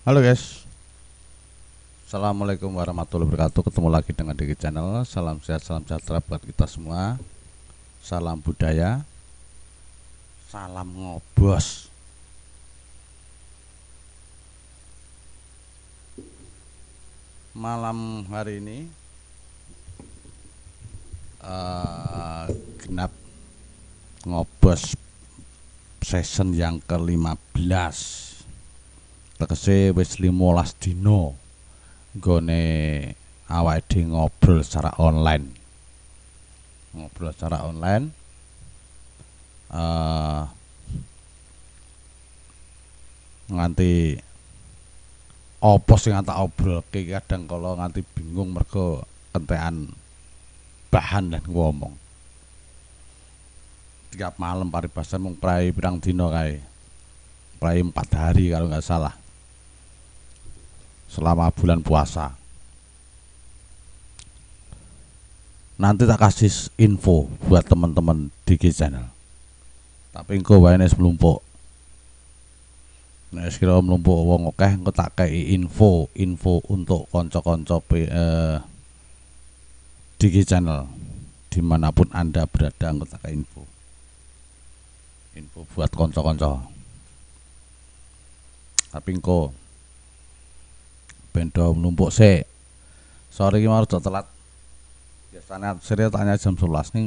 Halo guys Assalamualaikum warahmatullahi wabarakatuh Ketemu lagi dengan Diki Channel Salam sehat, salam sejahtera buat kita semua Salam budaya Salam ngobos Malam hari ini uh, Genap Ngobos Session yang ke-15 tekesi wis dino, dino gone awa di ngobrol secara online. Ngobrol secara online. Uh, nganti apa sing tak ke kadang kalau nganti bingung mereka kentean bahan dan ngomong. Tiap malam paribasan mung prai pirang dino kae. Prai empat hari kalau nggak salah selama bulan puasa. Nanti tak kasih info buat teman-teman di G channel. Tapi engko wae sebelum po Nek nah, kira mlumpuk wong oke, engko tak kei info, info untuk konco-konco eh, di G channel dimanapun Anda berada engko tak kei info. Info buat konco-konco. Tapi engko bendo numpuk se sorry gimana harus udah telat. Biasanya sore tanya jam 11 nih.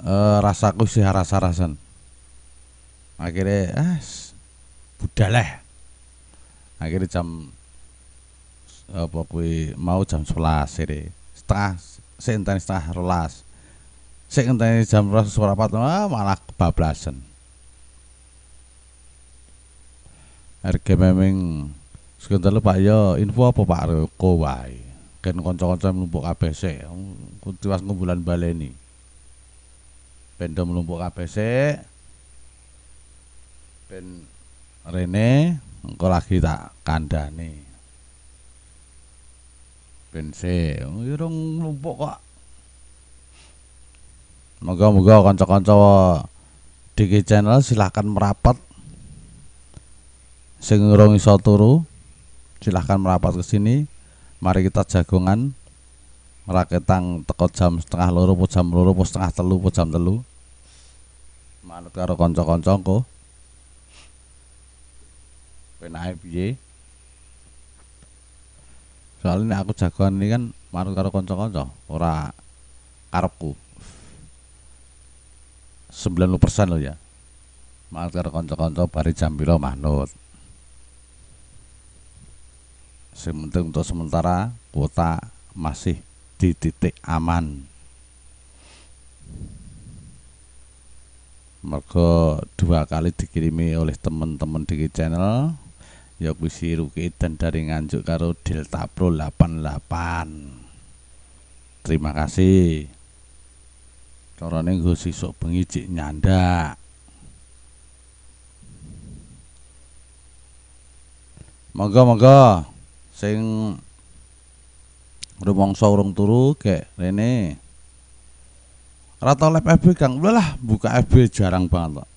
eh rasaku sih rasa-rasan. Akhirnya ah budalah. Akhirnya jam apa kuwi mau jam 11 sore. Setengah sik enteni setengah 12. Sik enteni jam 12 seprapat ah, malah kebablasan. Harga memang Sekedar Pak ya info apa Pak Reko wae. Ken kanca-kanca mlumpuk kabeh sik. Kutiwas kumpulan baleni. Benda mlumpuk kabeh sik. Ben rene engko lagi tak kandhane. Ben sik, urung ya, mlumpuk kok. Moga-moga kanca-kanca DG Channel silahkan merapat sing urung iso turu silahkan merapat ke sini mari kita jagongan meraketang teko jam setengah loro po jam loro po setengah telu po jam telu manut karo kanca-kancangku penahe Soal ini aku jagoan ini kan manut karo konco konco ora karepku persen loh ya manut karo konco konco bari jam piro manut sementing untuk sementara kuota masih di titik aman mereka dua kali dikirimi oleh teman-teman di channel Yokushi ya Ruki dan dari Nganjuk karo Delta Pro 88 terima kasih caranya gue sisok pengijik nyanda. Moga-moga sing rumangsa urung turu kek rene rata oleh FB Kang belah buka FB jarang banget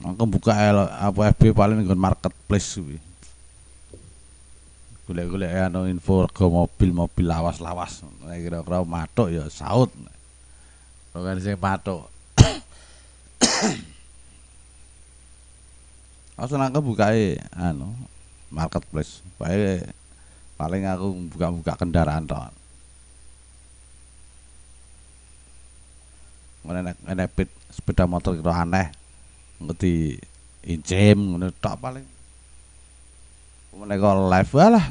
kok aku buka L apa FB paling nggon marketplace gule gule ya anu, no info ke mobil-mobil lawas-lawas kira-kira matok ya saut bukan matok Aku senang kebuka bukae anu marketplace baik paling aku buka-buka kendaraan toh ngene ngene sepeda motor kira aneh ngerti incim ngono tok paling menika live lah,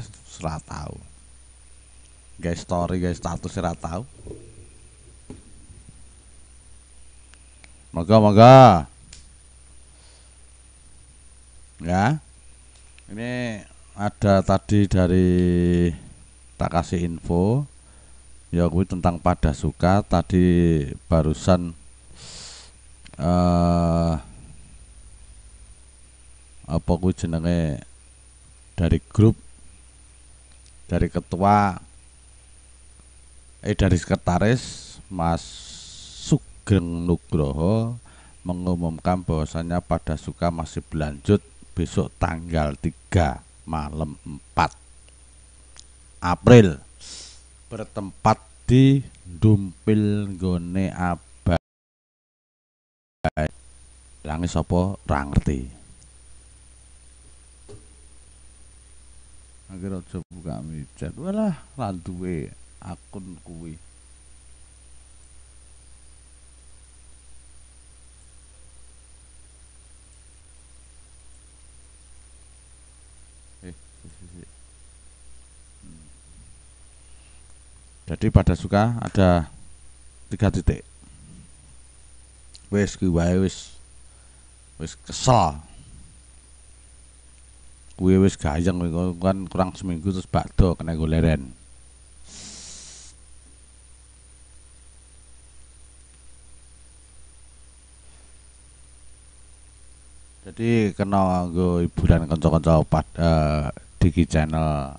ora tahu guys story guys status seratau. tahu moga moga ya ini ada tadi dari tak kasih info ya gue tentang pada suka tadi barusan uh, apa gue jenenge dari grup dari ketua eh dari sekretaris Mas Sugeng Nugroho mengumumkan bahwasannya pada suka masih berlanjut besok tanggal 3 malam 4 April bertempat di Dumpil Gone Abah Langis Sopo Rangerti Akhirnya coba buka micat Walah lantui akun kuih Hmm. Jadi pada suka ada tiga titik. wes kuwi wes wes wis kesel. Kuwi wis gayeng kan kurang seminggu terus bakdo kena goleren. Jadi kena nggo hiburan kanca-kanca pad uh, Diki Channel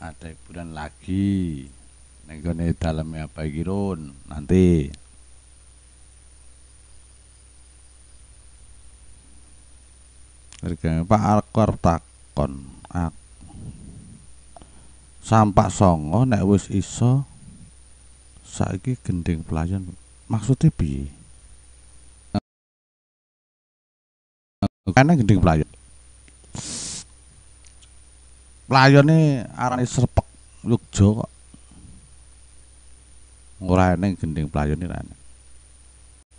ada hiburan lagi nih dalamnya apa girun nanti harga Pak Alkor takon ak sampak songo nek wis iso saiki gending pelayan maksudnya bi karena gending pelayan playone arane serpek Yogja kok. Ora ana gending playone ra ana.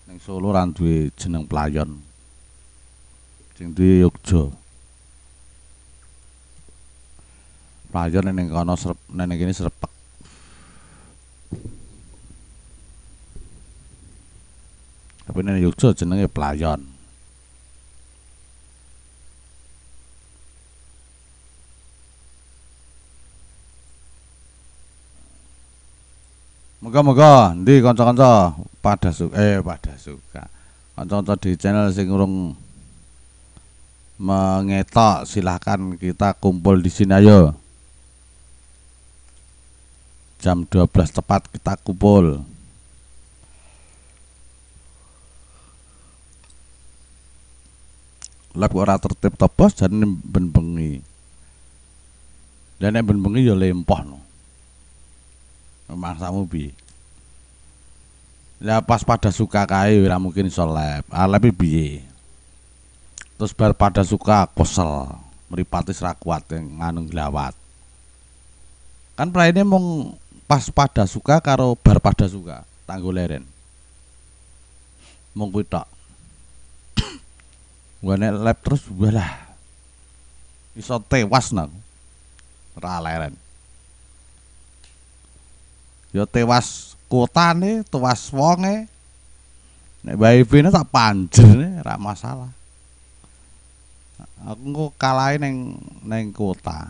Ning Solo ra duwe jeneng playon. Sing duwe Yogja. Playone ning kono serp ning kene serpek. Tapi ning Yogja jenenge playon. Moga-moga ndi kanca-kanca pada suka eh pada suka. Kanca-kanca di channel sing urung mengetok silahkan kita kumpul di sini ayo. Jam 12 tepat kita kumpul. Lab ora tertib topos dan ben bengi. Dan ben bengi ya lempoh no mangsamu mubi. Lah pas pada suka kae ora mungkin iso lab. Alepe ah, biye Terus bar pada suka kosel, meripatis ra yang nganung glawat. Kan ini mong pas pada suka karo bar pada suka, tanggul leren. mong kuitok tok. Gue lab terus walah. Iso tewas nang. Ra leren ya tewas kotane, tewas wonge. Nek bae tak panjene ra masalah. Aku engko neng neng ning kota.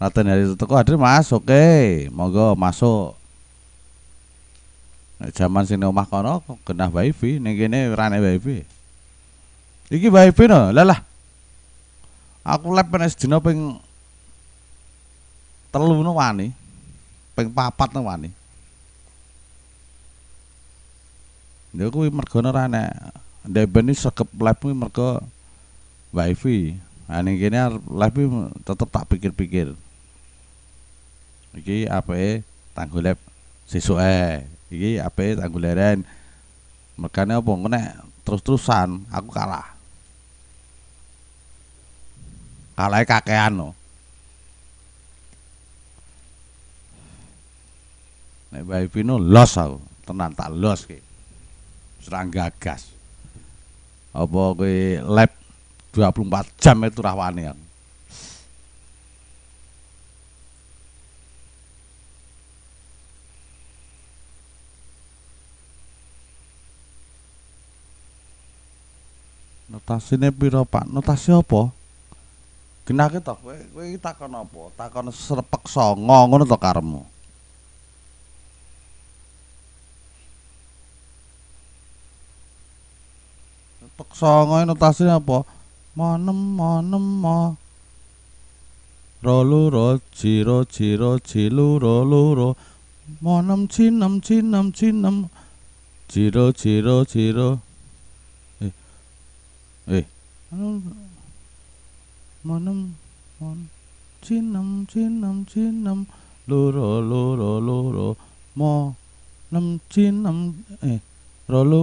Raten hari itu kok hadir Mas, oke. Okay. Monggo masuk. Nek zaman sing omah kono genah wifi, ning kene ora wifi. Iki wifi no, lah lah. Aku lab penes dina telu no wani ping papat no wani ya kuwi mergo ora enek ndebeni sekep live kuwi mergo wifi nah ning kene live tetep tak pikir-pikir iki ape tanggo lab sesuk e iki ape tanggo leren merkane apa nek terus-terusan aku kalah kalah kakean no Nek bayi no los aku, tenan tak los ki. Serang gagas. Apa kowe lab 24 jam itu rawani aku. Notasine piro Pak? Notasi apa? Genake to, kowe iki takon apa? Takon serepek songo ngono to karemu. tek songo notasine apa? Monem monem ma Rolu roji roji roji luro luro. Monem cinem cinem cinem. ciro ciro ciro Eh. Eh. Anu monem mon cinem cinem cinem luro luro luro mo nem cinem eh rolu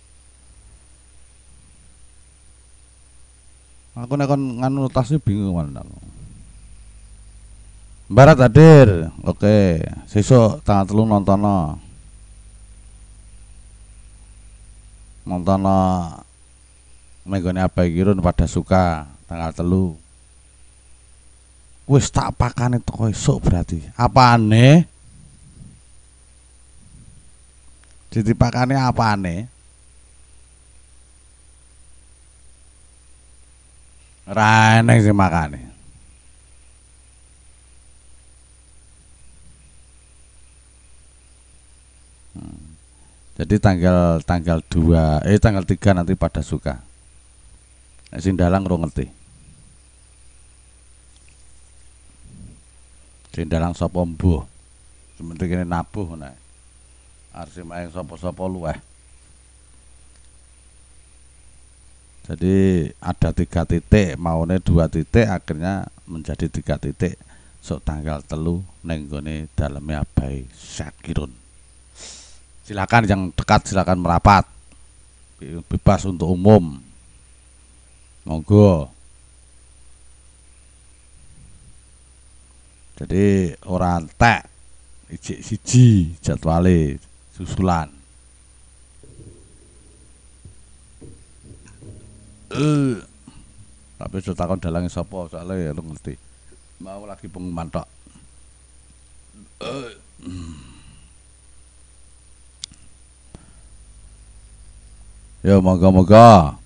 Aku nek kon nganu tasnya bingung kan. Barat hadir. Oke, sesuk tanggal telu nontono. Nontono menggone apa kirun pada suka tanggal telu. Wis tak pakane teko esuk berarti. apa aneh? Apane? apa aneh? Ra eneng sing makane. Hmm. Jadi tanggal tanggal 2 eh tanggal 3 nanti pada suka. Sing dalang ro ngerti. Sing dalang sapa mbuh. Sementara kene nabuh nek. Arep main sapa-sapa luweh. jadi ada tiga titik maunya dua titik akhirnya menjadi tiga titik sok tanggal telu nenggone dalamnya abai syakirun silakan yang dekat silakan merapat bebas untuk umum monggo jadi orang tak ijik siji jadwale susulan Eh. Tapi sudah takon dalange sopo soalnya ya lu ngerti. Mau lagi pengumuman tok. Eh. Ya moga-moga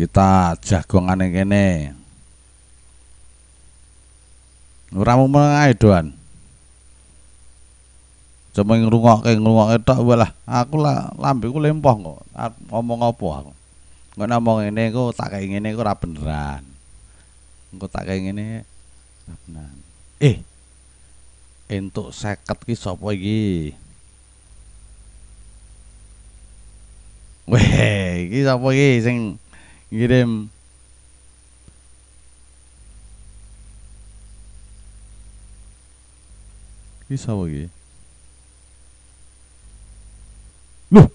kita jagongane kene. ini ramu-mengai doan. Cuma ngrungokke ngrungokke tok walah aku lah ku lempoh kok. Ngomong apa aku? Nggak ngomong ini, kok tak kayak ini, kok rap beneran. Kok tak kayak ini, rap Eh, entuk seket ki sopo iki. Weh, iki sopo iki sing ngirim Iki sopo iki? Loh,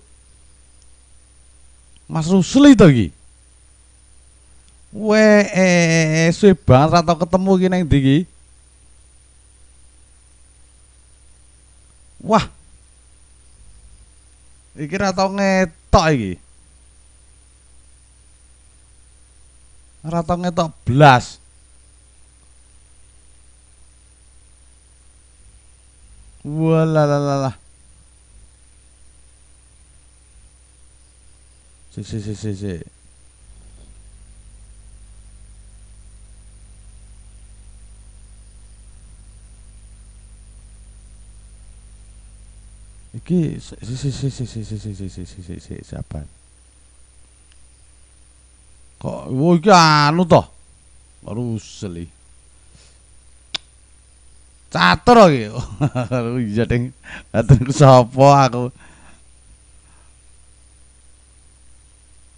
Mas Rusli to iki. Weh, suwe banget atau ketemu gini nang ndi Wah. Iki atau ngetok iki. Ra tau ngetok blas. Walah lah lah lah. Si si si si. sik. Iki si si si si si si si si si si si siapa? Kok wo ini anu toh? Rusel iki. lagi, iki. Iya ding. Atur aku?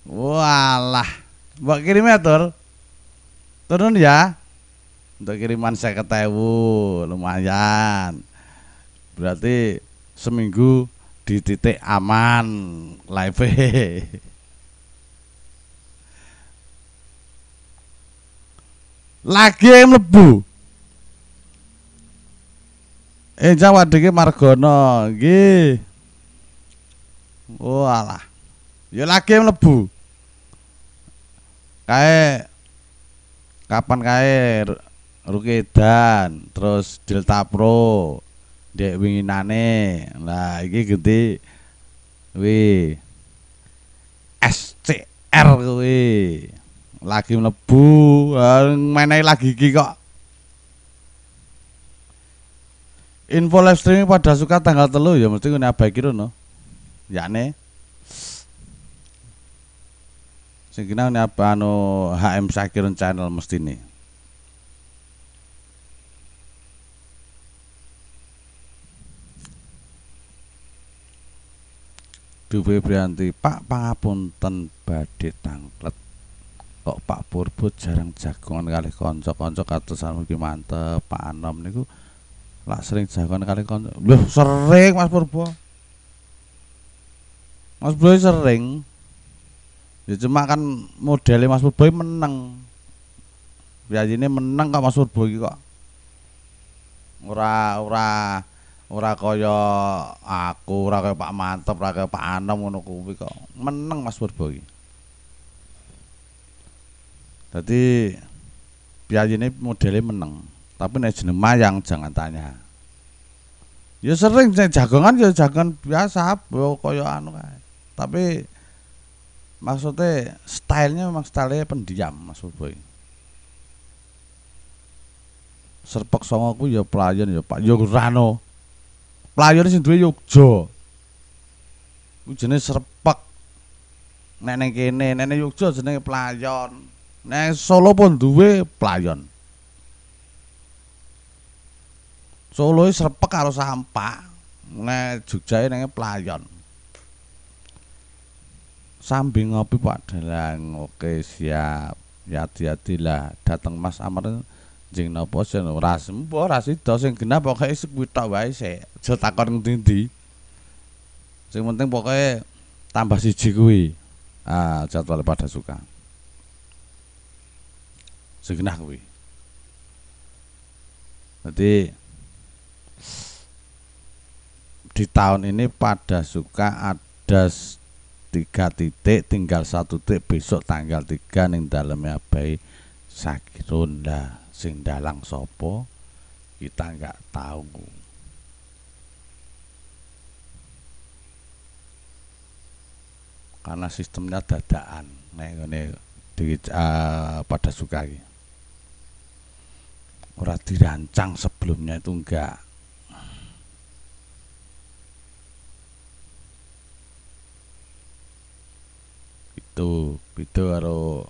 Walah, mbak kirim ya, tur. Turun ya. Untuk kiriman saya ke Tewu lumayan. Berarti seminggu di titik aman live. Lagi lebu, Eh Jawa Margono gih, Walah ya lagi mlebu kae kapan kae Rukedan terus Delta Pro dek winginane lah iki gede wi SCR kowe lagi mlebu eh, menehi lagi iki kok info live streaming pada suka tanggal telu ya mesti ngene abah kira no nih. Sing kena apa anu HM Sakirun channel mestine. Dewi Brianti, Pak pangapunten badhe tangklet. Kok Pak Purbo jarang jagongan kali kanca-kanca katosan mungkin mantep, Pak Anom niku lak sering jagongan kali kanca. Loh, sering Mas Purbo. Mas Purbo sering ya cuma kan modelnya Mas menang. meneng ini menang kok Mas Purbo kok ora ora ora kaya aku ora kaya Pak Mantep ora kaya Pak Anom ngono kuwi kok menang Mas Purbo iki Jadi biayanya modelnya menang, tapi nek jeneng yang jangan tanya. Ya sering nek jagongan ya jagongan biasa, yo kaya anu kaya. Tapi maksudnya style-nya memang stylenya pendiam mas Boy serpek songo ku ya pelayan ya pak yo rano pelayan sih dua yuk jo ku jenis serpek neneng kene neneng yuk jo jenis pelayan neng solo pun dua pelayan Solo e serpek harus sampah, nek Jogja neng pelayan. sambil ngopi Pak Dalang oke siap ya hati-hatilah datang Mas Amar jeng napa sih ora sempo ora sida sing genah pokoke sekuwi tok wae sik aja takon ngendi sing penting pokoke tambah siji kuwi ah jadwal pada suka segenah kuwi jadi di tahun ini pada suka ada tiga titik tinggal satu titik besok tanggal tiga ning dalamnya bayi sakit ronda sing dalang sopo kita nggak tahu karena sistemnya dadaan nih ini di uh, eh, pada suka ora dirancang sebelumnya itu enggak itu pitu karo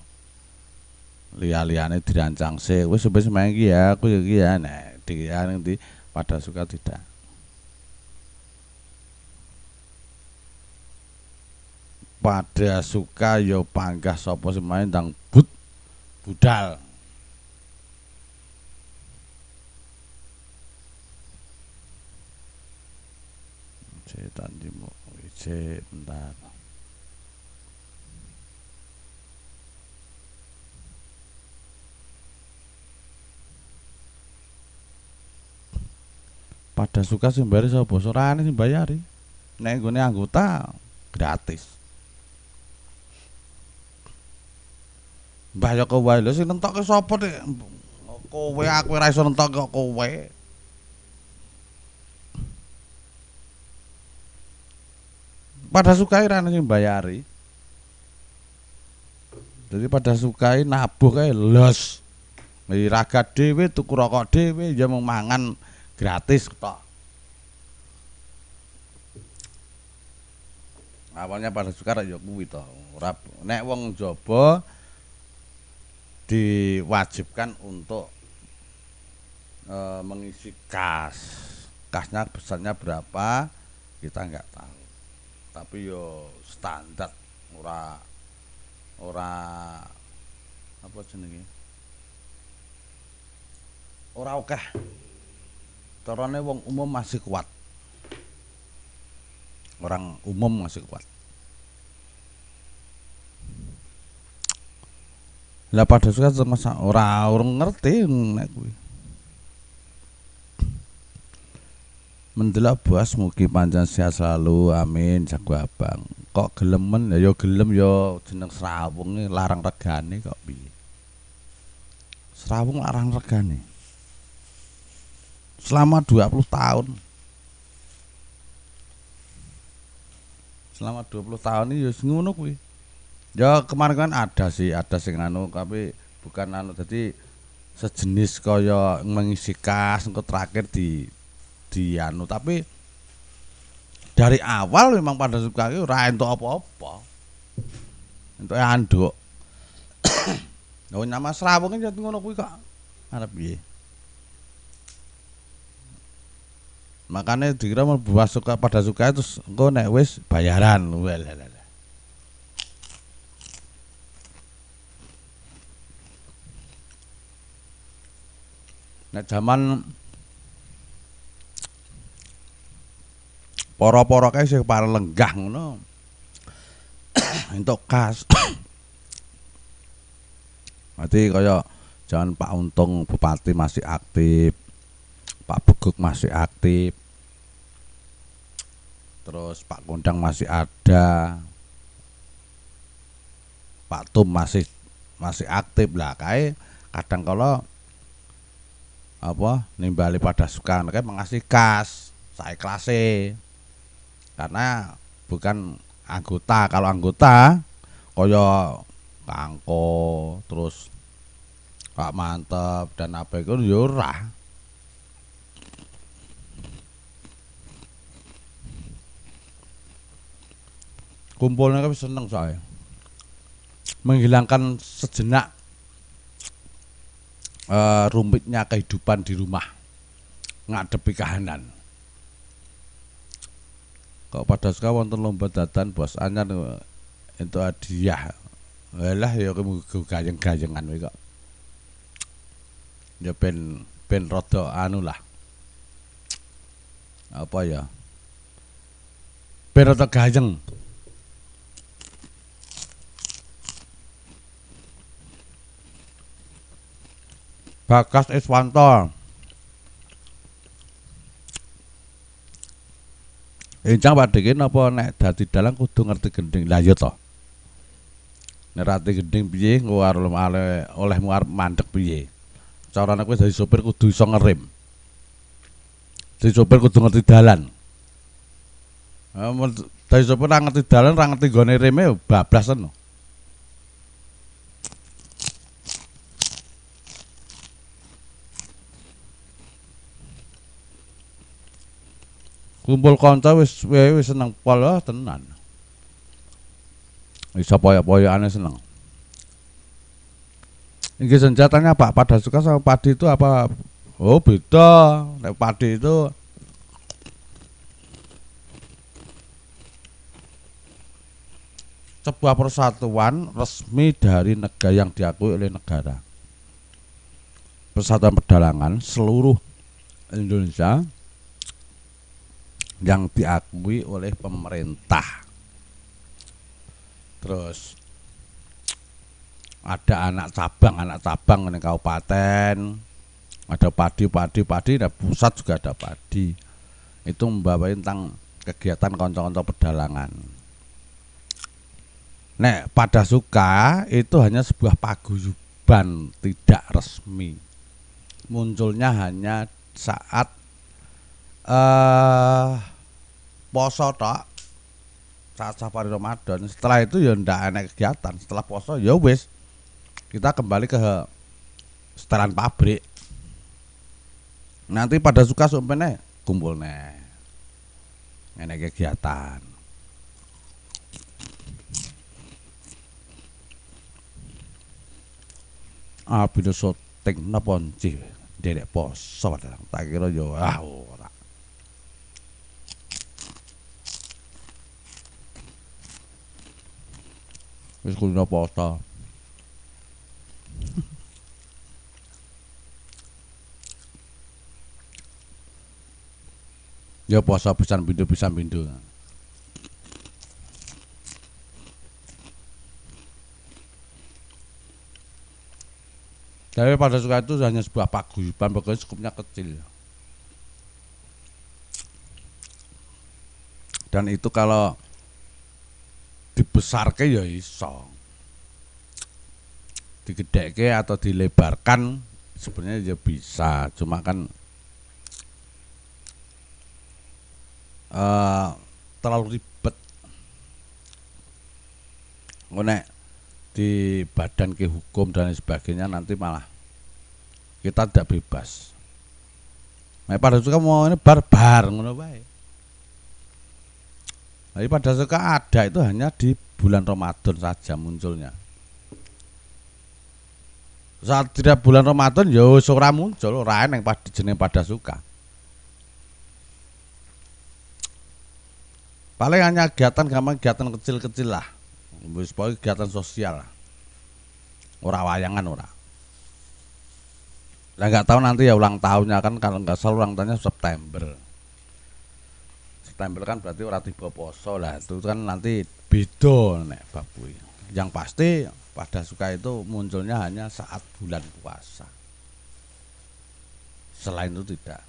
liya-liyane dirancang sik. Wis wis main iki ya, aku ya iki ya. Nah, dikian nanti pada suka tidak. Pada suka yo ya panggah sapa semain tang but budal. Cek tanjimu, cek bentar. Pada suka sing bayari sapa? Sorane sing bayari. Nek nggone anggota gratis. Mbah ya kowe lho sing nentokke sapa nek kowe aku ora iso nentokke kowe. Pada sukai ora sing bayari. Jadi pada sukai nabuh kae los. Iraga dhewe tuku rokok dewe, ya mung mangan gratis kok. Awalnya pada sukar ya kuwi to. Ora nek wong jaba diwajibkan untuk e, mengisi kas. Kasnya besarnya berapa kita nggak tahu. Tapi yo standar ora ora apa jenenge? Ora Okay. Torone wong umum masih kuat. Orang umum masih kuat. Lah padha suka masa ora orang ngerti nek kuwi. Mendelak buas mugi panjang sehat selalu. Amin. Jago abang. Kok gelemen? Ya, ya gelem ya jeneng srawunge larang regane kok piye. serabung larang regane selama 20 tahun selama 20 tahun ini ya ngono kuwi ya kemarin kan ada sih ada sing anu tapi bukan anu jadi sejenis kaya mengisi kas untuk terakhir di di anu tapi dari awal memang pada suka ora entuk apa-apa entuk anduk Oh nama serawung ya ngono kuwi kok arep piye makanya dikira mau buah suka pada suka terus engko nek wis bayaran well, well, well. nek zaman poro-poro kae sing para lenggah ngono entuk kas mati kaya jangan Pak Untung Bupati masih aktif Pak Beguk masih aktif terus Pak Kondang masih ada Pak Tum masih masih aktif lah kayak kadang kalau apa nimbali pada suka mereka mengasih kas saya klase karena bukan anggota kalau anggota koyo kangko terus Pak Mantep dan apa itu yurah ya kumpulnya kan seneng soalnya menghilangkan sejenak uh, rumitnya kehidupan di rumah nggak ngadepi kahanan kok pada sekarang wonten lomba datan bos anyar itu hadiah lah ya kamu gayeng-gayengan mereka. ya ben ben rada anu lah apa ya ben rada gayeng Bagas Iswanto Incang padheke napa nek dadi dalang kudu ngerti gending. Lah iya to. Nek rati gending piye engko arep olehmu arep mandek piye. Carane kowe dadi sopir kudu iso ngerem. Dadi sopir kudu ngerti dalan. Dadi sopir ra ngerti dalan, ra ngerti gone reme bablasan. No. kumpul kanca wis wis seneng pol tenan iso poya ane seneng Ini senjatanya Pak Pada suka sama padi itu apa? Oh beda. Nek padi itu sebuah persatuan resmi dari negara yang diakui oleh negara. Persatuan Pedalangan seluruh Indonesia yang diakui oleh pemerintah. Terus ada anak cabang, anak cabang di kabupaten, ada padi, padi, padi, Ada pusat juga ada padi. Itu membawa tentang kegiatan konco-konco pedalangan. Nek pada suka itu hanya sebuah paguyuban tidak resmi. Munculnya hanya saat uh, poso tak saat safari Ramadan setelah itu ya ndak enak kegiatan setelah poso ya wis kita kembali ke setelan pabrik nanti pada suka sumpene kumpul nih enak kegiatan Abi syuting napa nci derek pos padahal tak kira yo ya, ah wis kulino poso ya poso pisan pintu pisan pintu Tapi pada suka itu hanya sebuah paguyuban, pokoknya skupnya kecil. Dan itu kalau dibesarke ya iso digedeke atau dilebarkan sebenarnya ya bisa cuma kan uh, terlalu ribet ngonek di badan ke hukum dan sebagainya nanti malah kita tidak bebas nah pada suka mau ini barbar ngono baik tapi nah, pada suka ada itu hanya di bulan Ramadan saja munculnya. Saat tidak bulan Ramadan ya ora muncul, ora yang pada jeneng pada suka. Paling hanya kegiatan gampang kegiatan kecil-kecil lah. Wis kegiatan sosial. Ora wayangan ora. Lah nggak tahu nanti ya ulang tahunnya kan kalau nggak salah ulang tahunnya September stempel kan berarti orang tiba poso lah itu kan nanti beda nek bab yang pasti pada suka itu munculnya hanya saat bulan puasa selain itu tidak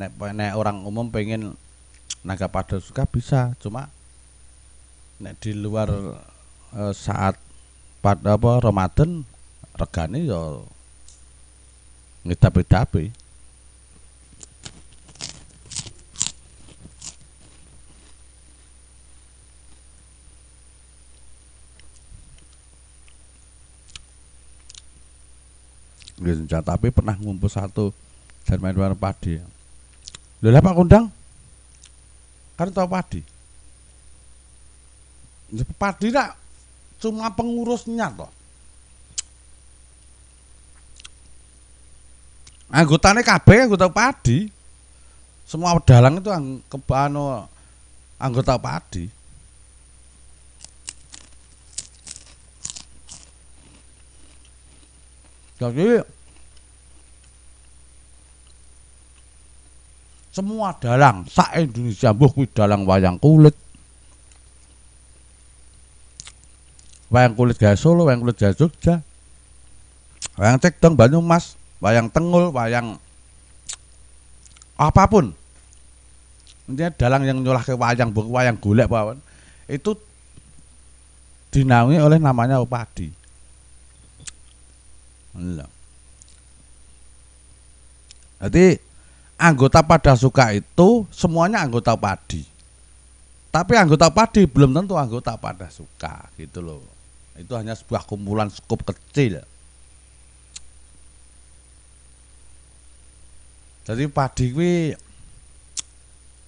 nek, nek orang umum pengen naga pada suka bisa cuma nek di luar eh, saat pada apa Ramadan regane ya ngedap tapi Nggih tapi pernah ngumpul satu dan main bareng padi. Lho lah Pak Kondang. Kan tau padi. Padi nak cuma pengurusnya toh. Anggotane kabeh anggota padi. Semua dalang itu ang, ke, anu, anggota padi. Jadi semua dalang sa Indonesia mbuh dalang wayang kulit. Wayang kulit gaya Solo, wayang kulit gaya Jogja. Wayang Cekdong Banyumas, wayang Tengul, wayang apapun. Intinya dalang yang nyolah ke wayang bukan wayang gulek bawon Itu dinaungi oleh namanya Upadi jadi anggota pada suka itu semuanya anggota padi. Tapi anggota padi belum tentu anggota pada suka gitu loh. Itu hanya sebuah kumpulan skup kecil. Jadi padi ini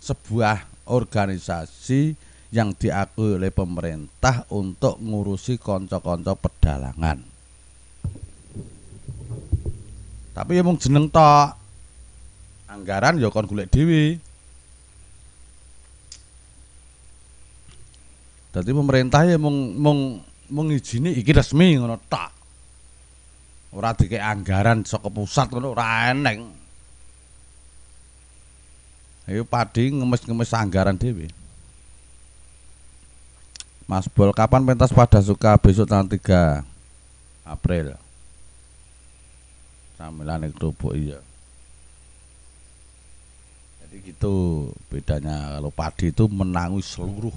sebuah organisasi yang diakui oleh pemerintah untuk ngurusi konco-konco pedalangan. Tapi ya mung jeneng tok. Anggaran ya kon golek dhewe. pemerintah ya mung mung mengizini ngijini iki resmi ngono tok. Ora dikek anggaran saka pusat ngono ora eneng. Ayo padi ngemes-ngemes anggaran dhewe. Mas Bol kapan pentas pada suka besok tanggal 3 April sambilane kerupuk iya jadi gitu bedanya kalau padi itu menangis seluruh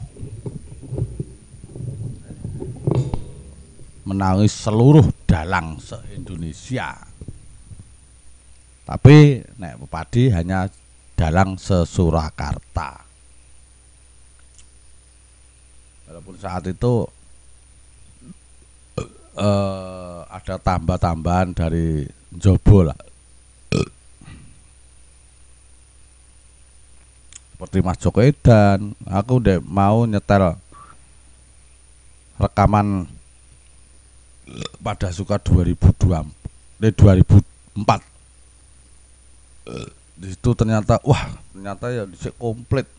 menangis seluruh dalang se-Indonesia tapi nek padi hanya dalang se-Surakarta walaupun saat itu eh, ada tambah-tambahan dari Jaba lah. Seperti Mas Joko Edan, aku udah mau nyetel rekaman pada suka 2002 eh 2004 di situ ternyata wah ternyata ya bisa komplit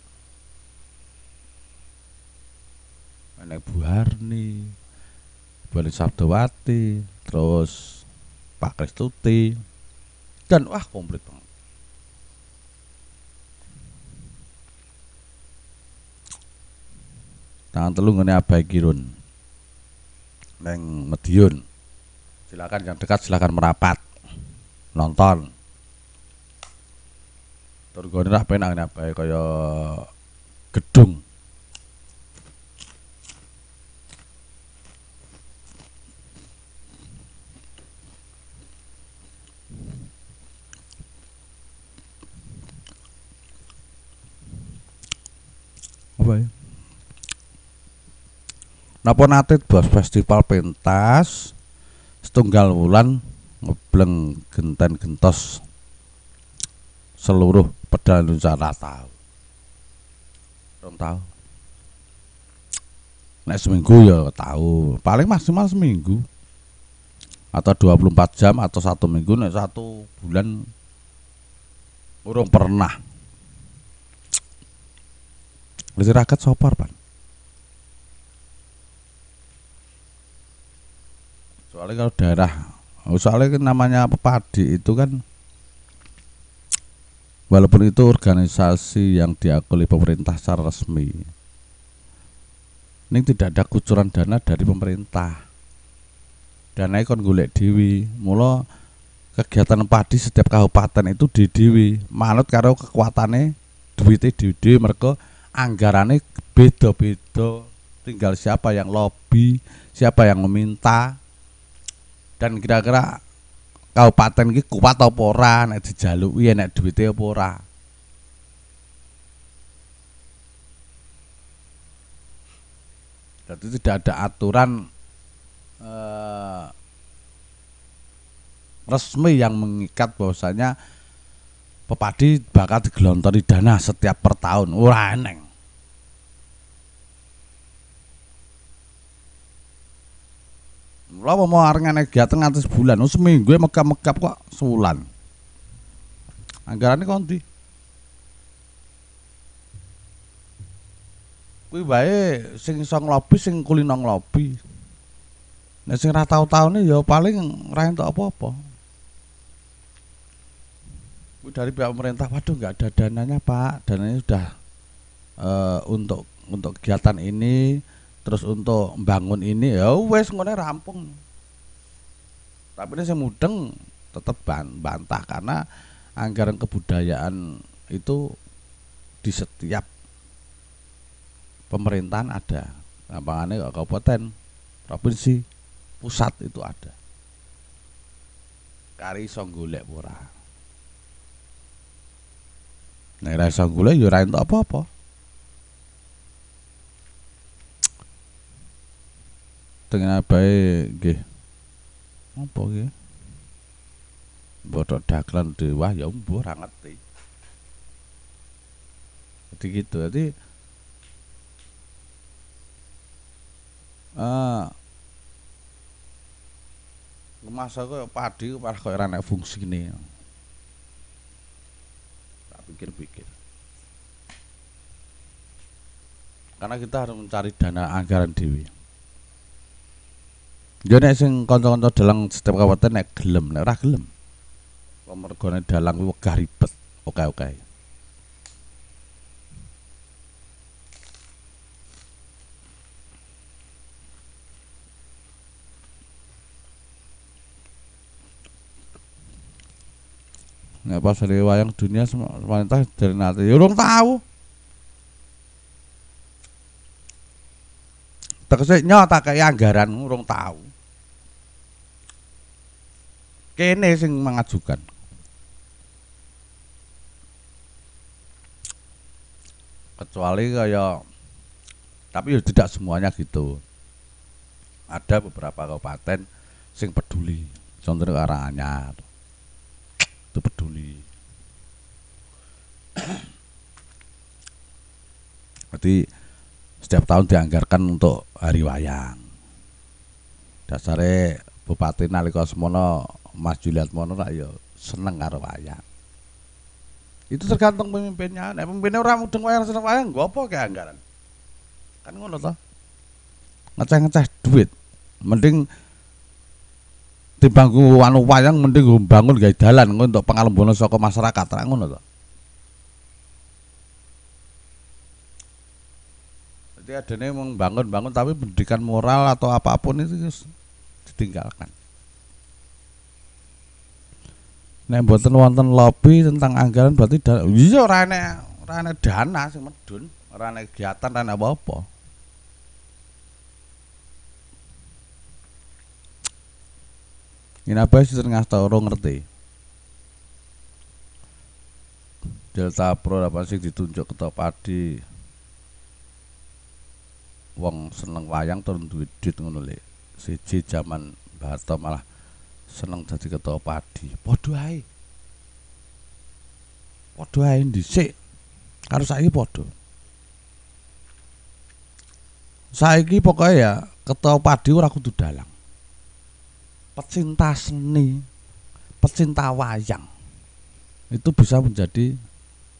enak Bu Harni, Bali Sabdawati, terus Pak Kristuti dan wah komplit banget tangan telung ngene abai kirun neng Medion silakan yang dekat silakan merapat nonton turgone lah penak abai kaya gedung apa ya napa nate bos festival pentas setunggal wulan ngebleng genten gentos seluruh pedal Nusantara tahu rong tahu nek seminggu ya tahu paling maksimal seminggu atau 24 jam atau satu minggu nek satu bulan urung pernah Berarti rakyat sopor, Pak. Soalnya kalau daerah, oh, soalnya kan namanya padi itu kan walaupun itu organisasi yang diakui pemerintah secara resmi. Ini tidak ada kucuran dana dari pemerintah. Dana ikon gulek dewi. mulu kegiatan padi setiap kabupaten itu di dewi. Manut karo kekuatannya duitnya di dewi mereka anggarannya beda-beda tinggal siapa yang lobby siapa yang meminta dan kira-kira kabupaten ini kuat apa ora nek dijaluki ya nek duwite apa ora Jadi tidak ada aturan eh, resmi yang mengikat bahwasanya pepadi bakal digelontori dana setiap per tahun. Ora lo mau areng kegiatan nganti sebulan, oh, seminggu mekap mekap kok sebulan. anggarannya kondi? Kuwi bae sing song nglobi sing kulino nglobi. Nek sing ra tau nih ya paling ra entuk apa-apa. dari pihak pemerintah, waduh nggak ada dananya Pak, dananya sudah uh, untuk untuk kegiatan ini terus untuk bangun ini ya wes ngono rampung tapi ini saya mudeng tetap bantah karena anggaran kebudayaan itu di setiap pemerintahan ada lapangannya nah, kabupaten provinsi pusat itu ada kari iso pura nek nah, ora iso golek ya apa-apa Tengah baik, gih, Apa gih Bodoh daklan dewa ya umbo ora ngerti. Jadi gitu. Jadi ah masa ya kok padi parah kok ora fungsi ini Tak pikir-pikir. Karena kita harus mencari dana anggaran dewi. Yo nek sing kanca-kanca dalang setiap kabupaten nek gelem, nek ora gelem. Pemergone dalang kuwi wegah ribet. Oke-oke. Nek pas dari wayang dunia wanita dari nanti, ya orang tahu. Tegese nyata kayak anggaran, orang tahu kene sing mengajukan kecuali kayak tapi ya tidak semuanya gitu ada beberapa kabupaten sing peduli contohnya ke arah anyar itu peduli berarti setiap tahun dianggarkan untuk hari wayang dasare bupati nalika semono Mas Mono nak ya seneng karo wayang. Itu tergantung pemimpinnya. Nek pemimpinnya ora mudeng wayang seneng wayang, gue apa kayak anggaran? Kan ngono toh. Ngeceh-ngeceh duit. Mending timbang anu wayang mending gue bangun gaya dalan gue untuk bonus saka masyarakat terang ngono to. Jadi nih membangun-bangun tapi pendidikan moral atau apapun itu ya, ditinggalkan nek mboten wonten lobby tentang anggaran berarti dana iya ora ana ora dana sing medun ora ana kegiatan ora ana apa-apa Inabas sinten orang ngerti Delta Pro apa sih ditunjuk ke padi wong seneng wayang turun duit duit ngono le siji jaman Barto malah seneng jadi ketua padi. podo ae. podo ae dhisik. Karo saiki podo Saiki pokoknya ya ketua padi ora kudu dalang. Pecinta seni, pecinta wayang itu bisa menjadi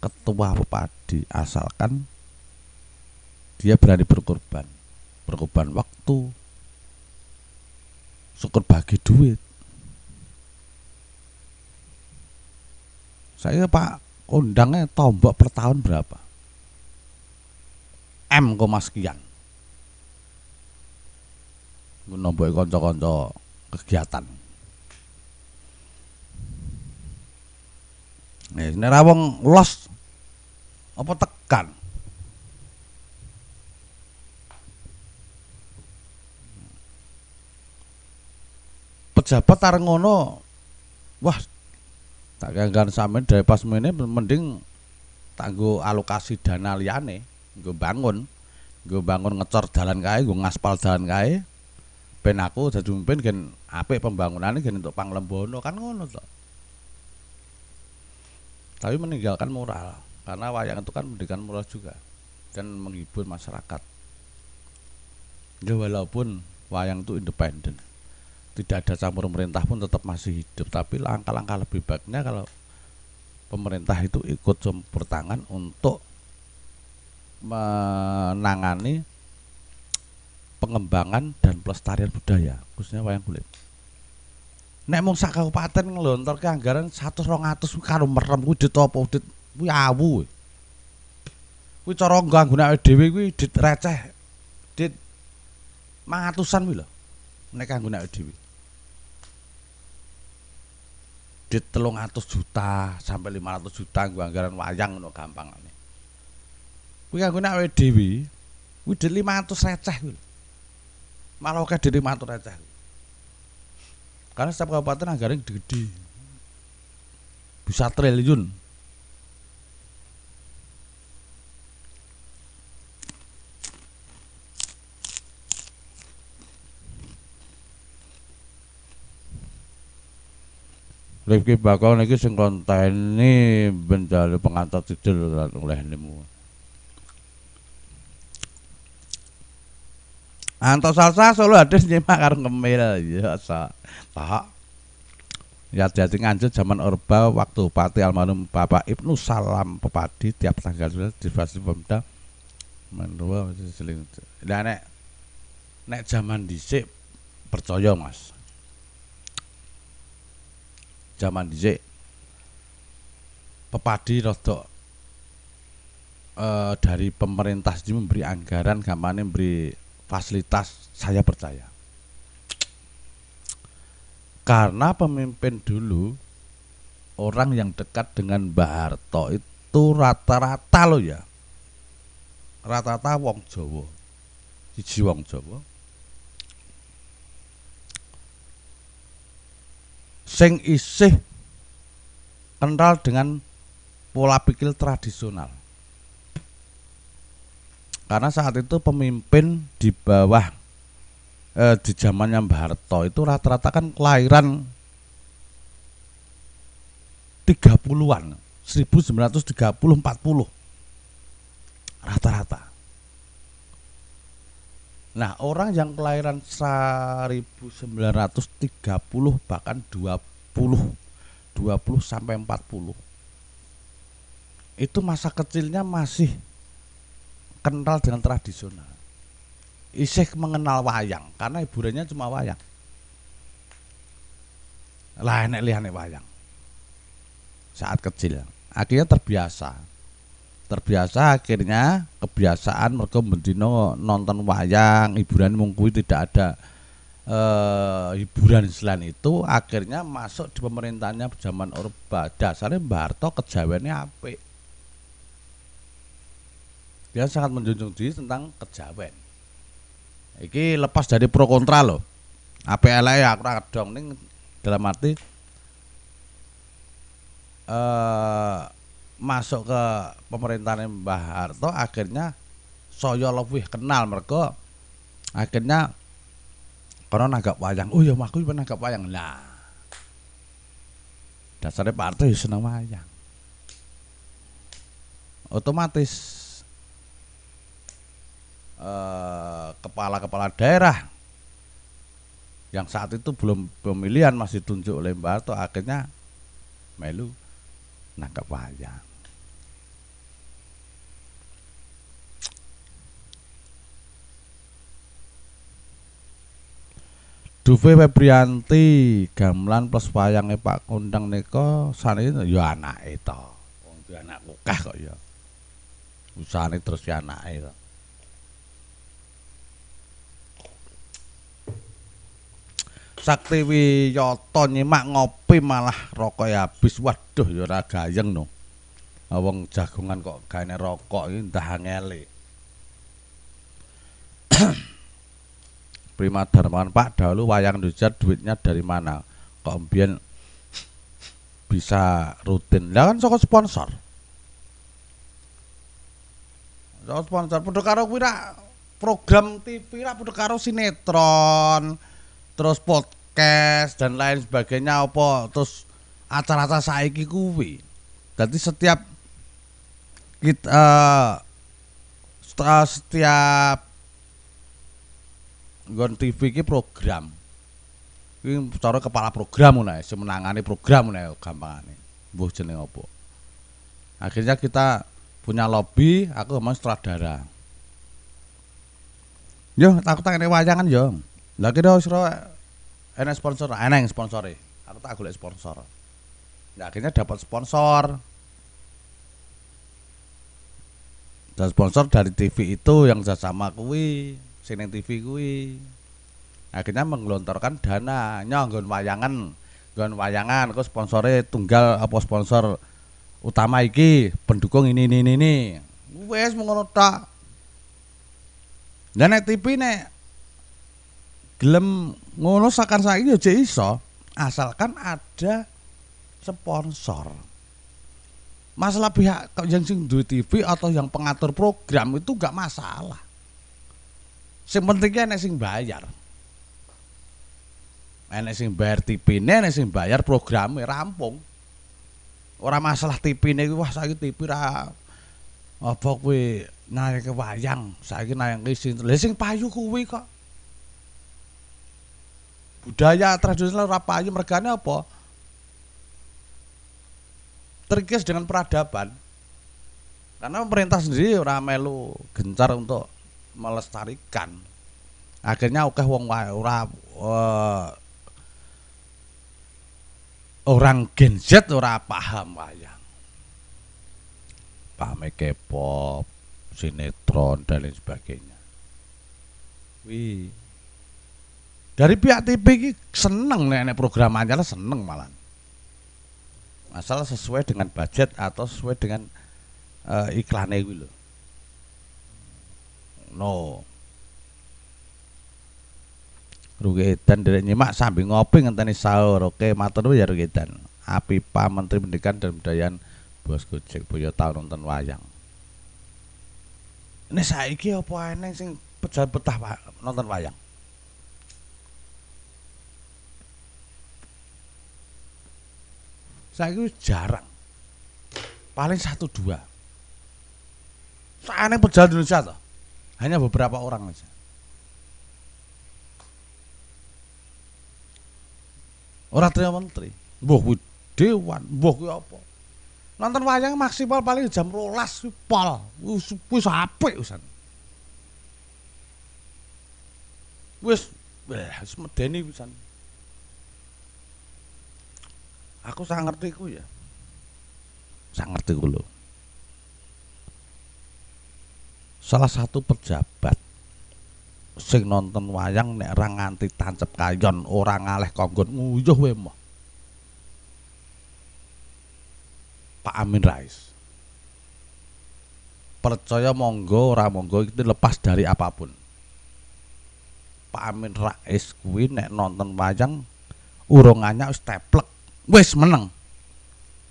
ketua padi asalkan dia berani berkorban berkorban waktu syukur bagi duit Saya Pak undangnya tombok per tahun berapa? M koma sekian. Nombok konco-konco kegiatan. Nih, eh, ini rawong los apa tekan? Pejabat tarengono, wah tak kenggan sampean dari pas mene mending tanggo alokasi dana liane, gue bangun gue bangun ngecor jalan kae gue ngaspal jalan kae ben aku dadi mimpin gen apik ini gen untuk panglembono kan ngono to tapi meninggalkan moral karena wayang itu kan pendidikan moral juga dan menghibur masyarakat ya walaupun wayang itu independen tidak ada campur pemerintah pun tetap masih hidup tapi langkah-langkah lebih baiknya kalau pemerintah itu ikut campur tangan untuk menangani pengembangan dan pelestarian budaya khususnya wayang kulit nek mung sak kabupaten ngelontor ke anggaran 100 200 karo merem kuwi ditopo dit kuwi awu kuwi cara nek dhewe kuwi dit receh dit mangatusan kuwi lho nek kanggo nek dhewe telung 300 juta sampai lima ratus juta nggo anggaran wayang ngono gampangane. Kuwi kanggo nek awake dhewe lima ratus receh malah Malah akeh lima ratus receh. Karena setiap kabupaten anggaran gede-gede. Bisa triliun. Rifki bakal niki sing konteni bendalu pengantar tidur oleh nemu. Anto salsa solo hadis nyimak karo ngemil ya sa Tak. Ya jadi nganjut zaman Orba waktu Pati almarhum Bapak Ibnu Salam Pepadi tiap tanggal di divasi Pemda menurut seling. Lah nek nek zaman dhisik percaya Mas zaman dhisik pepadi rotok e, eh, dari pemerintah sendiri memberi anggaran gamane memberi fasilitas saya percaya karena pemimpin dulu orang yang dekat dengan Mbak Harto itu rata-rata loh ya rata-rata wong Jawa siji wong Jawa sing isih kental dengan pola pikir tradisional. Karena saat itu pemimpin di bawah eh, di zamannya Mbah Harto itu rata-rata kan kelahiran 30-an, 1930 40. Rata-rata. Nah, orang yang kelahiran 1930 bahkan 20 20 sampai 40 itu masa kecilnya masih kenal dengan tradisional. Isih mengenal wayang karena hiburannya cuma wayang. Lah enek liyane wayang. Saat kecil akhirnya terbiasa terbiasa akhirnya kebiasaan mereka bendino nonton wayang hiburan mungkui tidak ada e, hiburan selain itu akhirnya masuk di pemerintahnya zaman Orba dasarnya barto kejawennya apik dia sangat menjunjung diri tentang kejawen ini lepas dari pro kontra loh APLA ya aku dong ini dalam arti eh masuk ke pemerintahan Mbah Harto akhirnya saya lebih kenal mereka akhirnya karena nanggap wayang oh ya aku pernah nanggap wayang lah dasarnya Pak Harto ya senang wayang otomatis eh, kepala-kepala daerah yang saat itu belum pemilihan masih tunjuk oleh Mbak Harto akhirnya melu nangkap wayang Dufe Febrianti gamelan plus wayange Pak Kondang neka sane ya anake to. Wong dhewe anak kokah kok ya. Usane terus ya anake to. Saktiwi Yoto, nyimak ngopi malah rokok habis. Waduh ya ora gayeng no. Wong jagungan kok gaene rokok iki ndah ngelek. Prima Darmawan Pak dahulu wayang Indonesia duitnya dari mana kok mbien bisa rutin lah kan soko sponsor soko sponsor padha karo kuwi program TV lah padha karo sinetron terus podcast dan lain sebagainya apa terus acara-acara saiki kuwi jadi setiap kita uh, eh, eh, setiap nggon TV iki program. Kuwi cara kepala program ngono ae, semenangane program ngono ae gampangane. Mbuh jeneng apa. Akhirnya kita punya lobby, aku mau sutradara. Yo, takut tak kene wayangan yo. Lagi dah usro, enak sponsor, ah, enak yang sponsore. Aku tak gulai sponsor. Nah, akhirnya dapat sponsor. Dan sponsor dari TV itu yang sama kuih sini TV kuwi akhirnya menggelontorkan dana nyonggon wayangan nggon wayangan kok sponsornya tunggal apa sponsor utama iki pendukung ini ini ini, ini. wes mengono tak dan nek TV nek gelem ngono sakar saiki yo ya iso asalkan ada sponsor masalah pihak yang sing duit TV atau yang pengatur program itu gak masalah Sing pentingnya enek sing bayar. Enek sing bayar TV-ne, enek sing bayar program rampung. Ora masalah TV-ne wah saya TV ra apa kuwi naik ke wayang, saya naik ke sing. sing payu kuwi kok. Budaya tradisional ora payu mergane apa? Terkikis dengan peradaban. Karena pemerintah sendiri orang melu gencar untuk melestarikan. Akhirnya ukeh wong wae ora eh, orang Gen Z ora paham wayang. paham e K-pop, sinetron dan lain sebagainya. Wih. Dari pihak TV ini seneng nih nek program lah seneng malah. Masalah sesuai dengan budget atau sesuai dengan uh, eh, iklannya gitu loh no rugi Rugetan dari nyimak sambil ngopi ngenteni sahur oke matur ya Rugetan api Pak Menteri Pendidikan dan Budayaan Bos Gojek Boyo tau nonton wayang ini saiki apa eneng sing pecah petah Pak nonton wayang Saya itu jarang paling satu dua Saya pecah pejalan Indonesia toh. Hanya beberapa orang saja. orang terima menteri. buah dewan, buah apa? Nonton wayang maksimal paling jam rolas, pol. Wis wis apik usan. Wis wis medeni usan. Aku sangat ngerti ku ya. Sangat ngerti ku loh. salah satu pejabat sing nonton wayang nek ra nganti tancep kayon ora ngaleh konggon nguyuh we mah Pak Amin Rais percaya monggo ora monggo itu lepas dari apapun Pak Amin Rais kuwi nek nonton wayang urungannya wis teplek wis meneng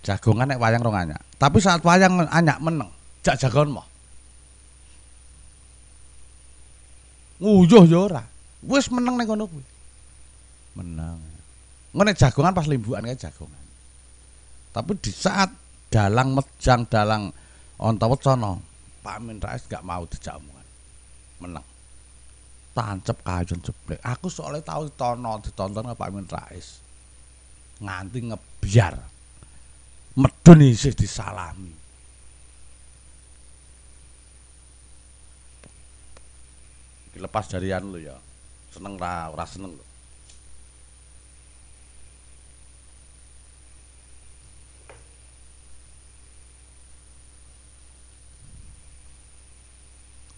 jagongan nek wayang rong tapi saat wayang anyak meneng jak jagon mah Nguyuh ya ora. Wis meneng ning kono kuwi. Menang. Ngene jagongan pas limbukan kae jagongan. Tapi di saat dalang mejang dalang Ontawecana, Pak Amin Rais gak mau dijak omongan. Menang. Tancep kajen jeblek. Aku soalnya tau ditono ditonton Pak Amin Rais. Nganti ngebiar. Medun isih disalami. lepas dari anu lo ya. Seneng ra ora seneng lo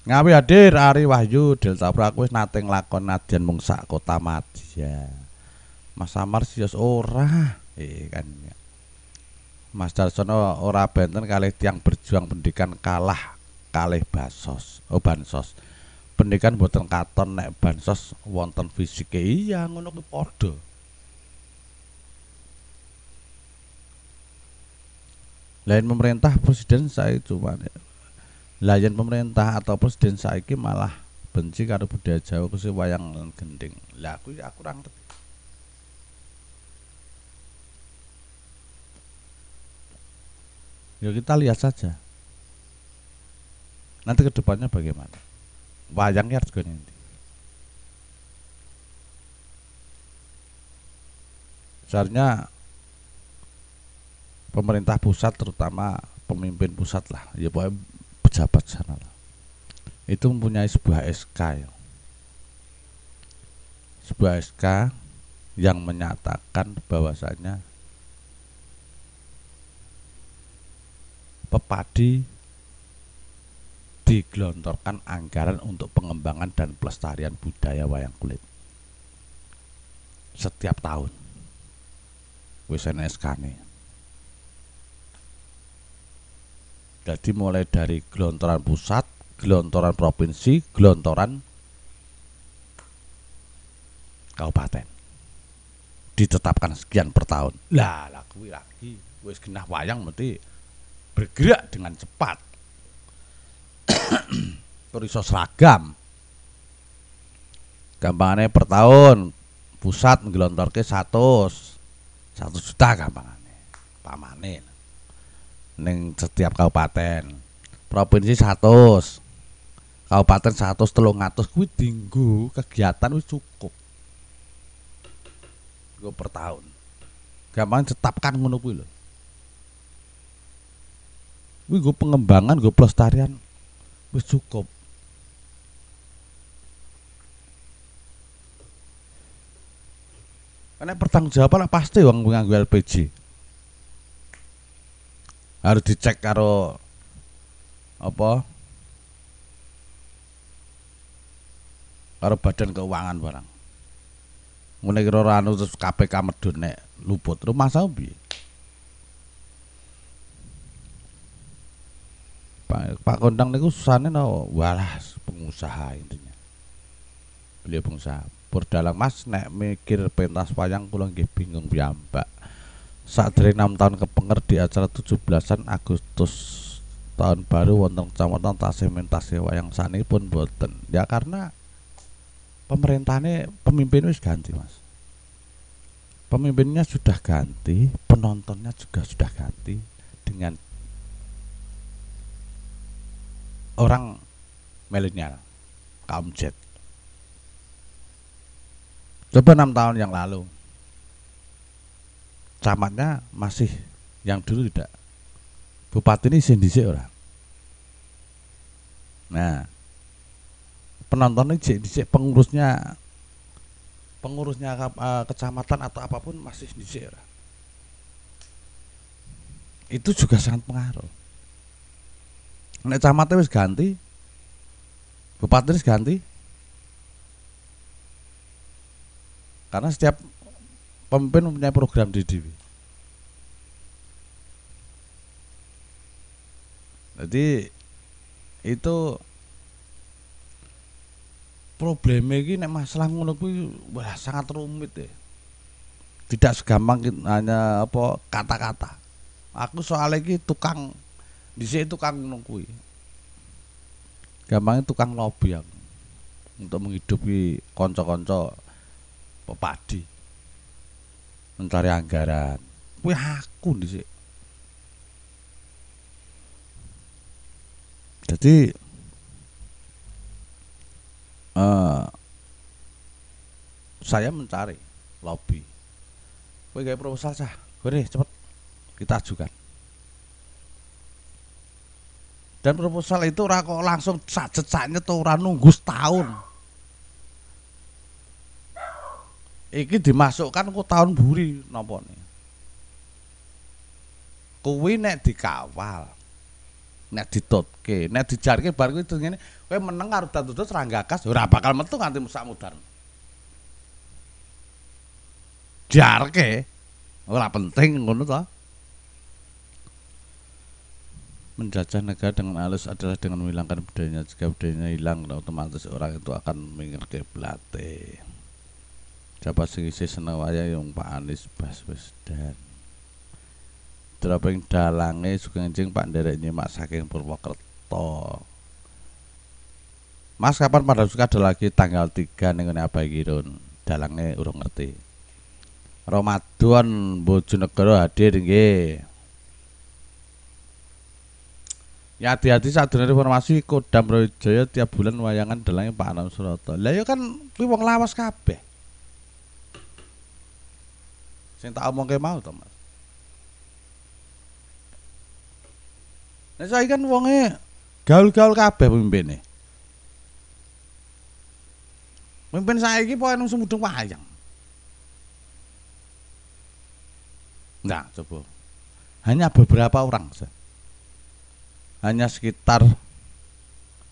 Ngawi hadir Ari Wahyu Delta Praku wis nate nglakon nadyan mung sak kota Madya. Mas Samar siyos ora, eh kan. Ya. Mas Darsono ora benten kalih tiang berjuang pendidikan kalah kalih basos, oh bansos pendidikan buatan katon nek bansos wonten fisike iya ngono ke padha lain pemerintah presiden saya cuma lain pemerintah atau presiden saya ini malah benci karena budaya Jawa kusi wayang lan gending lah aku aku kurang ya kita lihat saja nanti kedepannya bagaimana wayang ya harus nanti Seharusnya pemerintah pusat terutama pemimpin pusat lah, ya pokoknya pejabat sana lah. Itu mempunyai sebuah SK ya. Sebuah SK yang menyatakan bahwasanya pepadi digelontorkan anggaran untuk pengembangan dan pelestarian budaya wayang kulit setiap tahun WSNSK SK nih jadi mulai dari gelontoran pusat gelontoran provinsi gelontoran kabupaten ditetapkan sekian per tahun lah laku lagi wis genah wayang mesti bergerak dengan cepat tur seragam. gampangannya per tahun pusat nggelontorke 100. 1 juta gampangannya Pamane. neng setiap kabupaten. Provinsi 100. Kabupaten 100 ngatus, kuwi tinggu kegiatan wis cukup. Go per tahun. Gampang tetapkan ngono kuwi lho. gue pengembangan, gue pelestarian wis cukup Karena pertanggungjawaban pasti wong nganggo LPG. Harus dicek karo apa? Karo badan keuangan barang. mulai kira anu terus KPK medun nek luput. Rumah sampe Pak Pak Kondang niku susane no walas pengusaha intinya. Beliau pengusaha. Berdalang Mas nek mikir pentas wayang kula nggih bingung piyambak. Saat dari enam tahun kepenger di acara 17-an Agustus tahun baru wonten kecamatan Tasih Mentase wayang sani pun boten. Ya karena pemerintahnya pemimpin wis ganti, Mas. Pemimpinnya sudah ganti, penontonnya juga sudah ganti dengan orang milenial kaum Z. Coba enam tahun yang lalu, camatnya masih yang dulu tidak. Bupati ini sendiri orang. Nah, penonton ini dicek pengurusnya pengurusnya eh, kecamatan atau apapun masih dicek orang. Itu juga sangat pengaruh. Nek camatnya wis ganti. Bupati wis ganti. Karena setiap pemimpin mempunyai program di Dewi Jadi itu problemnya ini nek masalah ngono kuwi wah sangat rumit ya. Tidak segampang hanya apa kata-kata. Aku soalnya gitu tukang di sini tukang nungkui Gampangnya tukang lobby yang Untuk menghidupi konco-konco pepadi. Mencari anggaran. Kuwi aku sini. Jadi uh, saya mencari lobby. kue gawe proposal cah. kue cepet kita ajukan. dan proposal itu ora kok langsung sajet saknya tuh ora nunggu setahun iki dimasukkan ku tahun buri nopo nih kuwi nek dikawal nek ditutke nek dijarke bar kuwi terus ngene kowe meneng karo dadu-dadu seranggakas ora bakal metu nganti musak mudar jarke ora penting ngono to menjajah negara dengan halus adalah dengan menghilangkan budayanya jika budayanya hilang otomatis orang itu akan ke belate dapat sengisi senawaya yang Pak Anies Baswedan Draping dalange Sugengjing Pak Dereknya mak saking Purwokerto Mas kapan pada suka ada lagi tanggal 3 ning apa iki Run dalange urung ngerti Ramadan Bojonegoro hadir nggih Ya hati-hati saat dunia reformasi Kodam Brawijaya tiap bulan wayangan Dalamnya Pak Anam Suroto. Lah ya kan kuwi wong lawas kabeh. Sing tak kayak mau to, Mas. Nah, saya kan wonge gaul-gaul kabeh pemimpinnya. Pemimpin saya ini poin nung semudung wayang. Nah, coba. Hanya beberapa orang saja hanya sekitar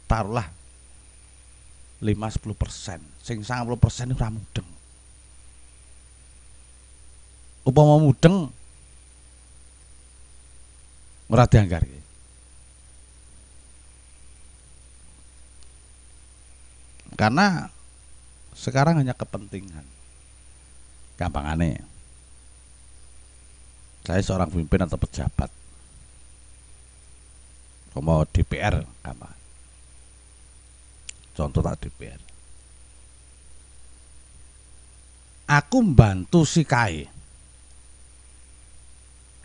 taruhlah 5-10 persen sing 10 persen itu mudeng upama mudeng ora dianggar karena sekarang hanya kepentingan gampang aneh saya seorang pemimpin atau pejabat Komo DPR apa? Contoh tak DPR. Aku membantu si Kai. E.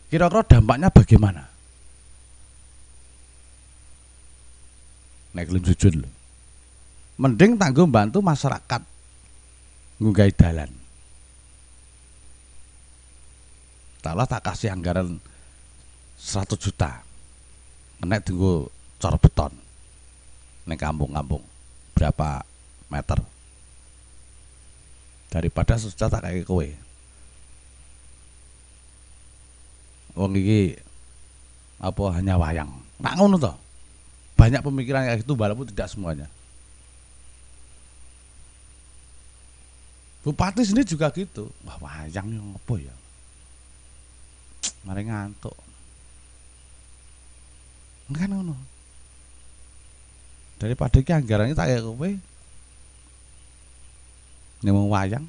Kira-kira dampaknya bagaimana? Naik Nek jujur loh. Mending tanggung bantu masyarakat ngugai dalan. Taklah tak kasih anggaran 100 juta Nek tunggu cor beton. Ning kampung-kampung berapa meter. Daripada susah tak kayak kowe. Wong iki apa hanya wayang. Nangun ngono Banyak pemikiran kayak gitu walaupun tidak semuanya. Bupati sini juga gitu. Wah, wayang yang apa ya? Mari ngantuk kan ngono daripada iki anggarannya tak kaya kowe nemu wayang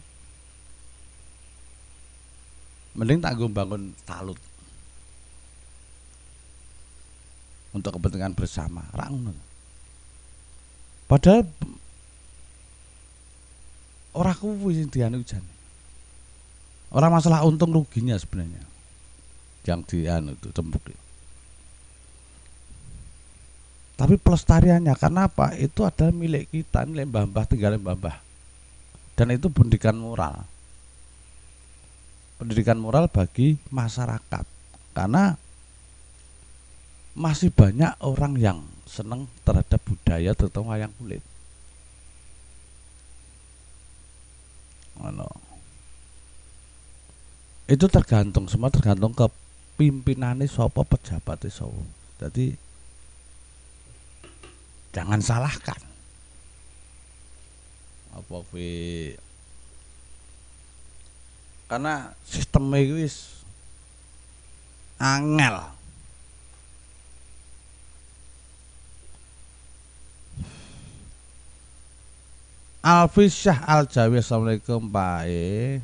mending tak gue bangun talut untuk kepentingan bersama rangun padahal orang kuwi sing dianu jane orang masalah untung ruginya sebenarnya yang dianu itu tembuk itu tapi pelestariannya karena apa? Itu adalah milik kita, ini lembah-mbah, tinggal lembah-mbah. Dan itu pendidikan moral. Pendidikan moral bagi masyarakat. Karena masih banyak orang yang senang terhadap budaya terutama wayang kulit. Itu tergantung semua tergantung ke pimpinannya siapa pejabatnya siapa Jadi jangan salahkan apa karena sistem iki wis angel Alfi Syah Al Jawi Assalamualaikum Pak e.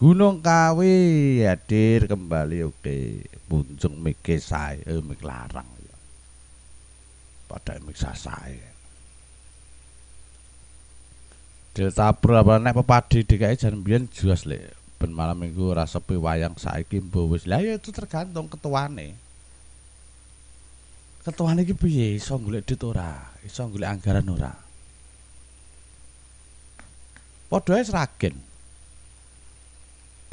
Gunung Kawi hadir kembali oke Bunjung Mike saya eh, Mik Larang pada miksa sae Delta berapa naik pepadi DKI jan biyen jelas lek ben malam minggu rasa sepi wayang saiki mbo wis lah ya itu tergantung ketuane ketuane iki piye iso golek duit ora iso golek anggaran ora padha ragen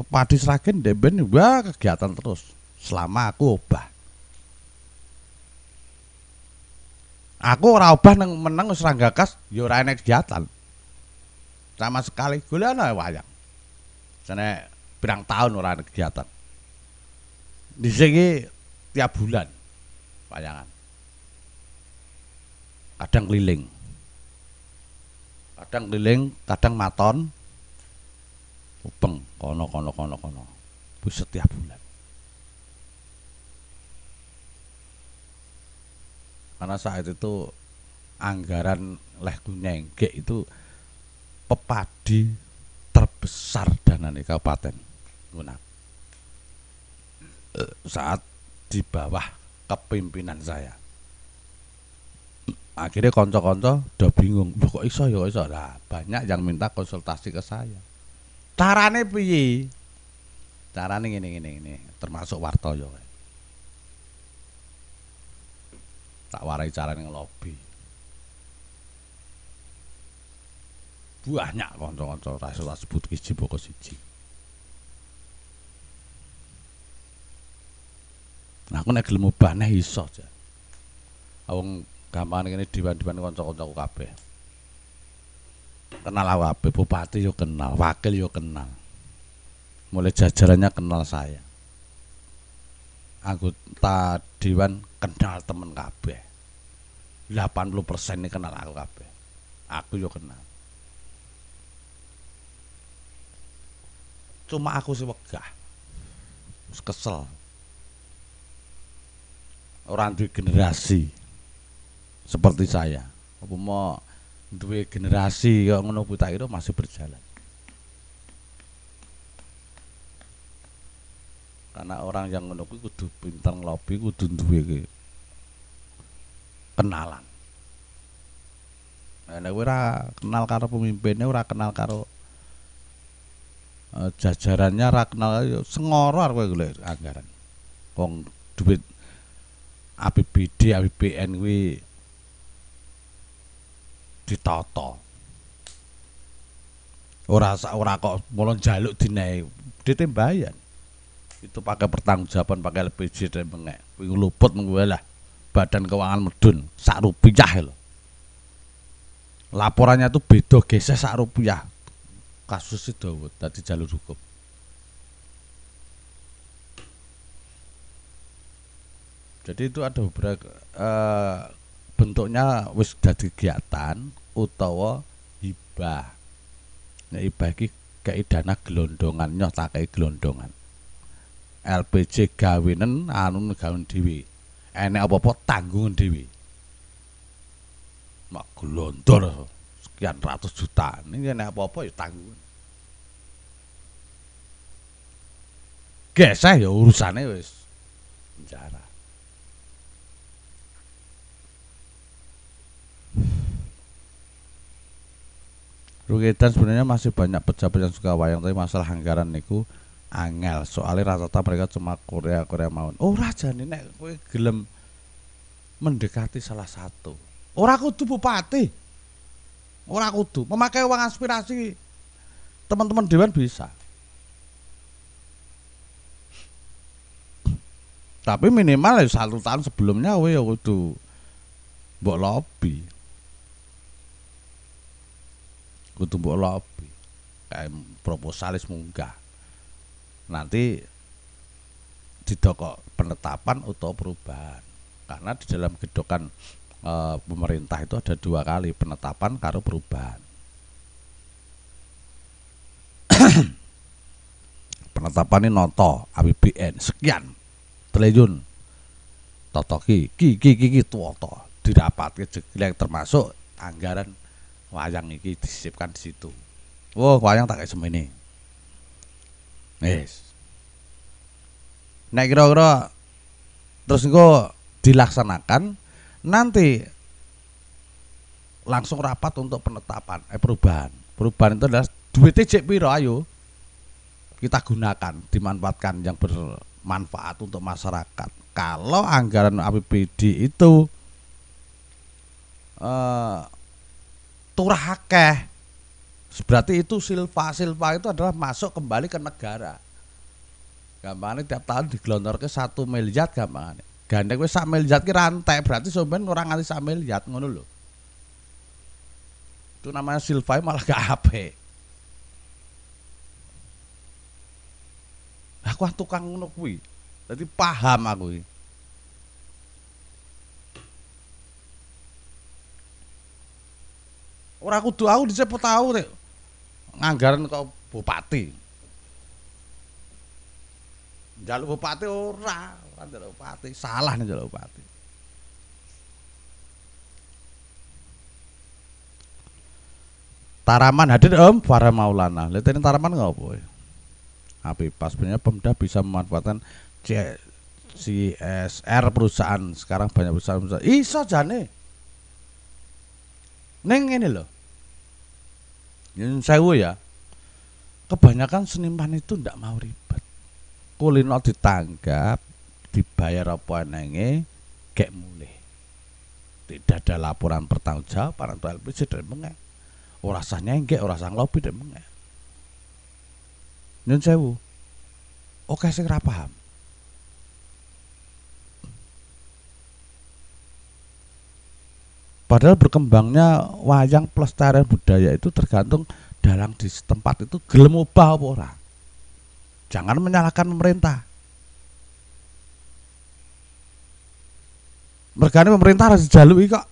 pepadi seragen deben wah kegiatan terus selama aku obah Aku ora obah nang meneng wis ranggakas ya ora enek kegiatan. Sama sekali golana wayang. Sene pirang tahun ora enek kegiatan. Di sini tiap bulan wayangan. Kadang keliling. Kadang keliling, kadang maton. Ubeng kono kono kono kono. Bu setiap bulan. karena saat itu anggaran leh nyengke itu pepadi terbesar dana di kabupaten Nguna. Eh, saat di bawah kepimpinan saya akhirnya konco-konco udah bingung kok iso ya iso lah banyak yang minta konsultasi ke saya carane piye carane ini ini ini, termasuk Wartoyo tak warai carane ngelobi. Banyak kanca-kanca rasa sebut siji pokok siji. Nah, aku nek gelem obah neh iso aja. Wong gampang kene dewan-dewan kanca-kancaku kabeh. Kenal aku bupati yo kenal, wakil yo kenal. Mulai jajarannya kenal saya anggota dewan kenal temen kabeh. 80% ini kenal aku kabeh. Aku juga kenal. Cuma aku sih wegah. Kesel. Orang di generasi seperti saya. Apa mau duwe generasi kok ngono buta masih berjalan. karena orang yang ngono kuwi kudu pinter ngelobi kudu duwe kenalan Nek nah, ora kenal karo pemimpinnya, ora kenal karo uh, jajarannya, ora kenal ya sengoro kowe golek anggaran. Wong duit APBD, APBN kuwi ditata. Ora ora kok mulo njaluk dinae ditembayan itu pakai pertanggungjawaban pakai LPG dan mengek wingi luput ya lah badan keuangan medun sak rupiah ya lo laporannya tuh bedo geser sak rupiah kasus itu tadi jalur hukum jadi itu ada beberapa uh, bentuknya wis dadi kegiatan utawa hibah nah, hibah ini kayak dana gelondongan nyotake gelondongan LPG gawenen anu gawin dhewe. Enek apa-apa tanggung dhewe. Mak glondor sekian ratus juta. Ini enek apa-apa ya tanggung. Gesah ya urusannya wis penjara. Rugetan sebenarnya masih banyak pejabat yang suka wayang tapi masalah anggaran niku angel soalnya rata-rata mereka cuma Korea Korea mau oh raja nih nek kue gelem mendekati salah satu Orang kudu bupati Orang kudu memakai uang aspirasi teman-teman dewan bisa tapi minimal ya satu tahun sebelumnya kowe ya kudu buat lobby kudu buat lobby kayak proposalis munggah nanti didokok penetapan atau perubahan karena di dalam gedokan e, pemerintah itu ada dua kali penetapan karo perubahan penetapan ini noto APBN sekian triliun totoki ki ki ki ki tuoto didapat yang termasuk anggaran wayang ini disiapkan di situ wow, wayang tak kayak semini Yes. Iya. Nek kira-kira terus engko dilaksanakan nanti langsung rapat untuk penetapan eh perubahan. Perubahan itu adalah duitnya cek piro ayo kita gunakan dimanfaatkan yang bermanfaat untuk masyarakat. Kalau anggaran APBD itu eh uh, turah akeh Berarti itu silpa silpa itu adalah masuk kembali ke negara. Gampangnya tiap tahun digelontor ke satu miliar gampangnya. Gandeng wes satu miliar ki rantai, berarti sebenarnya orang ngasih satu miliar ngono loh. Itu namanya silpa ya malah gak ape. Aku ah tukang ngono kuwi. Jadi paham aku ini. Ora kudu aku disebut tahu deh anggaran kok bupati. Jalur bupati ora, orang jalur bupati, salah nih jalur bupati. Taraman hadir Om Farah Maulana. Lihat ini Taraman nggak boy. Tapi pas punya Pemda bisa memanfaatkan CSR perusahaan sekarang banyak perusahaan perusahaan iso jane neng ini loh saya ya kebanyakan seniman itu ndak mau ribet kulino ditanggap dibayar apa nenge gek mulih tidak ada laporan pertanggungjawaban atau LPG dan mengek ora sah nyenggek ora sah lobi dan mengek nyun sewu oke saya ra paham Padahal berkembangnya wayang pelestarian budaya itu tergantung dalam di tempat itu gelem ubah apa ora. Jangan menyalahkan pemerintah. Mergane pemerintah harus dijaluki kok.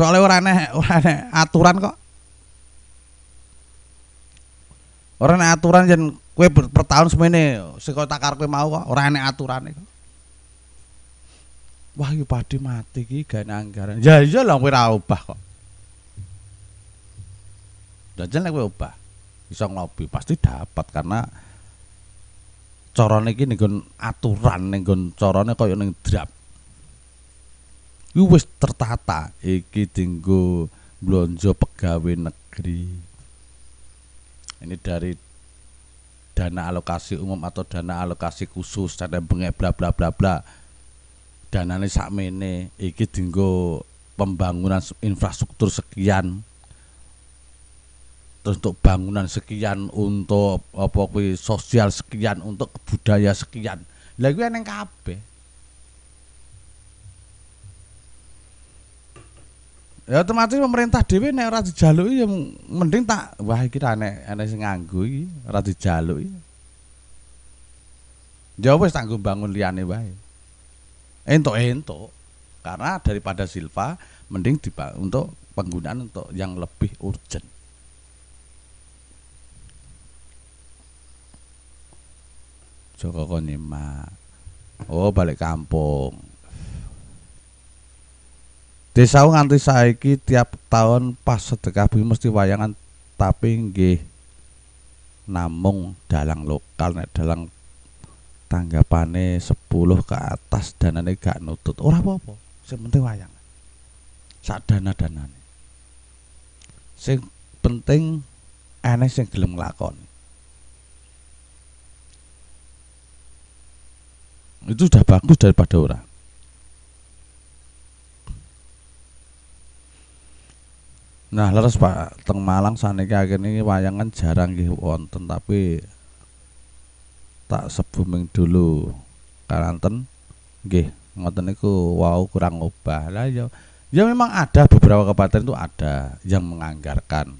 Soalnya ora aneh, ora aneh aturan kok. Ora aneh aturan yang kue bertahun tahun semene sekolah takar kue mau kok, ora aneh aturan kok. Wahyu Padi mati ki gak anggaran. Ya iya lah kowe ora obah kok. Jajan lek kowe bisa ngopi pasti dapat karena carane iki ning aturan ning carane kaya ning drap. Iki wis tertata iki dinggo blonjo pegawai negeri. Ini dari dana alokasi umum atau dana alokasi khusus ada bengek bla bla bla bla danane sakmene iki dienggo pembangunan infrastruktur sekian terus untuk bangunan sekian untuk apa kuwi sosial sekian untuk budaya sekian lha kuwi neng kabeh ya otomatis pemerintah dhewe nek ora dijaluki ya mending tak wah iki aneh nek ana sing nganggo iki ora ya wis tak bangun liane wae ento-ento karena daripada Silva mending dibang untuk penggunaan untuk yang lebih urgent. Joko Konima. Oh, balik kampung. Desa nganti saiki tiap tahun pas sedekah bumi mesti wayangan tapi nggih namung dalang lokal nek dalang tanggapane 10 ke atas danane gak nutut ora apa-apa sing penting wayang sak dana-danane sing penting aneh sing gelem lakon itu sudah bagus daripada orang Nah, leres Pak, teng Malang sana saniki akhirnya wayangan jarang nggih wonten tapi tak sebuming dulu karanten nggih ngoten niku wow kurang ubah lah ya ya memang ada beberapa kabupaten itu ada yang menganggarkan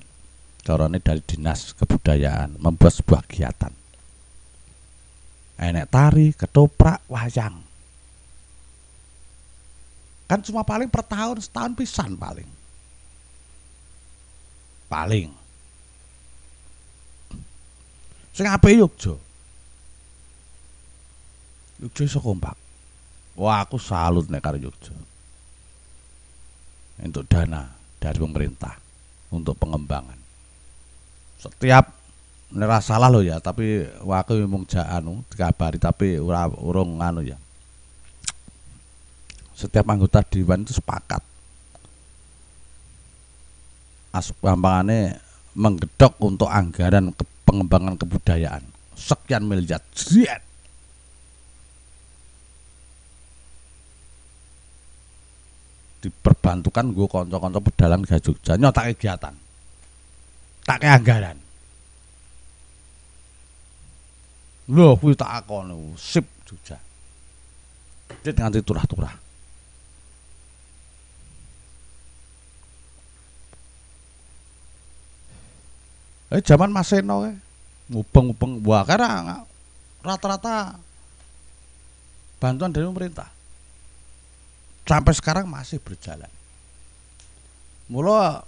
corone dari dinas kebudayaan membuat sebuah kegiatan enek tari ketoprak wayang kan cuma paling per tahun setahun pisan paling paling sing yuk Jo. Yogyo iso kompak. Wah, aku salut nek karo Yogyo. Untuk dana dari pemerintah untuk pengembangan. Setiap nerasa salah lo ya, tapi wah aku mung jak anu dikabari tapi ora urung anu ya. Setiap anggota dewan itu sepakat. asupan gampangannya menggedok untuk anggaran ke pengembangan kebudayaan sekian miliar Ziet. diperbantukan gue konco-konco pedalan ke Jogja nyotak kegiatan tak ke anggaran lho kuwi tak akono sip Jogja dit nganti turah-turah eh zaman Mas Seno eh. ngubeng-ngubeng wah karena rata-rata bantuan dari pemerintah sampai sekarang masih berjalan. Mula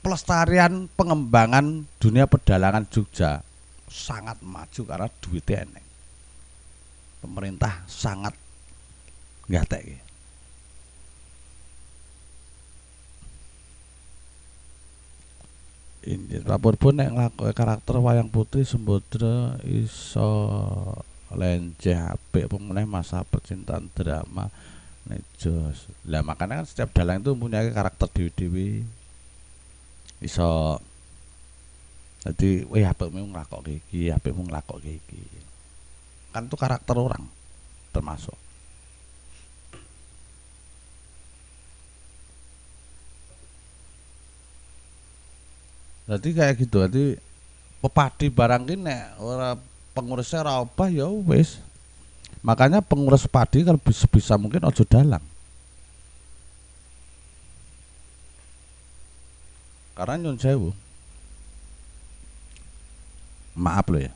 pelestarian pengembangan dunia pedalangan Jogja sangat maju karena duitnya enak. Pemerintah sangat ngatek. ini rapor pun yang nglakoke karakter wayang putri Sembodra iso lenceh hp pemenang masa percintaan drama Nek jos. Lah makanya kan setiap dalang itu punya karakter dewi-dewi. Iso jadi, weh apa mu nglakok gigi? Apa mu nglakok gigi? Kan itu karakter orang termasuk. Jadi kayak gitu, jadi pepadi barang ini orang pengurusnya rawa ya wes Makanya pengurus padi kalau bisa, bisa mungkin ojo dalang. Karena nyun sewu. Maaf lo ya.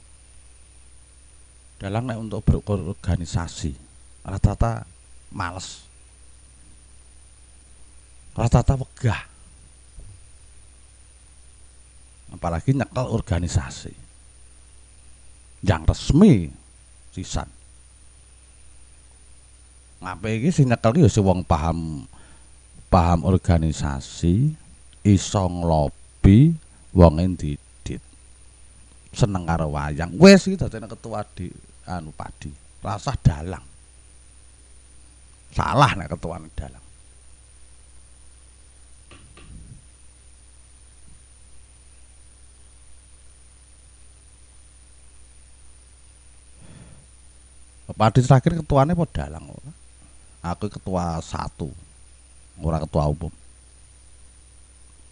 Dalang untuk berorganisasi rata-rata males. Rata-rata wegah. Apalagi nyekel organisasi yang resmi sisan Ngape iki sing nyekel ki ya si wong paham paham organisasi, iso nglobi wong didit. Seneng karo wayang. Wis iki dadene ketua di anu padi. Rasah dalang. Salah nek ketuane dalang. Padi terakhir ketuanya mau dalang ora aku ketua satu ora ketua umum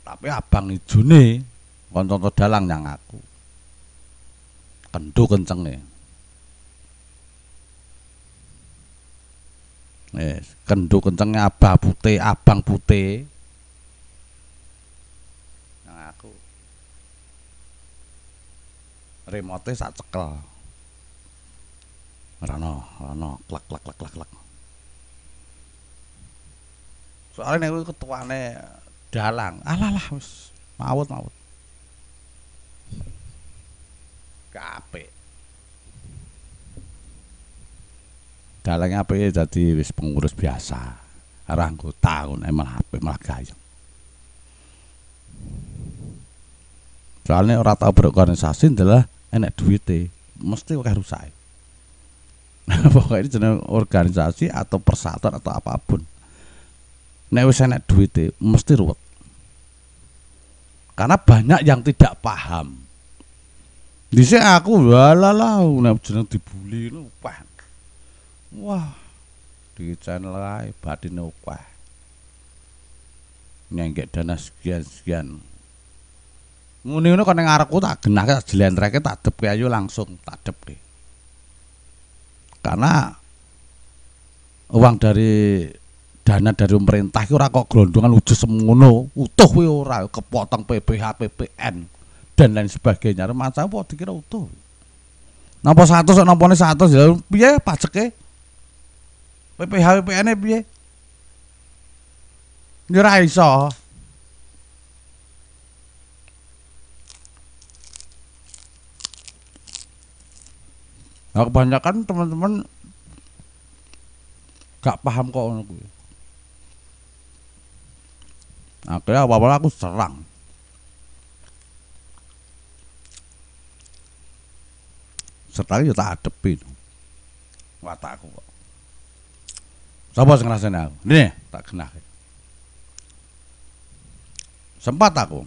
tapi abang ijune kanca dalang yang aku kendu nih Yes, kendu kencengnya abah putih, abang putih. yang aku. Remote sak cekel. Rano, rano, klak klak klak klak klak soalnya nek ketuane dalang alah lah wis mawut mawut kape dalangnya apa ya jadi wis pengurus biasa rangko tahun emang HP malah gayeng soalnya orang tahu berorganisasi adalah enak duitnya mesti kok rusak pokoknya jenis organisasi atau persatuan atau apapun nek wis enek duwite mesti ruwet. Karena banyak yang tidak paham. Dhisik aku walalah nek jeneng dibuli ngono wah. Wah. Di channel ae batine wah. Nenggek dana sekian-sekian. Muni ngene kok ning arepku tak genahke tak jelentreke tak depke ayo langsung tak depke. Karena uang dari dana dari pemerintah itu ora kok glondongan wujud semono, utuh kuwi ora kepotong PPH, PPN dan lain sebagainya. Remaja kok dikira utuh. Napa satu napa 100 ya piye pajeke? PPH, PPN-e piye? Ya ora iso. Nah, kebanyakan teman-teman gak paham kok ngono kuwi akhirnya awal-awal aku serang serang ya tak adepi aku kok sapa sing aku nih tak genah sempat aku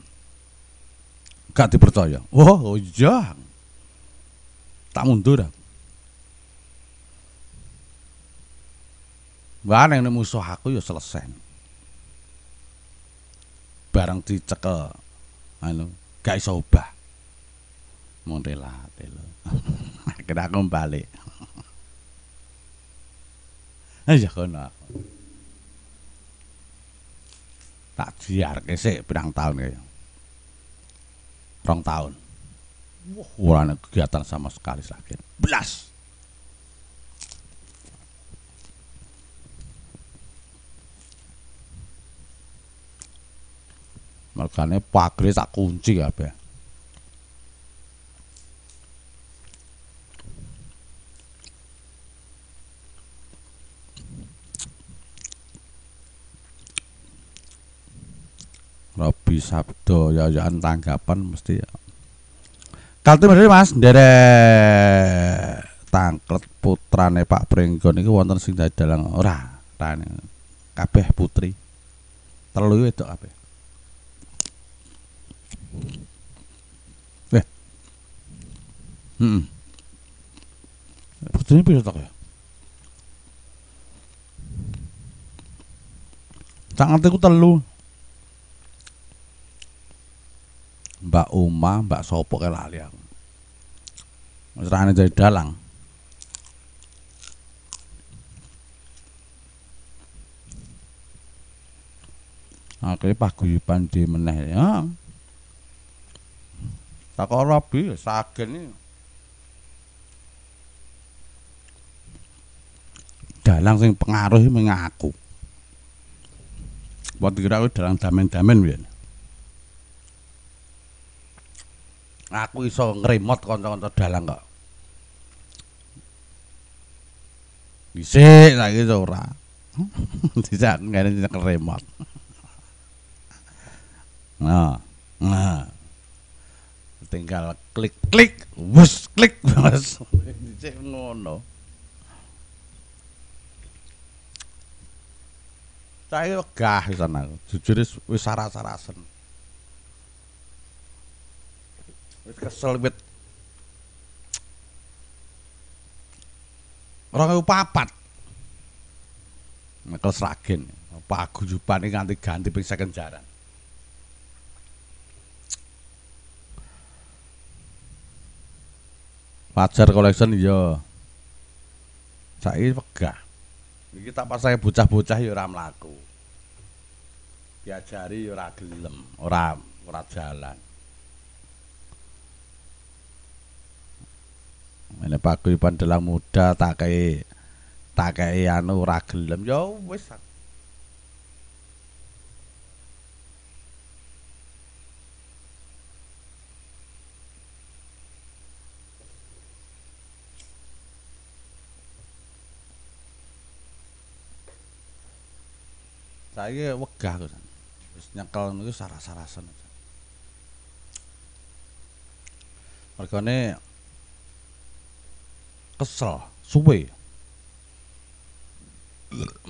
gak dipercaya oh, oh iya tak mundur aku Wah, yang musuh aku ya selesai barang dicekel anu gak iso obah mung relat telo akhirnya aku balik aja iya, kono tak siar sik pirang tahun kaya rong tahun wah wow, kegiatan sama sekali sakit belas Mergane pagre tak kunci kabeh. Robi Sabdo yayaan tanggapan mesti ya. Kaltim dari Mas nderek tangklet putrane Pak Prenggon niku wonten sing dalang ora rane kabeh putri. Telu wedok kabeh. 왜? 응. 버튼이 필요하다고요. Tangan teku telu. Mbak Uma, Mbak Sopo kayak lali aku. Mesrane jadi dalang. Akhirnya paguyuban di meneh ya. Takok Rabi ya sagen Dalang sing pengaruh mengaku. aku. Wong kira kowe dalang damen-damen Aku iso ngremot kanca-kanca dalang kok. lagi seorang. Tidak, nggak ada ngene remote. Nah, nah tinggal klik klik wus klik Mas. ngono. Cai wegah pisan aku. Jujur wis saras-sarasen. Wis kesel wit. Orang itu papat. Mekel seragen. Paguyubane nganti ganti ping sekenjaran. Fajar Collection yo Saiki wegah. Iki tak pasake bocah-bocah ya ora mlaku. Diajari ya ora gelem, ora ora jalan. Mene pakui pandelang muda tak kei anu ora gelem ya wis saya wegah aku wis nyekel niku saras-sarasan ini kesel suwe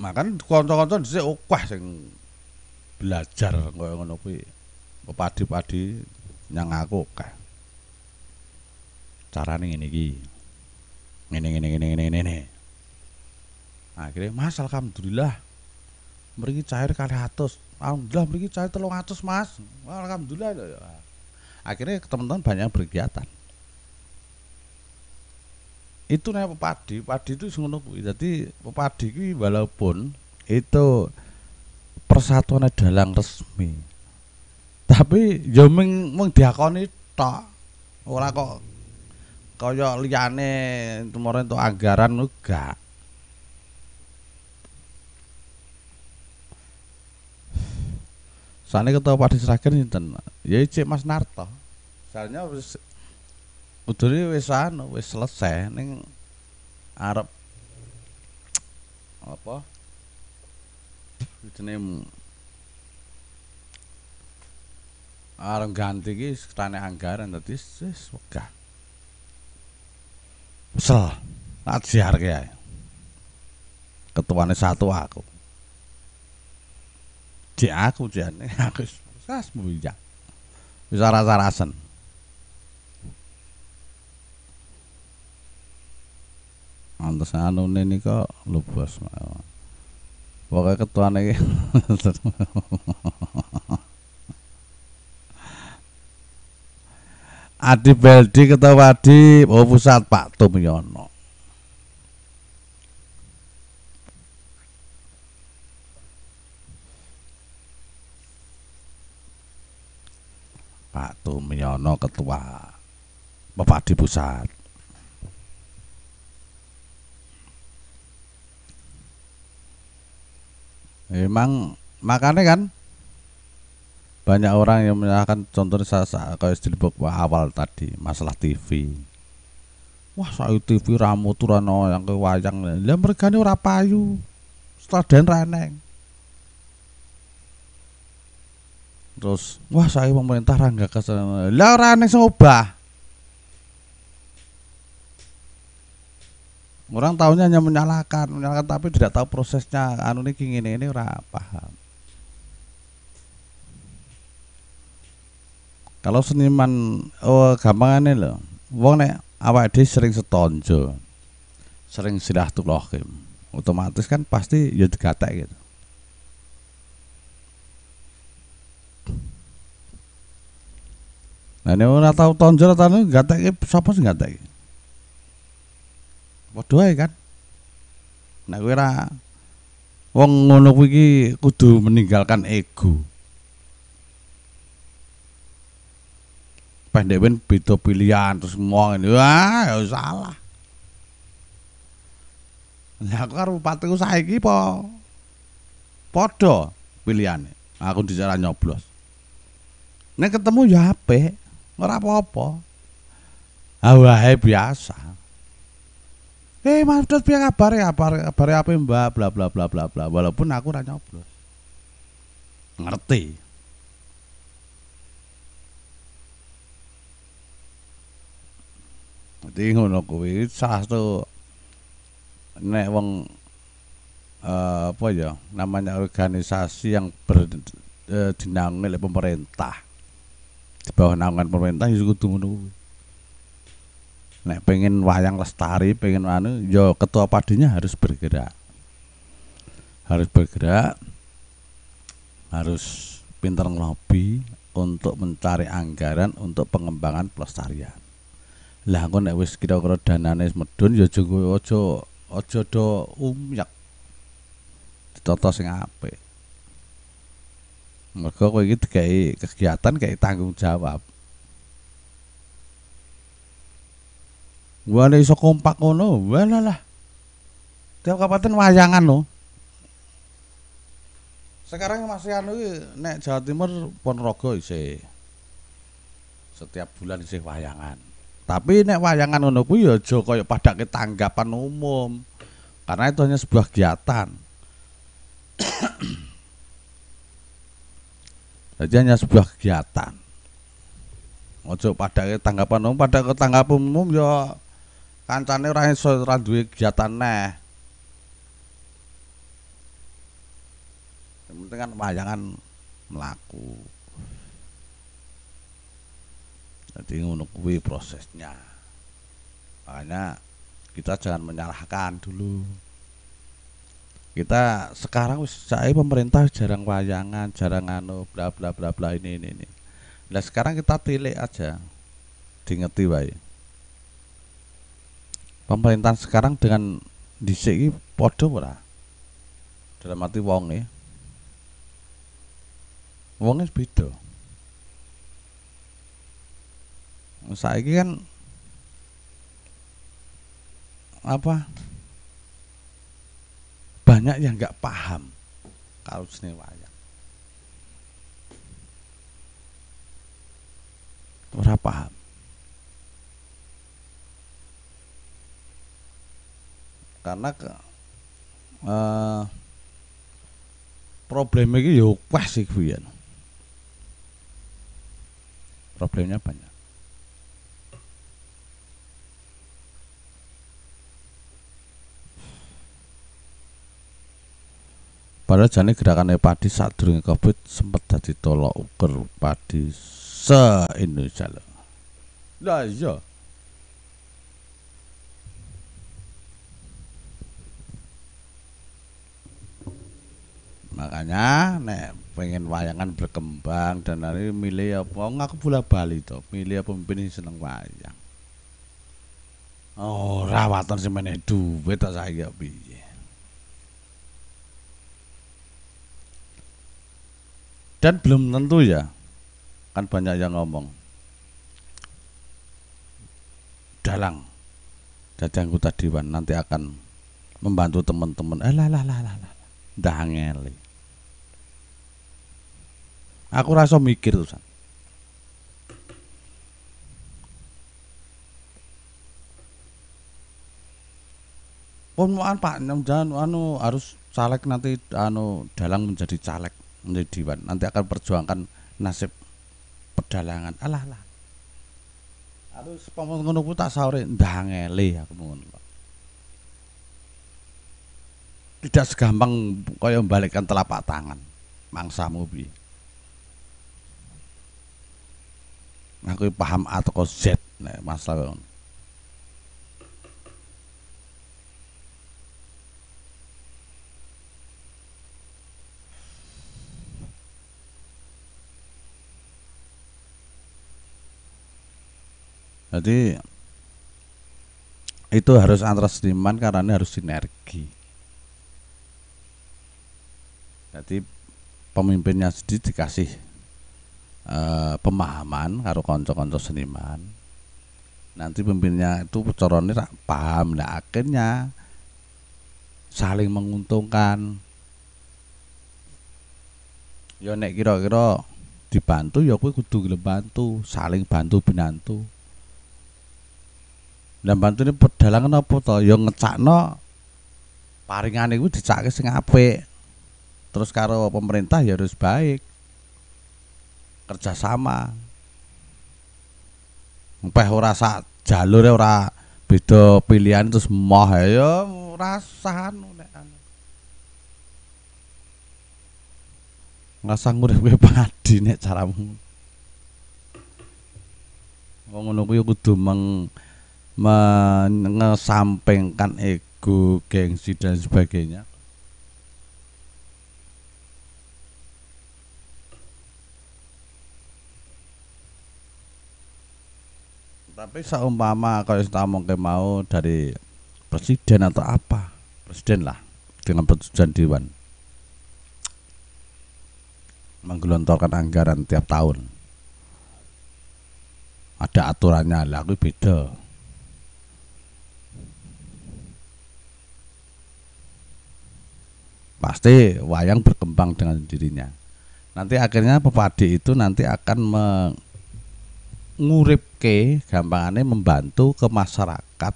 makan nah, kanca-kanca sih, okeh sing belajar kaya ngono kuwi padi padi nyang aku okeh carane ngene iki ini ini ini ini, ngene nah, akhirnya mas alhamdulillah beri cair 200. Alhamdulillah beri cair 300, Mas. Alhamdulillah. Akhirnya teman-teman banyak berkegiatan. Itu nih pepadi, padi itu ngono kuwi. Dadi pepadi kuwi walaupun itu persatuan dalang resmi. Tapi yo ya mung mung diakoni tok. Ora kok liane, liyane kemarin tuh anggaran enggak. soalnya ketua Pak nih sinten ya cek Mas Narto soalnya wis ini wis anu wis selesai neng Arab apa jenenge arep ganti iki sekretane anggaran dadi wis wakah, kesel tak siar kae ketuanya satu aku adik aku jane aku sas mbuyah. Wis rasa-rasen. Antes anu kok nika lho bos. Pokoke ketuane iki Adi Beldi ketua Adi oh pusat Pak Tumiyono. Yono. Pak Tumiono Ketua Bapak di Pusat. Emang makanya kan banyak orang yang menyalahkan contohnya saya, saya istri Stilbok awal tadi masalah TV. Wah saya TV ramu turano yang ke wayang, ya mereka ini rapayu payu, setelah dan raneng. terus wah saya pemerintah rangga kesana lah orang yang ngubah orang tahunya hanya menyalahkan menyalahkan tapi tidak tahu prosesnya anu ini kini ini orang paham kalau seniman oh ini loh wong nek awak edi sering setonjo sering silaturahim otomatis kan pasti ya digatek gitu Lah nek tahu tau tonjol ta gatekke sapa sing gatekke? Padha ya kan. Nah kira, wong ngono kuwi iki kudu meninggalkan ego. Pendewen beda pilihan terus ngomong wah ya salah. Nah aku karo patiku saiki po padha pilihane. Aku dicara nyoblos. Nek ketemu ya apik. Ora apa-apa. Awahe biasa. Eh Mas Dut piye ya, kabar kabar apa Mbak bla bla bla bla bla walaupun aku ora nyoblos. Ngerti. Dadi ngono kuwi to. nek wong uh, apa ya namanya organisasi yang berdinamik eh, oleh pemerintah di bawah naungan pemerintah ya kudu ngono nek pengen wayang lestari pengen anu yo ya ketua padinya harus bergerak harus bergerak harus pinter ngelobi untuk mencari anggaran untuk pengembangan pelestarian lah aku nek wis kira-kira danane medun ya aja aja aja do umyak ditata sing apik mereka kowe iki digawe kegiatan kayak tanggung jawab Wah, iso kompak ngono. Walah lah. Tiap kabupaten wayangan lo. Sekarang masih anu nek Jawa Timur Ponorogo isih. Setiap bulan isih wayangan. Tapi nek wayangan ngono kuwi ya aja kaya padake tanggapan umum. Karena itu hanya sebuah kegiatan. Jadi hanya sebuah kegiatan. Ojo pada tanggapan umum, pada ketanggapan umum ya kancane ora iso ora duwe kegiatan neh. Yang penting kan wayangan melaku. Jadi ngono kuwi prosesnya. Makanya kita jangan menyalahkan dulu kita sekarang saya pemerintah jarang wayangan jarang anu bla bla bla bla ini ini ini nah sekarang kita tilik aja diingeti wae Pemerintah sekarang dengan dhisik iki padha ora dalam arti wonge wonge beda saiki kan apa banyak yang nggak paham kalau seni wayang. Ora paham. Karena ke, uh, problemnya iki yo ya pasti Problemnya banyak. Padahal jane gerakannya padi saat sadurunge Covid sempat jadi tolok ukur padi se-Indonesia. dah iya. makanya nek pengen wayangan berkembang dan hari milih apa ngaku bola Bali to milih pemimpin seneng wayang oh rawatan si mana duwe tak saya biar. Dan belum tentu ya, kan banyak yang ngomong. Dalang, jadi anggota dewan nanti akan membantu teman-teman. Eh lah lah lah lah, dah ngeli Aku rasa mikir tuh. san. Pun Pak, jangan anu harus caleg nanti anu dalang menjadi caleg menjadi dewan nanti akan perjuangkan nasib pedalangan alah lah aku sepomong ngono tak saure ndangele aku mohon. tidak segampang kaya membalikkan telapak tangan mangsa piye aku paham atau Z nah, masalah jadi itu harus antara seniman karena ini harus sinergi jadi pemimpinnya sedikit dikasih e, pemahaman karo konco-konco seniman nanti pemimpinnya itu corone tak paham nah akhirnya saling menguntungkan Yo ya nek kira-kira dibantu ya kudu bantu saling bantu binantu lah bantune pedalangan apa to? Ya paringan paringane kuwi dicakke sing apik. Terus karo pemerintah ya harus baik. Kerjasama. ngepeh ora sak jalur e ora beda pilihan terus moh e. ya rasahan nek anu. Ngrasa nguripe padi nek caramu. ngomong ngono gue kudu meng mengesampingkan ego, gengsi dan sebagainya. Tapi seumpama kalau kita mau ke mau dari presiden atau apa, presiden lah dengan persetujuan dewan menggelontorkan anggaran tiap tahun ada aturannya lah aku beda pasti wayang berkembang dengan dirinya. Nanti akhirnya pepadi itu nanti akan mengurip menguripke gampangannya membantu ke masyarakat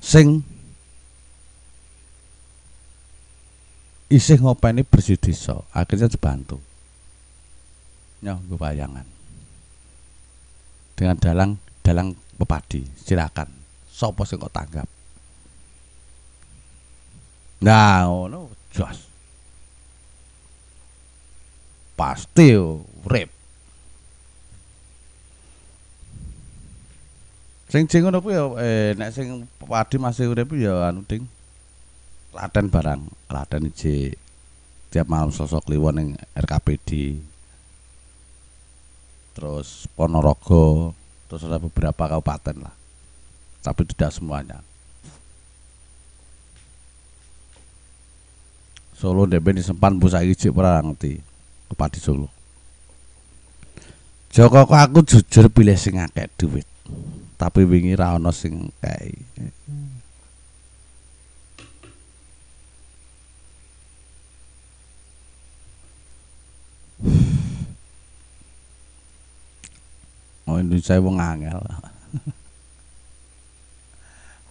sing isih ngopeni bersih desa akhirnya dibantu nyoh bayangan dengan dalang dalang pepadi silakan sopo sing kok tanggap Nah, no jos. Pasti urip. Sing sing ngono ya eh nek sing padi masih urip ya anu ding. Klaten barang, Klaten iki tiap malam sosok kliwon ning RKPD. Terus Ponorogo, terus ada beberapa kabupaten lah. Tapi tidak semuanya. Solo Depen disempan bu saiki perangti ora ngerti. Solo. Joko kok aku jujur pilih sing akeh duit. Tapi wingi rano ono sing kae. Oh Indonesia wong angel.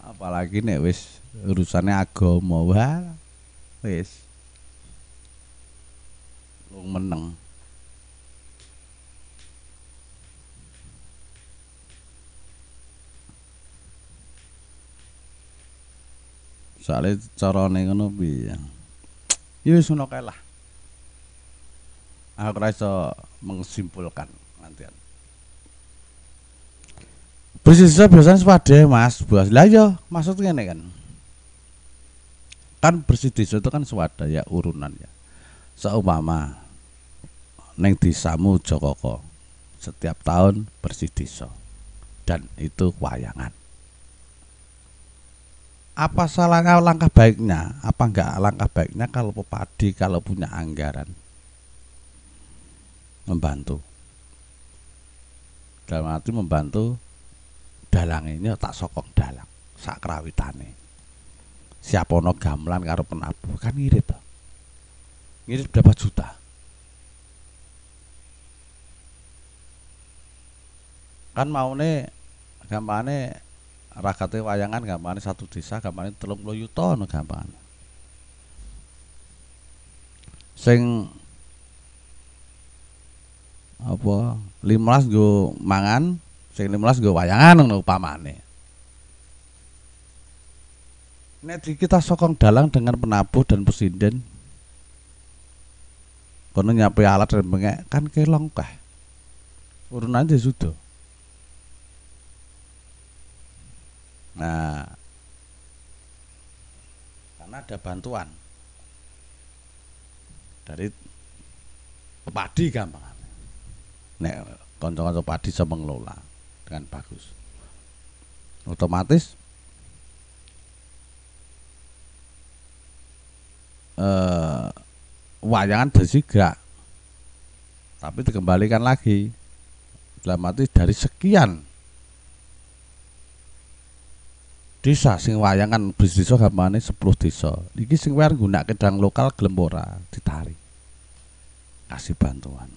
Apalagi nek wis urusannya agama wae. Wis wong meneng soalnya carane ngono piye ya wis ngono kae lah aku ora iso menyimpulkan nantian bersisa biasanya sepadhe mas buas lah ya maksud ngene kan kan bersih itu kan swadaya urunan ya seumpama neng Samu Jokoko setiap tahun bersih desa dan itu wayangan apa salahnya langkah baiknya apa enggak langkah baiknya kalau pepadi kalau punya anggaran membantu dalam arti membantu dalang ini ya tak sokong dalang sakrawitane. siapa siapono gamelan karo penabuh kan ngirit ngirit berapa juta kan maune nih ragate wayangan nih satu desa gampane 30 yuta no gampane sing apa limelas go mangan sing limelas go wayangan ngono upamane nek kita sokong dalang dengan penabuh dan presiden, kono nyape alat dan bengek kan kelong kah urunan sudah Nah, karena ada bantuan dari padi gampang. Nek kanca-kanca padi bisa mengelola dengan bagus. Otomatis eh, wayangan bersiga tapi dikembalikan lagi dalam arti dari sekian desa sing wayang kan bis desa gamane 10 desa. Iki sing wayang gunakake dang lokal gelem ditarik. Kasih bantuan.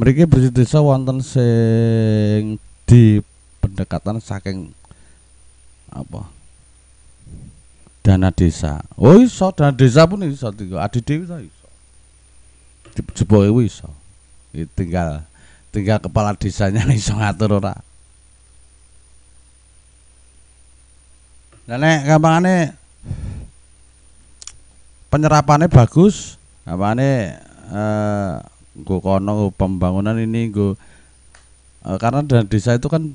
Mereka bis desa wonten sing di pendekatan saking apa? Dana desa. Oh iso dana desa pun iso tiga. Adi Dewi iso. Jeboke iso. Tinggal Tinggal kepala desanya iso ngatur ora. Dan nek gampangane penyerapannya bagus, gampangane eh Gue kono pembangunan ini gue, eh, karena dana desa itu kan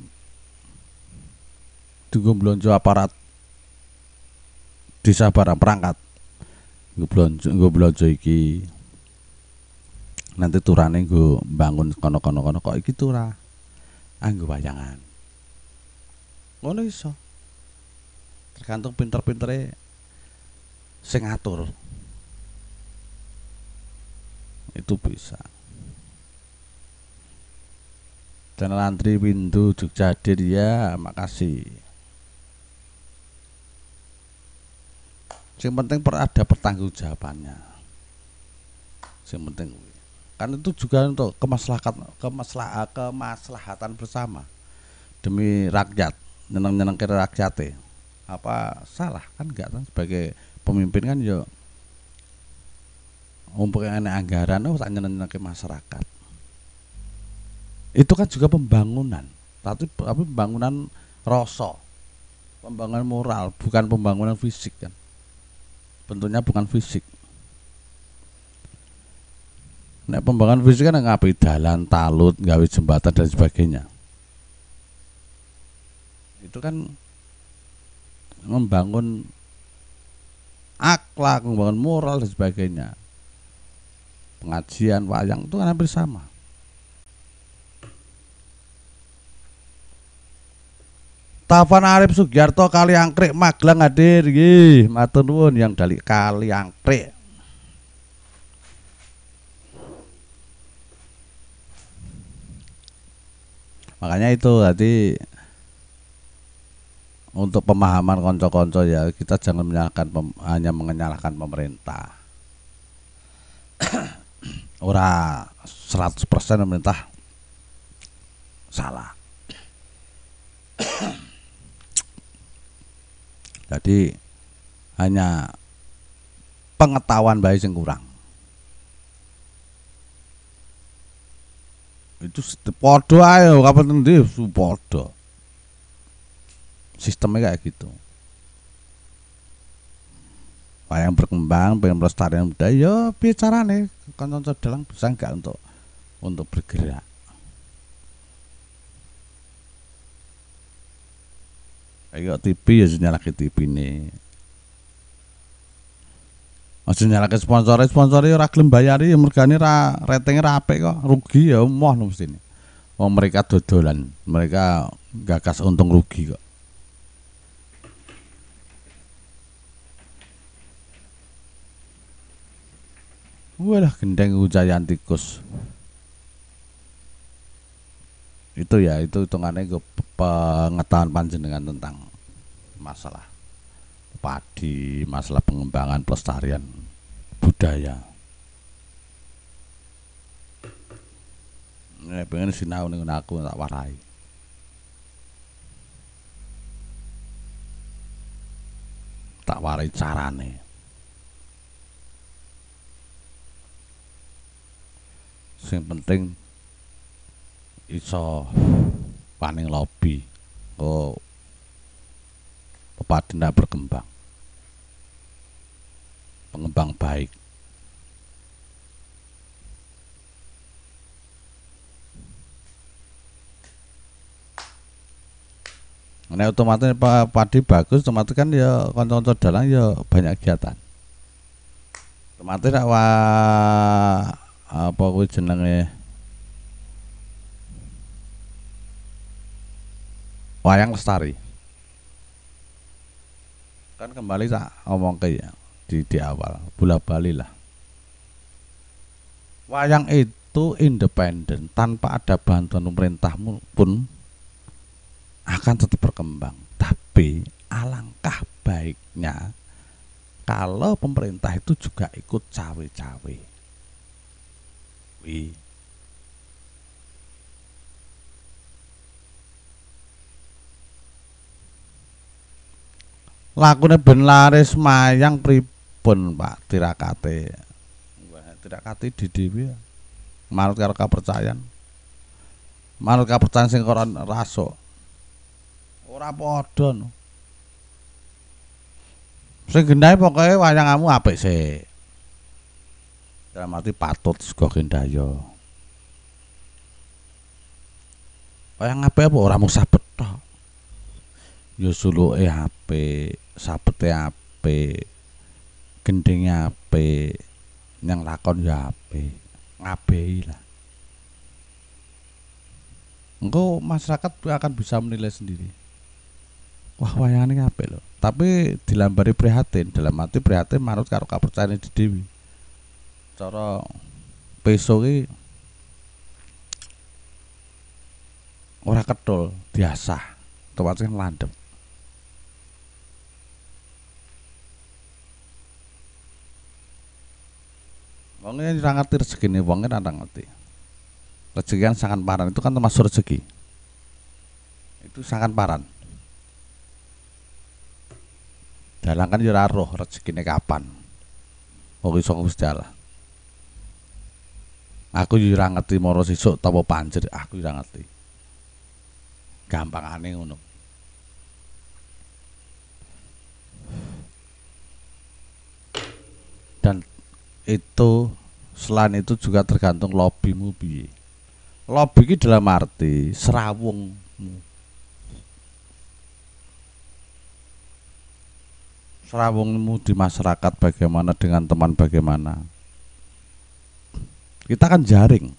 belum jual aparat desa barang perangkat. gue belonjo gue belonjo iki nanti turane gue bangun kono kono kono kok iki tura anggo ah, bayangan ngono iso tergantung pinter-pintere singatur, itu bisa dan antri pintu Jogja ya makasih yang penting per, ada pertanggung jawabannya yang penting kan itu juga untuk kemaslahatan kemaslah eh, kemaslahatan bersama demi rakyat nyenang nyenang kira rakyat apa salah kan enggak kan sebagai pemimpin kan yo untuk ini anggaran oh tak nyenang nyenang ke masyarakat itu kan juga pembangunan tapi tapi pembangunan rasa pembangunan moral bukan pembangunan fisik kan bentuknya bukan fisik Nek pembangunan fisik kan ngapi jalan, talut, ngapi jembatan dan sebagainya. Itu kan membangun akhlak, membangun moral dan sebagainya. Pengajian, wayang itu kan hampir sama. Tafan Arif Sugiarto Kali Angkrik Magelang hadir nggih matur nuwun yang dalik Kali Angkrik makanya itu tadi untuk pemahaman konco-konco ya kita jangan menyalahkan hanya menyalahkan pemerintah ora 100% pemerintah salah jadi hanya pengetahuan baik yang kurang itu podo ayo kapan nanti podo sistemnya kayak gitu yang berkembang pengen pelestarian budaya ya bicara nih kanton dalang bisa nggak untuk untuk bergerak Ayo TV ya nyala ke TV nih Aja ke sponsor, sponsor ora gelem bayari ya mergane ra ratinge ra kok, rugi ya moh mesti. Wong mereka dodolan, mereka gagas untung rugi kok. Walah gendeng hujayan tikus. Itu ya, itu hitungannya gue pengetahuan panjenengan tentang masalah padi, masalah pengembangan pelestarian budaya. Nek pengen sinau ning aku tak warai. Tak warai carane. Sing penting iso paning lobi. Oh, tidak berkembang. Pengembang baik. Nah otomatis pak padi bagus, otomatis kan ya kantor-kantor dalang ya banyak kegiatan. Otomatis wa apa kuwi jenenge wayang lestari kan kembali saya omong ke ya di, di awal bola balik lah wayang itu independen tanpa ada bantuan pemerintah pun akan tetap berkembang tapi alangkah baiknya kalau pemerintah itu juga ikut cawe-cawe. lakune ben laris mayang pripun Pak tirakate wah tirakate di dhewe ya. manut karo kapercayan manut kapercayan sing koran raso ora padha no sing gendahe pokoke wayangamu apik sik dalam arti patut sego gendaya wayang apik apa ora musah petok ya suluke apik sabete ape, gendenge ape, yang lakon ya ape ngabehi lah. Engko masyarakat akan bisa menilai sendiri. Wah, wayangane ape loh. Tapi dilambari prihatin, dalam mati prihatin marut karo kapercayaan di Dewi. Cara peso ki ora ketol biasa. Tuwat kan landep Wong ini ora ngerti rezekine wong ora ngerti. Rezeki kan sangat paran itu kan termasuk rezeki. Itu sangat paran. Dalang kan yo ora roh rezekine kapan. Wong iso Gusti Allah. Aku yo ora ngerti moro sesuk apa panjer, aku ora ngerti. aneh ngono. dan itu selain itu juga tergantung lobby mubi. lobby itu dalam arti serawung serawungmu di masyarakat bagaimana dengan teman bagaimana kita kan jaring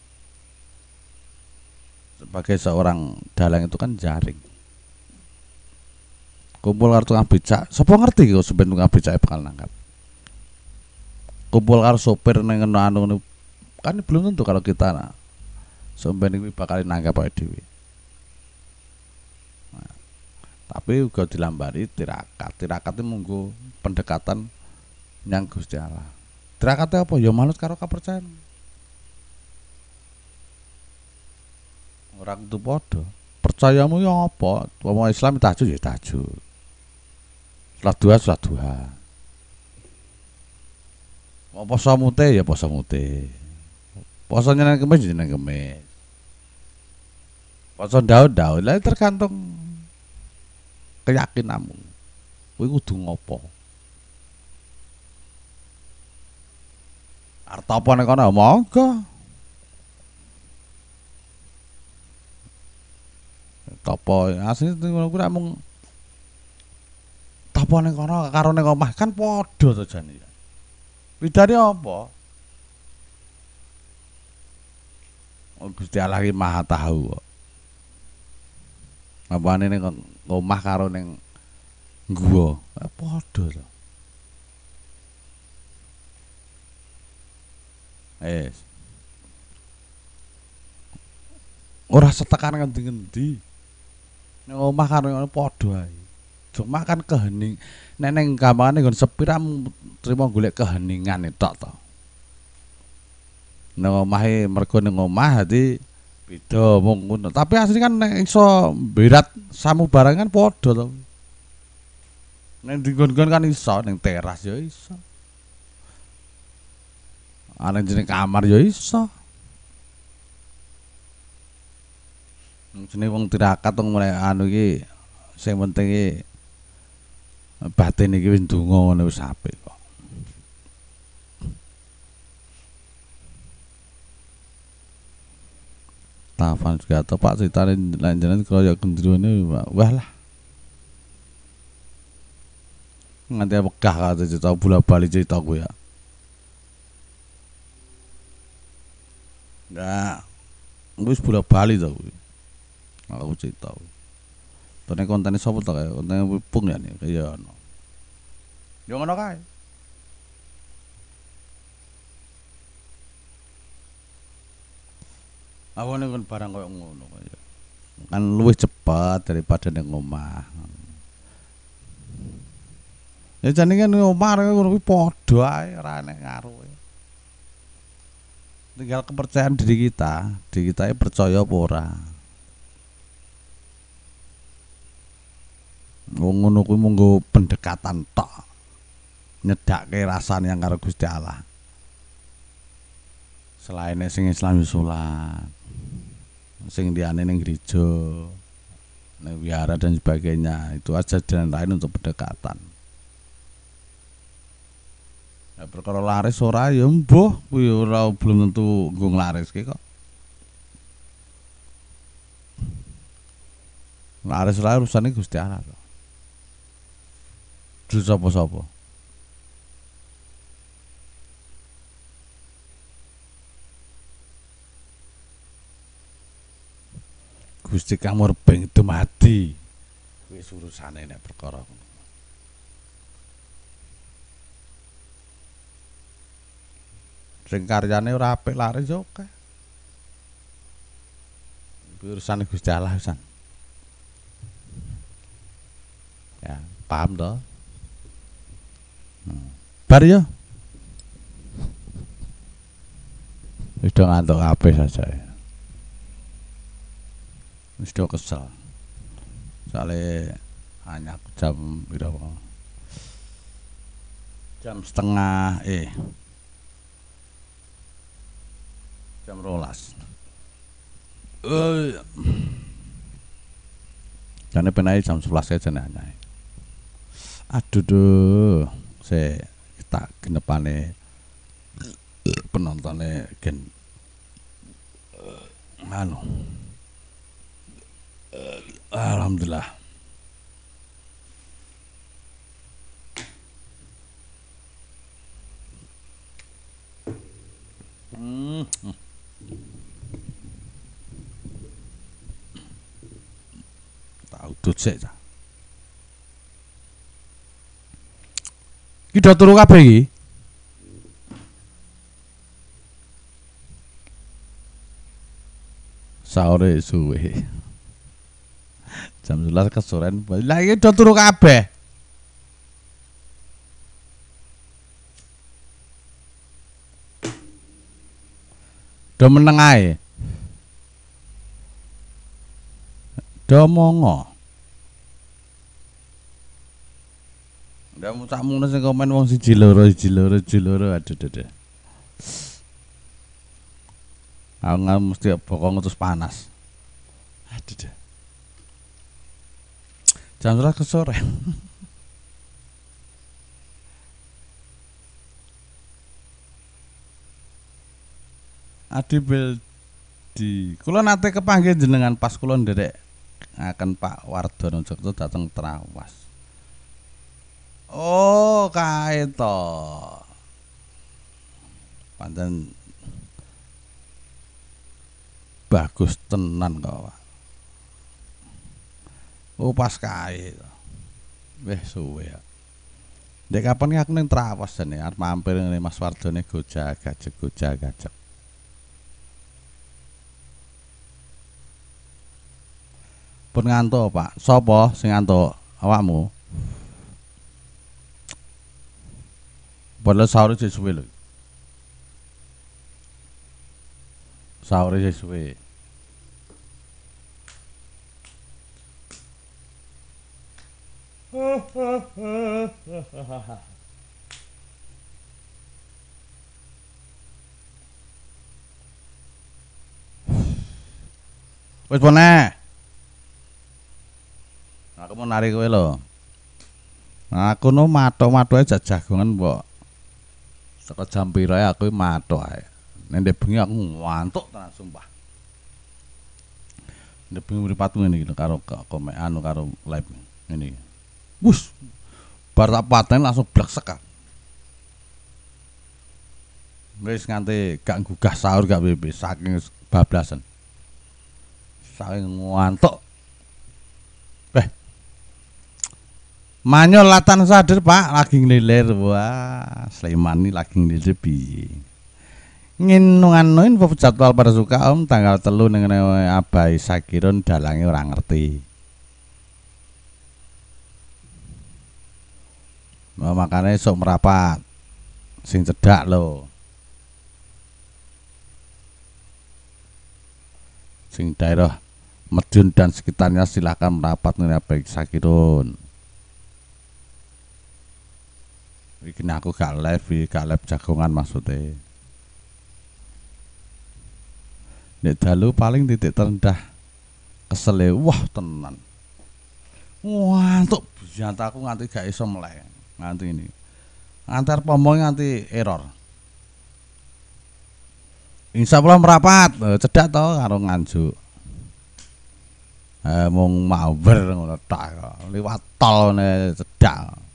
sebagai seorang dalang itu kan jaring kumpul kartu ngabicak sapa ngerti kok sebenarnya ngabicak bakal nangkap kumpul karo sopir neng anu anu kan belum tentu kalau kita nah. sampean ini bakal nanggap awake Dewi. tapi juga dilambari tirakat. Tirakat itu munggu pendekatan yang Gusti Allah. Tirakatnya apa? Ya manut karo kepercayaan. Orang itu bodoh, Percayamu ya apa? mau Islam ya tahajud ya tahajud. Salat dua, salat dua. Oh, poso mute ya poso mute. Poso nyenang kemis ya nyenang kemis. Poso daud-daud lah tergantung keyakinanmu. Kowe kudu ngopo? Arta apa nek ana monggo. Topo asli ngono kuwi mung topo ning kono karo ning omah kan padha to jane. Ya. Widane apa? Oh, Gusti Allah ki Maha Tahu kok. Apane ning omah karo ning gua eh, padha to. Eh. Ora setekan ngendi di, ngomah omah karo padha ae. Cuma kan kehening neneng gampangane nggon sepiram terima gule keheningan itu to. neng omahe mergo neng omah dadi beda mung Tapi asli kan neng iso berat samu barang kan padha to. Neng digon-gon kan iso neng teras ya iso. Ana kamar ya iso. Jenenge wong tirakat wong mulai anu iki sing penting iki batin iki wis ndonga ngono wis apik kok Tafan Sugato Pak ceritane kalau kaya gendrone wah lah nganti wegah kata cerita bola balik cerita ku ya Nah, wis bola balik to Aku cerita. Kuwi. Tone kontene sapa to kae? Kontene Pung ya nek iya, kan ya ono. Yo ngono kae. Awane kon barang koyo ngono kaya. Kan luwih cepat daripada ning omah. Ya jane kan omah ngono kuwi padha ae ora enek ngaruh. Ya. Tinggal kepercayaan diri kita, diri kita percaya apa ora. Wong ngono kuwi pendekatan tok. Nyedake rasane yang karo Gusti Allah. Selaine sing Islam ya salat. Sing diane ning gereja, ning wihara dan sebagainya, itu aja jalan lain untuk pendekatan. Ya, perkara laris ora ya mbuh kuwi ora belum tentu nggo laris kok. Laris ora urusane Gusti Allah dul sapa-sapa. Gusti kamurbeng dumadi. Wis urusane nek perkara ngono. Sing karyane ora apik laris yo ya akeh. Urusane Gusti Allah Ya, paham toh? Bar ya. Sudah ngantuk apa saja. Wis kesel. Sale hanya jam berapa? Jam setengah eh jam rolas. Eh, karena penai jam sebelas aja nanya. Aduh duh saya tak genepane penontonnya gen anu alhamdulillah hmm. tak udut sik Kita do turu kabeh iki. Saore suwe. Jam 11 kesoren. Lah iki do turu kabeh. Do Do mongo. Ndak mung sak mune sing komen wong siji loro siji loro siji loro aduh aduh. Aku nggak mesti bokong terus panas. Aduh deh. Jam sebelas ke sore. Adi kulon Kula nate kepanggil jenengan pas kulon derek akan Pak Wardono Jogja datang terawas Oh, kae to. bagus tenan kok, Pak. Oh, pas kae. Wis suwe ya. Dek kapan aku ning Trawas jane arep ya? mampir ning Mas Wardone gojak gajek gojak gajek. Pun ngantuk, Pak. Sopo sing ngantuk? Awakmu? padahal sahur sih suwe loh sahur sih suwe Wes pone. Aku mau kowe lho. Aku no matok-matoke jajah gongen, Mbok. Teko jam piro aku matok ae. Nek bengi aku ngantuk tenan sumpah. Nek bengi mripatku ngene iki karo komek anu karo live ini, iki. Wus. Bar tak paten langsung bleksek ah. Wis nganti gak gugah sahur gak bebe saking bablasan. Saking ngantuk Manyol latan sadar Pak lagi ngelir wah Sleman ini lagi ngelilir nuin nginunganuin jadwal pada suka om tanggal telu dengan abai sakiron dalangi orang ngerti mau makanya sok merapat sing cedak lo sing daerah Medun dan sekitarnya silahkan merapat dengan abai sakiron Iki aku gak live, gak live jagongan maksudnya. Nek dalu paling titik terendah kesele wah tenan. Wah, untuk aku nganti gak iso melek. Nganti ini. Antar pomong nganti error. Insya Allah merapat, eh, cedak to karo nganjuk. Eh mau ber ngono tok. Liwat tol ne cedak.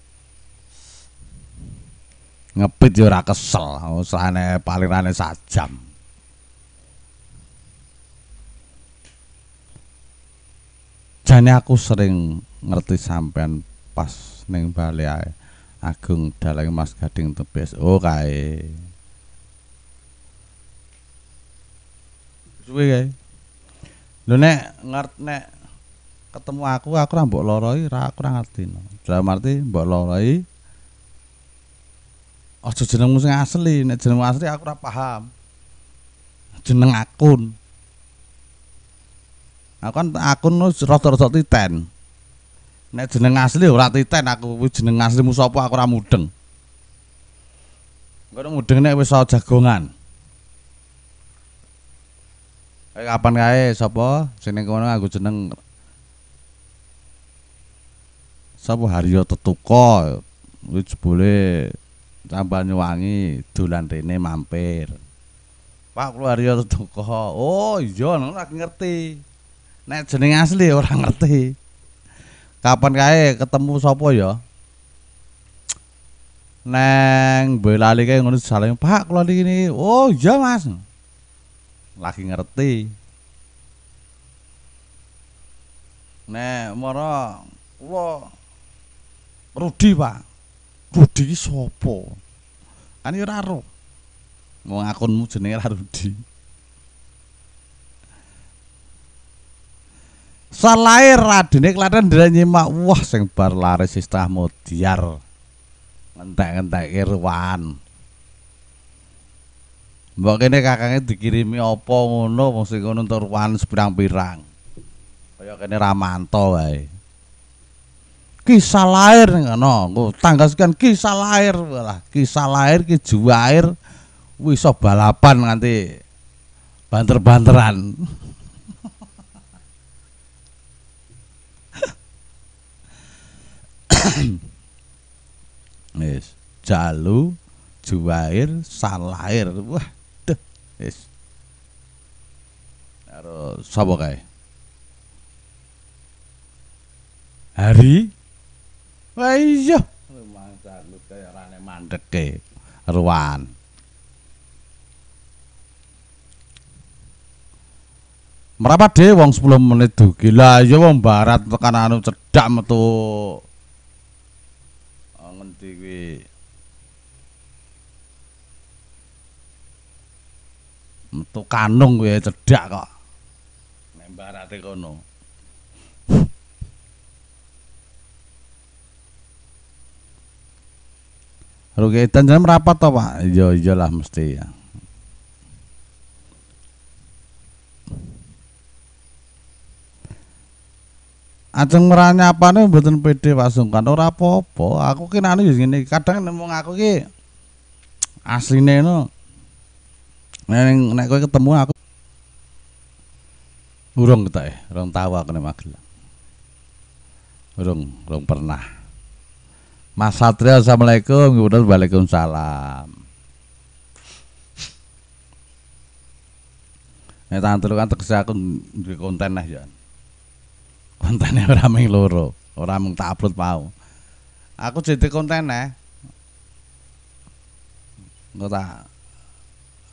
ngebit ya ora kesel usahane palirane sak jam jane aku sering ngerti sampean pas ning bali Agung Dalang Mas Gading Tebes oh kae suwe lho nek ngerti nek ketemu aku aku ora mbok lorohi ora kurang ngerti no. mbok lorohi oh jeneng sing asli, nek jenengmu asli aku ora paham. Jeneng akun. Aku kan akun rada-rada titen. Nek jeneng asli ora titen aku jeneng aslimu sapa aku ora mudeng. Engko mudeng nek wis jagongan. Eh kapan kae sapa sing ning kono aku jeneng sapa Haryo Tetuko kuwi boleh wangi, dolan rene mampir. Pak Kluwaryo sedekah. Oh iya orang ngerti. Nek jeneng asli orang ngerti. Kapan kaya ketemu sopoyo ya? Neng belali kaya ngono saling Pak kula ini, Oh iya Mas. Lagi ngerti. Nek mara lo Rudi Pak. Rudi Sopo, sapa? Ani ora ro. Wong akunmu jenenge Rudi. Salahe radene klaten ndrenye mak wah sing bar laris istah modiar. Ngentek-ngenteke ruwan. Mbok kene kakange dikirimi apa ngono wong sing ngono entuk ruwan sepirang-pirang. Kaya kene Ramanto wae kisah lahir ngono no. tanggal sekian kisah lahir lah kisah lahir ki juwair wis balapan nanti, banter-banteran yes. Jalu, juair Salair. Wah, deh. Yes. Karo sabo kae? Hari Wah mandeke ruwan. Merapat deh wong 10 menit dugi lah ya wong barat tekan anu cedak metu. Oh, ngendi kuwi? Metu kanung kuwi cedak kok. Nek barate kono. Rukiatan jenengan merapat toh Pak? Iya, iyalah mesti ya. Ajeng merane apa mboten pede Pak Sungkan. Ora apa-apa, aku kena nih, anu ya ngene. Kadang nemu aku ki aslinya, no. neng, neng, kau ketemu aku urung eh urung tahu aku nek Magelang. Urung, urung pernah. Mas Satria Assalamualaikum kemudian Waalaikumsalam Nek tangan telu kan terus aku di konten neh ya. Kontene ora loro, orang mung tak upload mau. Aku jadi konten neh. Engko tak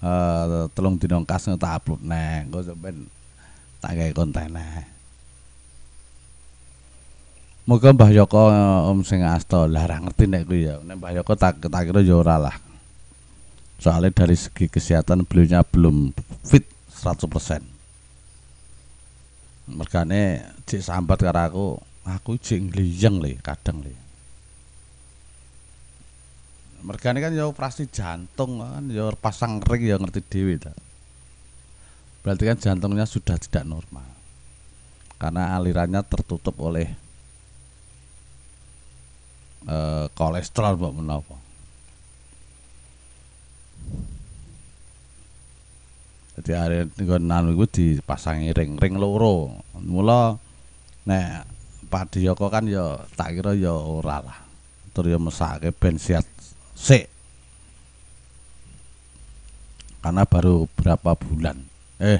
eh uh, telung dina kas tak upload neh. Engko tak gawe konten eh. Moga Mbah Yoko Om um, sing lah larang ngerti nek kuwi ya. Nek Mbah Yoko tak tak kira ya lah. Soalnya dari segi kesehatan beliaunya belum fit 100%. Mergane cek sambat karo aku, aku cek ngliyeng le kadang le. Mergane kan ya operasi jantung kan ya pasang ring ya ngerti dhewe ta. Berarti kan jantungnya sudah tidak normal. Karena alirannya tertutup oleh Eh, kolesterol kolesterol mbok menapa. hari arek kan nanu iku dipasangi ring-ring loro. Mula nek padiyaka kan ya tak kira ya ora lah. Tur ya mesake ben siat Karena baru berapa bulan. Eh.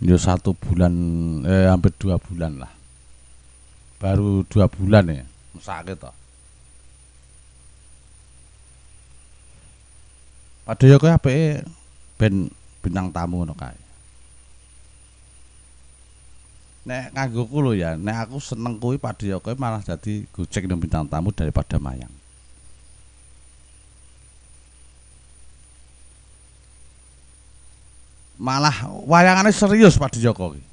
Ya satu bulan eh hampir dua bulan lah baru dua bulan ya sakit toh pada ya kowe ya? ben bintang tamu ngono Nek kanggo ku ya, nek aku seneng kuwi padha ya malah jadi gojek nang bintang tamu daripada mayang. Malah wayangannya serius pada ya Jokowi.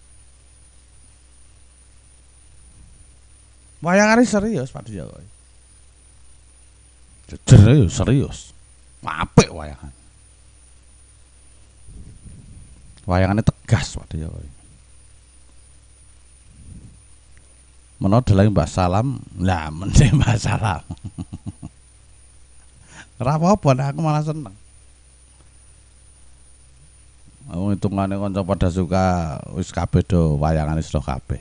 ini serius Pak Jokowi. Serius, serius. Apik wayangan. Wayangannya tegas Pak Jokowi. Menoh dalang Mbak Salam, lah mending Mbak Salam. apa? nah aku malah seneng. Aku hitungannya kan pada suka wis kabeh do wayangane sudah kabeh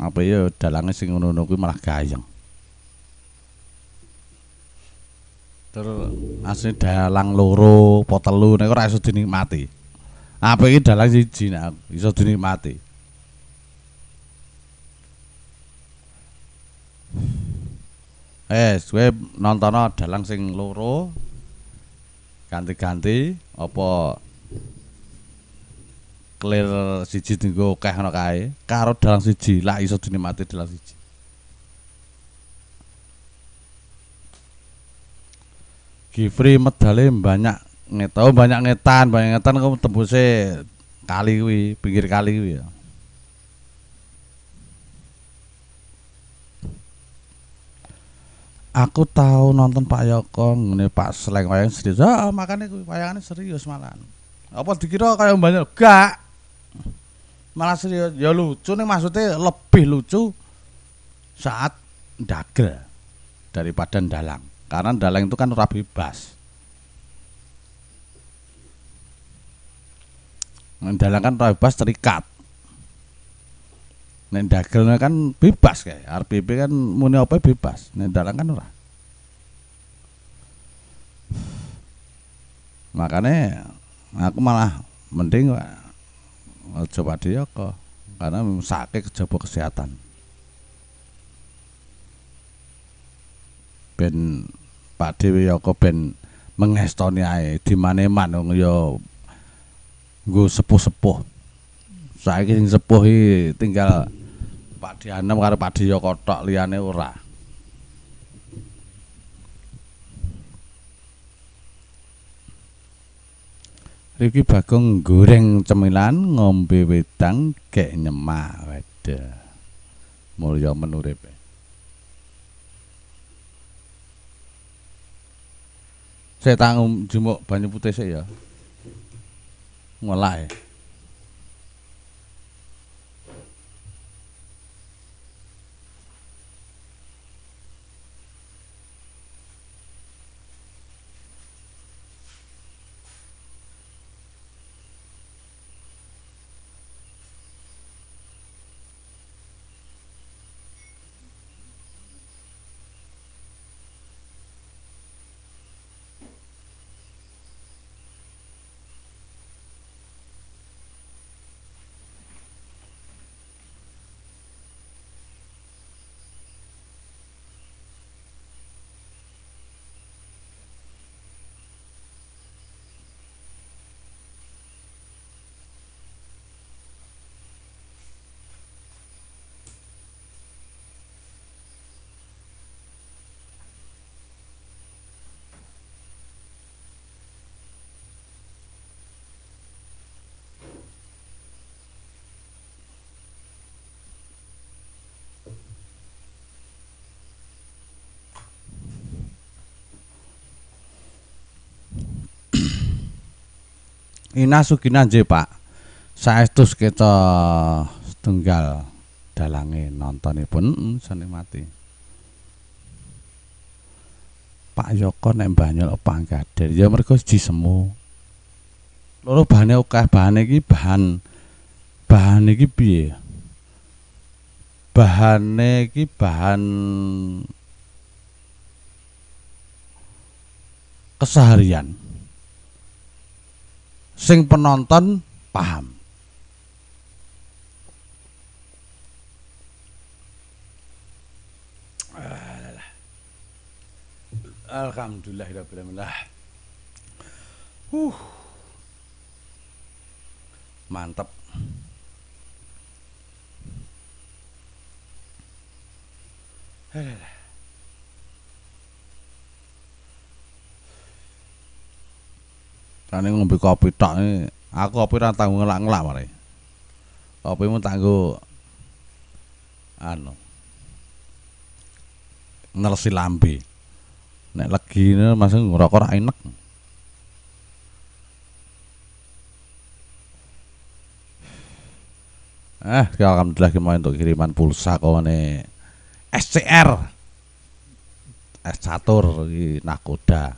apa ya dalangnya sing ngono-ngono malah gayeng terus asli dalang loro potelu, telu nek iso dinikmati apa ini dalang siji nek iso dinikmati Eh, kowe nontono dalang sing loro ganti-ganti apa Clear siji dienggo akeh ana kae, karo dalang siji lak iso dinikmati dalang siji. Gifri medale banyak ngeta banyak ngetan, banyak ngetan kok tembuse kali kuwi, pinggir kali kuwi ya. aku tahu nonton Pak Yoko ngene Pak Sleng wayang serius. Ah, makane kuwi wayangane serius malan. Apa dikira kaya banyak? Gak malah serius ya lucu nih maksudnya lebih lucu saat dagel daripada dalang karena dalang itu kan rapi bas dalang kan rapi bas terikat nek dagelnya kan bebas kayak RPP kan muni apa bebas nek dalang kan ora makanya aku malah mending aja yoko ya, karena sakit kejaba kesehatan ben Pak Dewi Yoko ya, ben mengestoni ae di mana mana yo gue sepuh-sepuh saya kirim sepuh tinggal Pak Dianem karena Pak Diyo ya kotok liane ora Riki bakong goreng cemilan ngombe wedang kek nyemak wede Mulya menurip e. saya tanggung jumuk banyu putih saya ya ngolak ya e. Ina Suginanje Pak. Saestu kita setunggal dalange nontonipun hmm, senikmati. Pak Yoko nek banyol pangkader ya mergo jisemu. Loro bahannya okah bahane iki bahan bahan iki piye? Bahane iki bahan keseharian sing penonton paham. Ah, Alhamdulillah, Uh. Mantap. Alhamdulillah Kane ngumpi kopi tok aku kopi ora ngelang ngelak-ngelak mare. Kopimu tak nggo anu. Nersi lagi Nek legine mas ngrokok ora enek. Eh, alhamdulillah kemarin untuk kiriman pulsa nih, SCR. S catur iki nakoda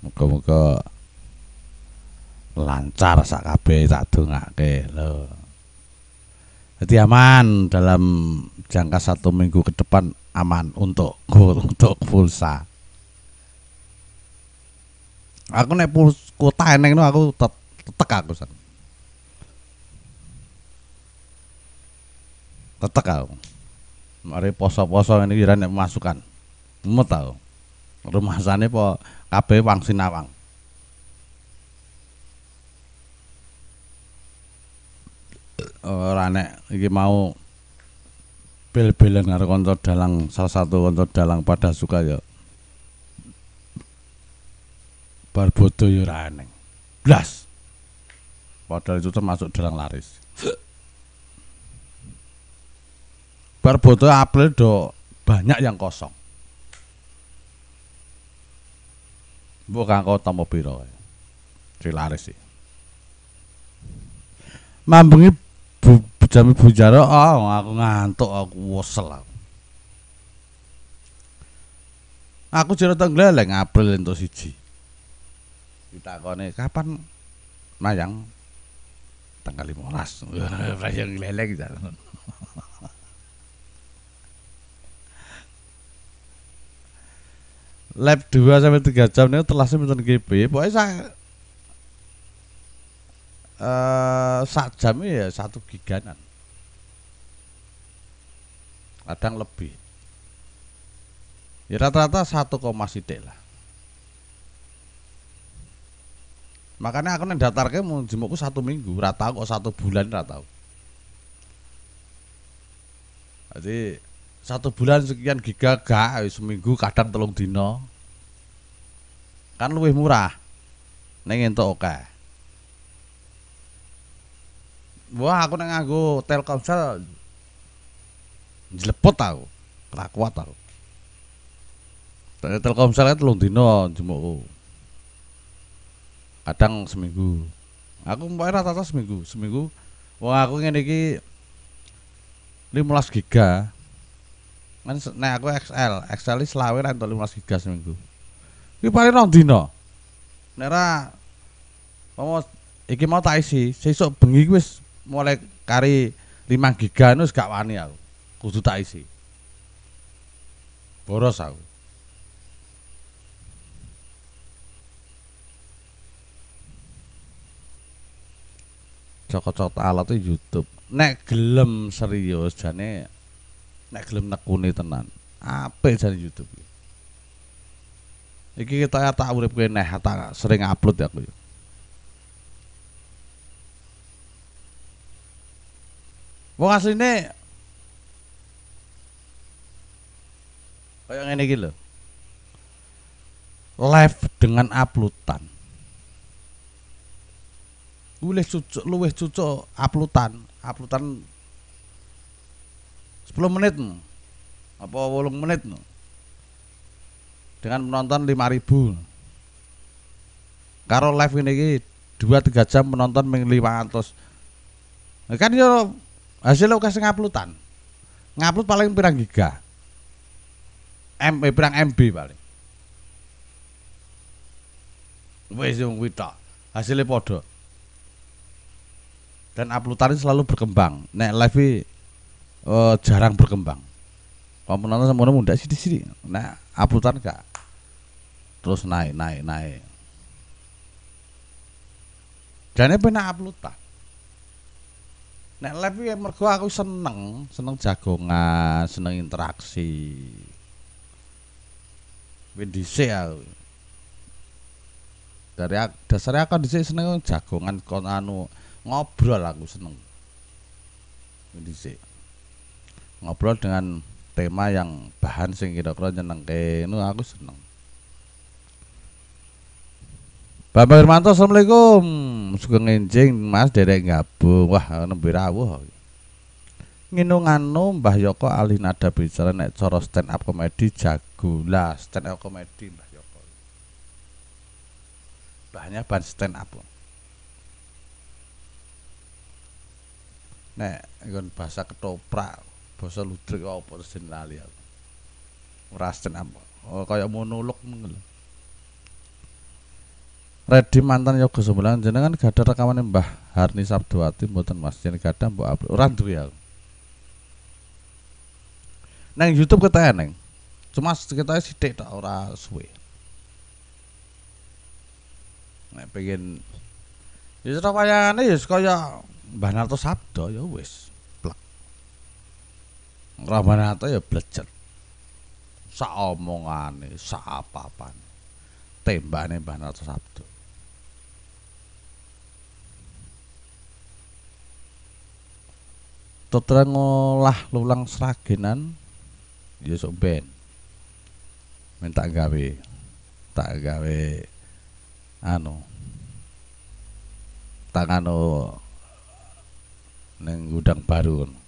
muka-muka lancar sak kabeh tak dongake lho. Jadi aman dalam jangka satu minggu ke depan aman untuk untuk pulsa. Aku naik pulsa kota eneng no aku tetek aku san. Tetek aku. Mari poso-poso ini kira nek masukan. Mau tahu. Rumah sana po kabeh wang sinawang. Ora nek iki mau bel-belan karo kanca dalang salah satu kanca dalang pada suka ya. Barbodo ya ora eneng. Blas. Padahal itu termasuk dalang laris. Barbodo April do banyak yang kosong. Mbok kanggo tamu pira kae. Cilaris iki. Mambengi bu, jam bujara oh, aku ngantuk aku wesel aku. Aku jero tenggeleng April entuk siji. Ditakone kapan mayang nah, tanggal 15. Mayang gleleng jalan lab 2 sampai 3 jam ini telah pinten GB. Pokoknya sang uh, eh, sak jam ya satu giganan. Kadang lebih. Ya rata-rata koma sidik lah. Makanya aku datar datarke mau jemukku satu minggu, rata kok satu bulan rata. Jadi satu bulan sekian giga gak seminggu kadang telung dino kan lebih murah neng entuk oke wah aku neng aku telkomsel jelepot aku ora kuat aku telkomsel kan telung dino jemuk kadang seminggu aku mbak rata-rata seminggu seminggu wah aku ngene ini 15 giga Kan nek aku XL, XL iki selawe ra 15 GB seminggu. Iki paling rong dina. Nek ra mau iki mau tak isi, sesuk bengi wis mulai kari 5 GB wis gak wani aku. Kudu tak isi. Boros aku. cocok cokot alat itu YouTube. Nek gelem serius jane nek gelem nekune tenan. Apik jane YouTube. Iki kita ya tak urip kowe neh tak sering upload ya aku. Wong asline kayak ngene iki Live dengan uploadan. Luwih cucuk, luwih cucuk uploadan. Uploadan 10 menit apa 8 menit dengan menonton 5000 kalau live ini iki 2 3 jam menonton 500 nah, kan yo hasil kasih ngaplutan ngaplut paling pirang giga M eh, pirang MB paling wis yo kuwi hasilnya podo dan uploadan selalu berkembang nek live uh, jarang berkembang kalau penonton semuanya muda sih di sini nah aputan gak terus naik naik naik Jadi pernah upload pak Nek lebih ya mergo aku seneng, seneng jagongan, seneng interaksi. Wis aku. Dari dasarnya aku kan dhisik seneng jagongan kon anu ngobrol aku seneng. Wis ngobrol dengan tema yang bahan sing kira-kira nyenengke nu aku seneng Bapak Irmanto Assalamualaikum suka ngejeng Mas derek gabung wah nembe rawuh nginungano Mbah Yoko alih nada bicara nek cara stand up komedi jago lah stand up komedi Mbah Yoko bahannya bahan stand up nek kon bahasa ketoprak Bosan ludruk apa sing lali aku. Ora apa. Oh, kaya monolog ngono Redi mantan Yogo Sumbulan jenengan gadah rekaman Mbah Harni Sabdowati mboten Mas yen gadah mbok upload. Ora duwe aku. Nang YouTube ketene neng. Cuma kita sithik tak ora suwe. Nek pengen ya neng? ya, ya kaya Mbah Narto Sabdo ya wis. Ramanata ya blecet. Sak omongane, sak apapane. Tembane Banarto Sabdo. Tetra ngolah lulang sragenan ya sok ben. Minta gawe. Tak gawe anu. Tak anu ning gudang barun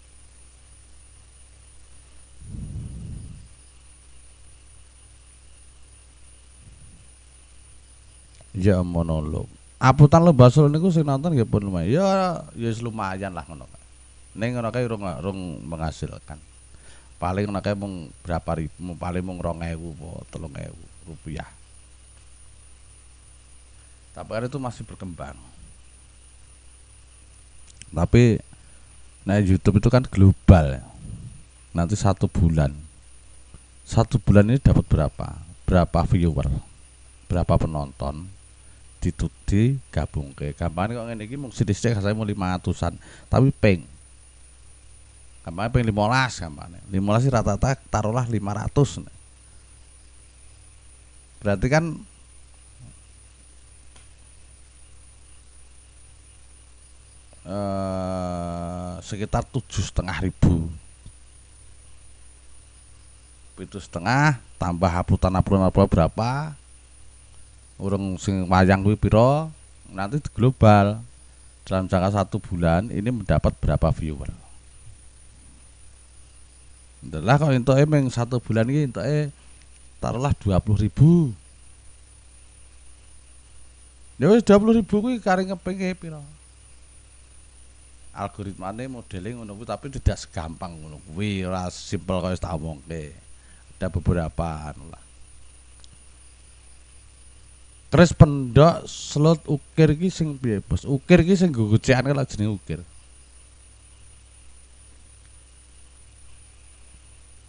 ya monolog aputan lo basul niku sing nonton ya pun lumayan ya ya lumayan lah ngono Neng ngono kayak rong rong menghasilkan paling ngono kayak mung berapa ribu paling mung po telung ewu rupiah tapi kan itu masih berkembang tapi nah YouTube itu kan global ya. nanti satu bulan satu bulan ini dapat berapa berapa viewer berapa penonton ditudi ke Gampangane kok ini gini mung sedih cek saya mau lima ratusan, tapi peng, lima ratus kapan lima ratus rata-rata taruhlah lima ratus, Berarti kan eh sekitar tujuh setengah ribu itu setengah tambah haputan pura-pura berapa urung sing wayang kuwi pira nanti global dalam jangka satu bulan ini mendapat berapa viewer adalah kalau itu emang satu bulan ini itu e taruhlah dua puluh ribu ya wes dua puluh ribu kuwi kari ngepenge pira ini modeling ngono tapi tidak segampang ngono kuwi ora simpel kaya tak omongke ada beberapa anu lah Terus pendok slot ukir ki sing piye, Bos? Ukir ki sing nggo gocekan lak ukir.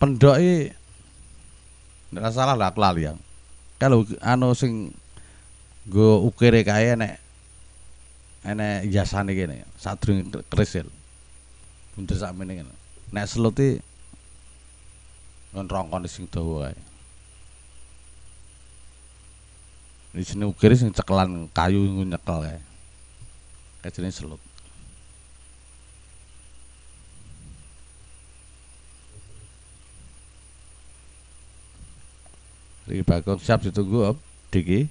Pendok i ndak salah lah kelal yang Kalau anu sing nggo ukire kae enek enek jasane kene, sadurunge krisil. Bunder sakmene kene. Nek slot iki kon rongkone sing Di sini ukir sing cekelan kayu nyekel ya. Kayak sini selut. Riki Bagong siap ditunggu Om. Diki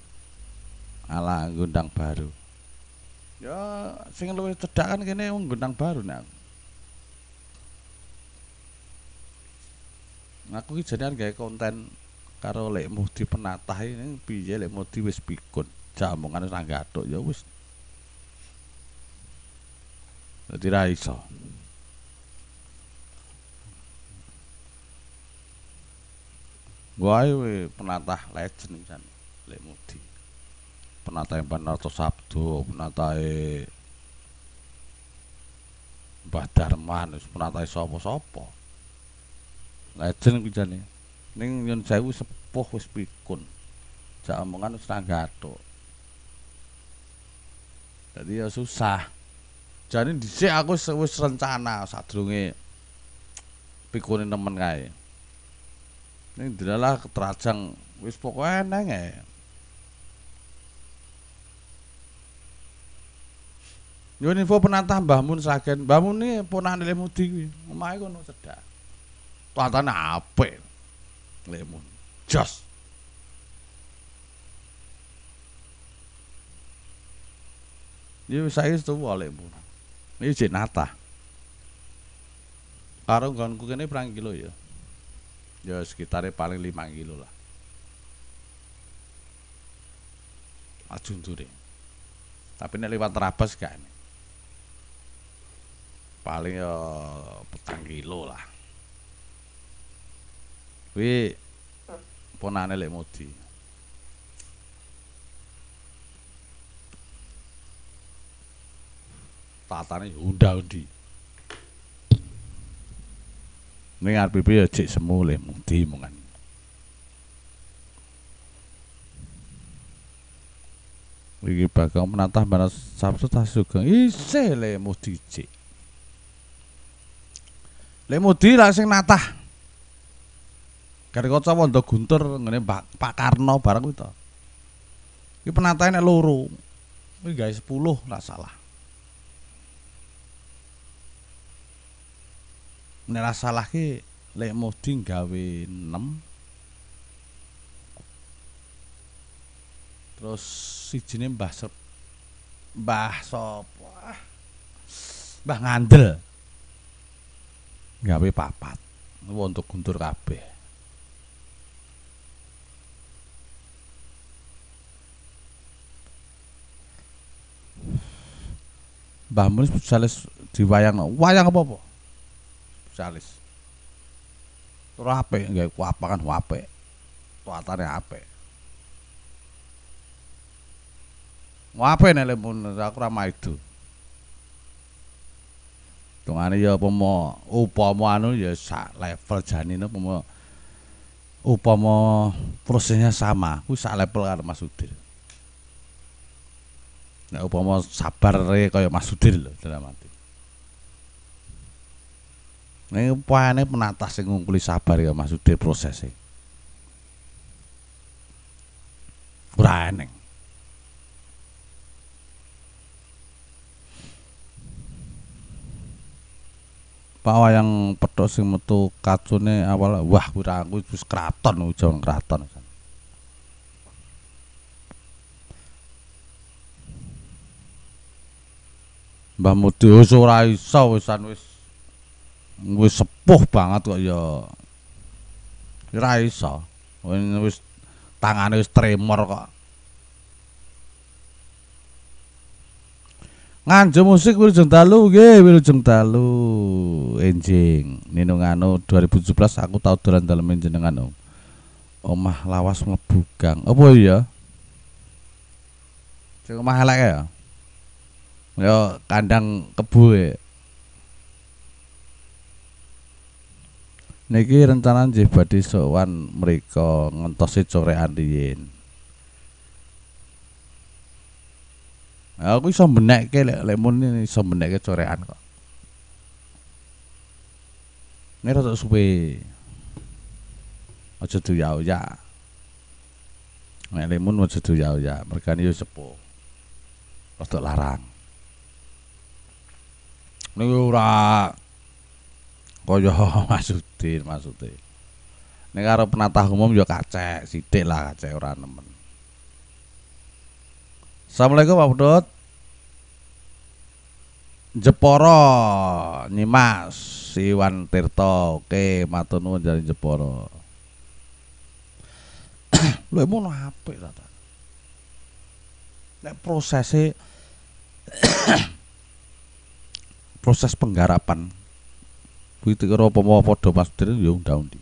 ala gundang baru ya sing luwih cedak kan kene wong gundang baru nek aku. aku ki jadian gawe konten karo lek mudi penatah ini piye lek mudi wis pikun jamongan ora gathuk ya wis dadi ra iso Wae penatah legend pisan lek mudi. Penatah yang Panarto Sabdo, penatah Mbah Darman, penatah sapa-sapa. Legend pisan iki ning nyun sewu sepuh wis pikun jak omongan wis tanggatuk dadi ya susah jane dhisik aku wis rencana sadurunge pikune nemen kae ning delalah keterajang wis pokoke neng. ae Nyuwun info penatah Mbah Mun Sagen. Mbah Mun iki ponakane Mudi kuwi. Omahe kono cedhak. Tatane apik lemon jos Ini saya boleh lemon. Ini jenata Karung Karo ini kene kilo ya? Ya sekitarnya paling lima kilo lah. acun deh, Tapi ini lewat terabas kan Paling ya petang kilo lah kuwi ponane lek mudi tatane ya undang-undi ning RPP ya cek semu lek mudi mungan iki bakal banas sabtu tas sugeng isih le mudi cek le mudi sing natah Garekaca untuk Guntur ngene Pak Karno bareng kuwi to. Iki penatae nek loro. Kuwi gawe 10 lah salah. Nek ra salah ki lek Modi gawe 6. Terus sijine Mbah Sep Mbah sapa? Ah, Mbah Ngandel. Gawe papat. untuk guntur kabeh. Mbah Mun spesialis di wayang apa-apa? Spesialis. Terus apa-apa kan, apik. tuatannya apa wape nih lemun aku ramai itu, Tungane ya apa mo upama anu ya sak level janine apa upama prosesnya sama, kuwi sak level karo Mas Nek upama sabar e kaya Mas Sudir lho dalam ati. Nek upane penata sing ngumpuli sabar ya Mas Sudir prosese. Ora enek. Pak wayang petuk sing metu kacune awal wah kira aku wis kraton ujar kraton. Mbah Mudi wis ora iso wisan wis wis sepuh banget kok ya ora iso. Wis tangane wis tremor kok. Nganjo musik Wilujeng Dalu nggih Wilujeng Dalu enjing Nino 2017 aku tau dolan dalem jenengan Om. Omah lawas mlebu gang. Apa iya? Sing omah elek ya? Yo ya, kandang kebu ya. Niki rencana nggih badhe sowan mriku ngentosi corekan riyin. Ya, aku iso benekke lek lek mun iso benekke corekan kok. Ini rada suwe. Aja duyau-ya. Nek lemon aja duyau-ya, mergane yo sepuh. Rada larang niku ora kaya maksudin maksude nek karo penatah umum ya kacek sithik lah kacek ora nemen Assalamualaikum Pak Jeporo Nyimas Siwan Tirto oke Matunu jadi dari Jeporo Lu emang apa, ta Nek prosesi. proses penggarapan kuwi karo apa foto padha pasir ya di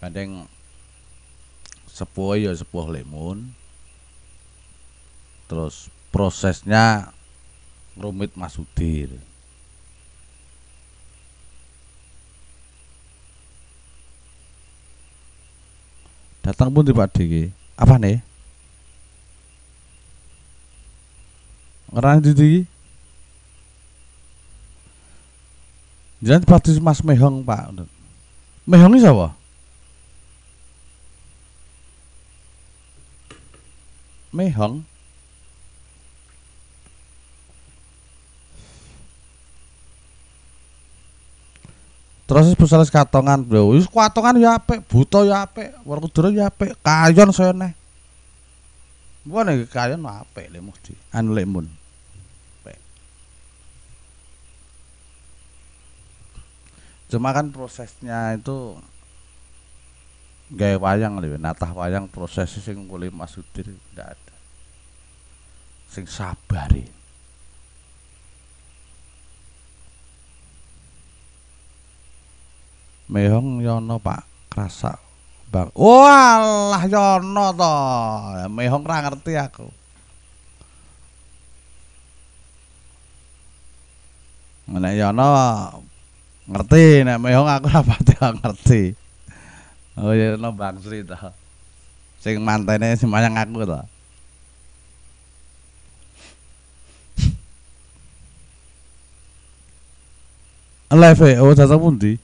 kadang sepuh ya sepuh lemon terus prosesnya rumit Mas Udir datang pun di tiba apa nih Ngerani di Jangan praktis Mas Mehong Pak. Mehong ini siapa? Mehong. Terus pusalis katongan, Bro. Wis katongan ya apik, buta ya apik, werkudara ya apik, kayon saya neh. Buane kayon apik le mesti anu le mun. cuma kan prosesnya itu gaya wayang lebih natah wayang proses sing kulit masuk Sudir tidak ada sing sabari e. Mehong Yono Pak rasa Bang. Walah Yono to. Ya, mehong ra ngerti aku. Mana Yono ngerti nek meong aku ora pati ngerti oh ya no Bang Sri ta sing mantene semayang aku ta Live oh datang pundi?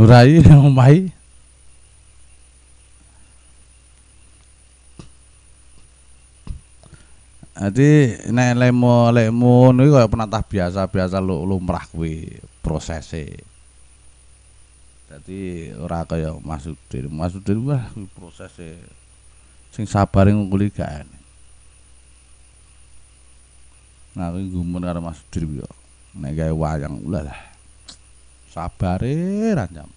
Ora iki iya, Jadi nek lemo lemo niku kaya penatah biasa-biasa lumrah kuwi prosese. Dadi ora kaya masudir. Masudir wah kuwi prosese sing sabare ngukuli gak enak. Nah kuwi gumun karo masudir yo. Nek gawe wayang ulah lah. Sabare rancam.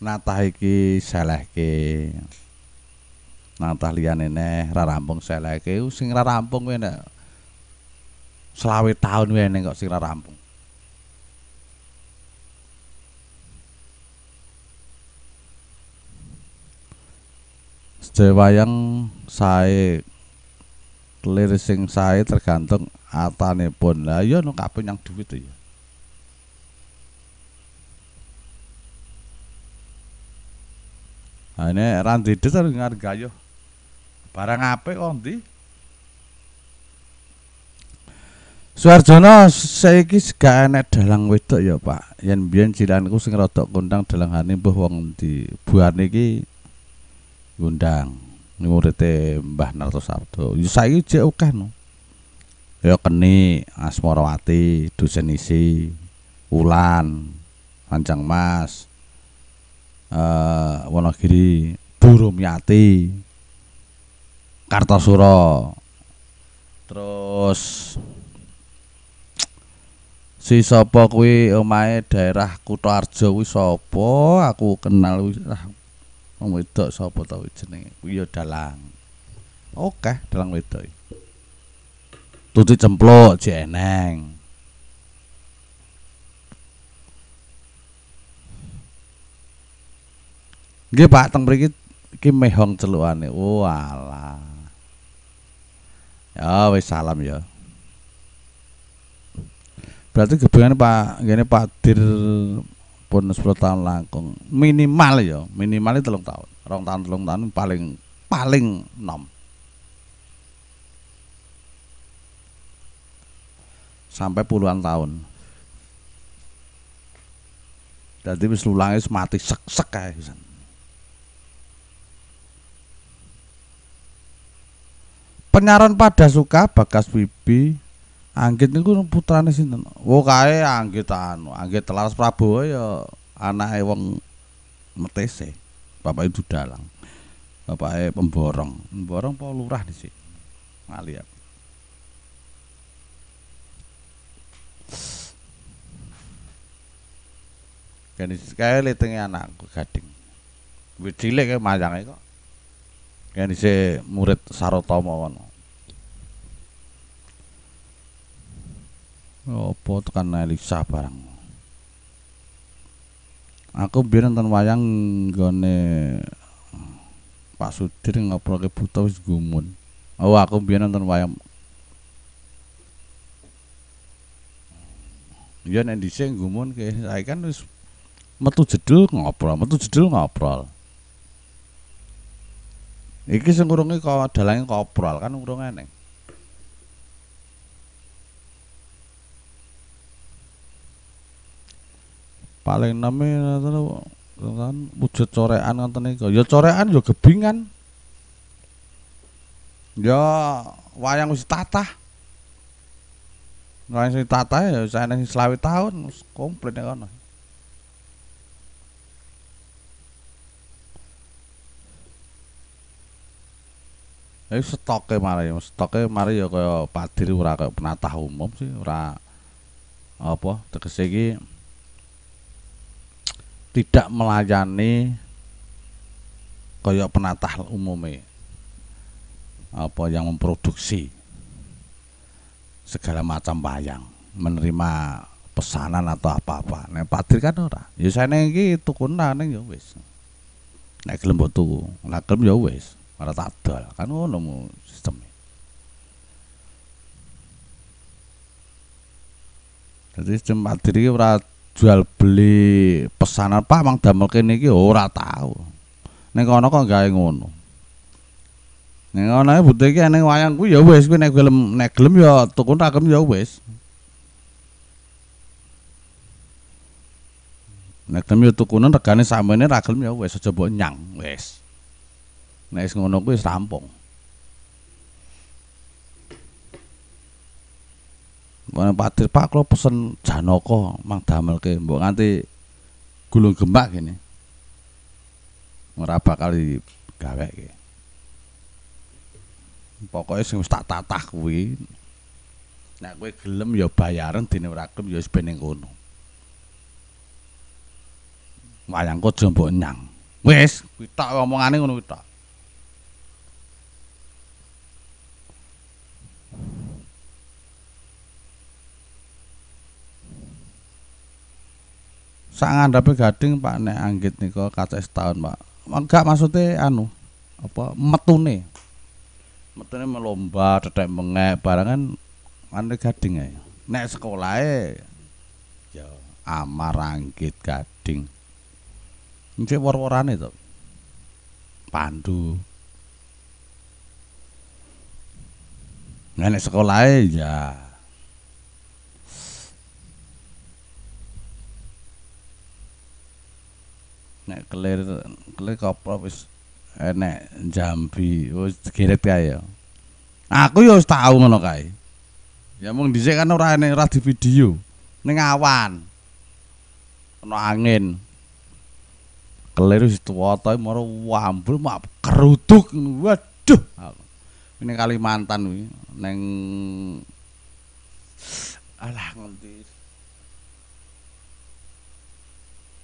Natah iki selehke nampah liyane ini rarampung rampung seleke sing rarampung rampung kuwi selawe tahun kuwi nek kok sing rarampung rampung Sejewayang sae kelir sing sae tergantung atanipun. Lah iya nek kabeh nyang duit ya. Ane randidit harus ngargayo. Barang apik kok ndi? Suarjono saiki gak enek dalang wedok ya, Pak. Yen biyen cilanku sing rodok kondang dalangane mbuh wong ndi. Buane iki kondang. Muridé Mbah Narto Sabdo. Ya saiki jek akeh no. Ya keni Asmarawati, dosen isi, Ulan, Anjang Mas, eh uh, Wonogiri, Durumyati. Kartosuro terus si Sopo kuwi omahe daerah Kutoarjo kuwi Sopo, aku kenal wis, ah wong wedok sapa ta jenenge kuwi ya dalang oke dalang wedok tuti cempluk jeneng Nggih Pak teng mriki iki mehong celuane, Walah. Oh, Ya wis salam ya. Berarti hubungan Pak gini Pak Dir pun 10 tahun langkung minimal ya, minimal 3 tahun. Rong tahun telung tahun paling paling nom. Sampai puluhan tahun. Jadi wis lulange mati sek-sek kae pisan. Penyaran pada suka bakas bibi Anggit niku putrane sinten? Oh kae Anggit anu, Anggit Telaras Prabowo ya anake wong Metese. itu dalang, Bapake pemborong. Pemborong apa lurah dhisik. Ngali aku. Kene kae letinge anakku gading. Wis cilik majang itu. kok. Kene se murid Sarotama kono. Apa tekan Elisa barang. Aku biyen nonton wayang nggone Pak Sudir ngobrol buta wis gumun. Oh, aku biyen nonton wayang Ya nek dhisik gumun ke saya kan wis metu jedul ngobrol, metu jedul ngobrol. Iki sing ngurungi kok dalange kopral kan ngurung ene. Paling nemi kan wujud corekan ngoten iki. Ya corekan ya gebingan. Ya wayang wis tatah. Wayang sing tatah ya wis ana sing tahun komplit nek ana. eh stoke mari, stoke mari ya kaya padhir ora kaya penatah umum sih, ora apa tegese iki tidak melayani kaya penatah umume apa yang memproduksi segala macam bayang menerima pesanan atau apa-apa nek padir kan ora ya sene iki tukun nang ya wis nek gelem tuku nek gelem ya wis malah tak dol kan ngono mu sisteme jadi sistem hadir iki ora jual beli pesanan Pak mang damel kene iki ora tahu ning kono kok gawe ngono ning ana butuh iki ning wayang ku ya wis kuwi nek gelem nek gelem ya tukun rakem ya wis nek gelem ya tukunan regane samene ra gelem ya wis aja mbok nyang wis Nek wis ngono kuwi wis rampung. Wong Pak Pak kula pesen Janaka mang damelke mbok nganti gulung gembak kene. Ora bakal digawe iki. Pokoke sing wis tak tatah kuwi nek kowe gelem ya bayaran dene ora gelem ya wis ben ning kono. Wayangku jombok nyang. Wis, kuwi tak omongane ngono kuwi tak. sak ngandhape gading Pak nek anggit nika kacek setahun Pak. Enggak maksudnya anu apa metune. Metune melomba tetek mengek barangan ane gading ae. Nek sekolahe ya amar anggit gading. ini wor-worane to. Pandu. nganek sekolah aja, Nek kelir kelir koplo wis enek Jambi wis geret kae ya. Aku ya wis tau ngono kae. Ya mung dhisik kan ora enek ora di video. Ning awan. ana angin. Kelir wis tuwa ta maro wambul mak keruduk. Waduh. ini Kalimantan wih neng alah ngerti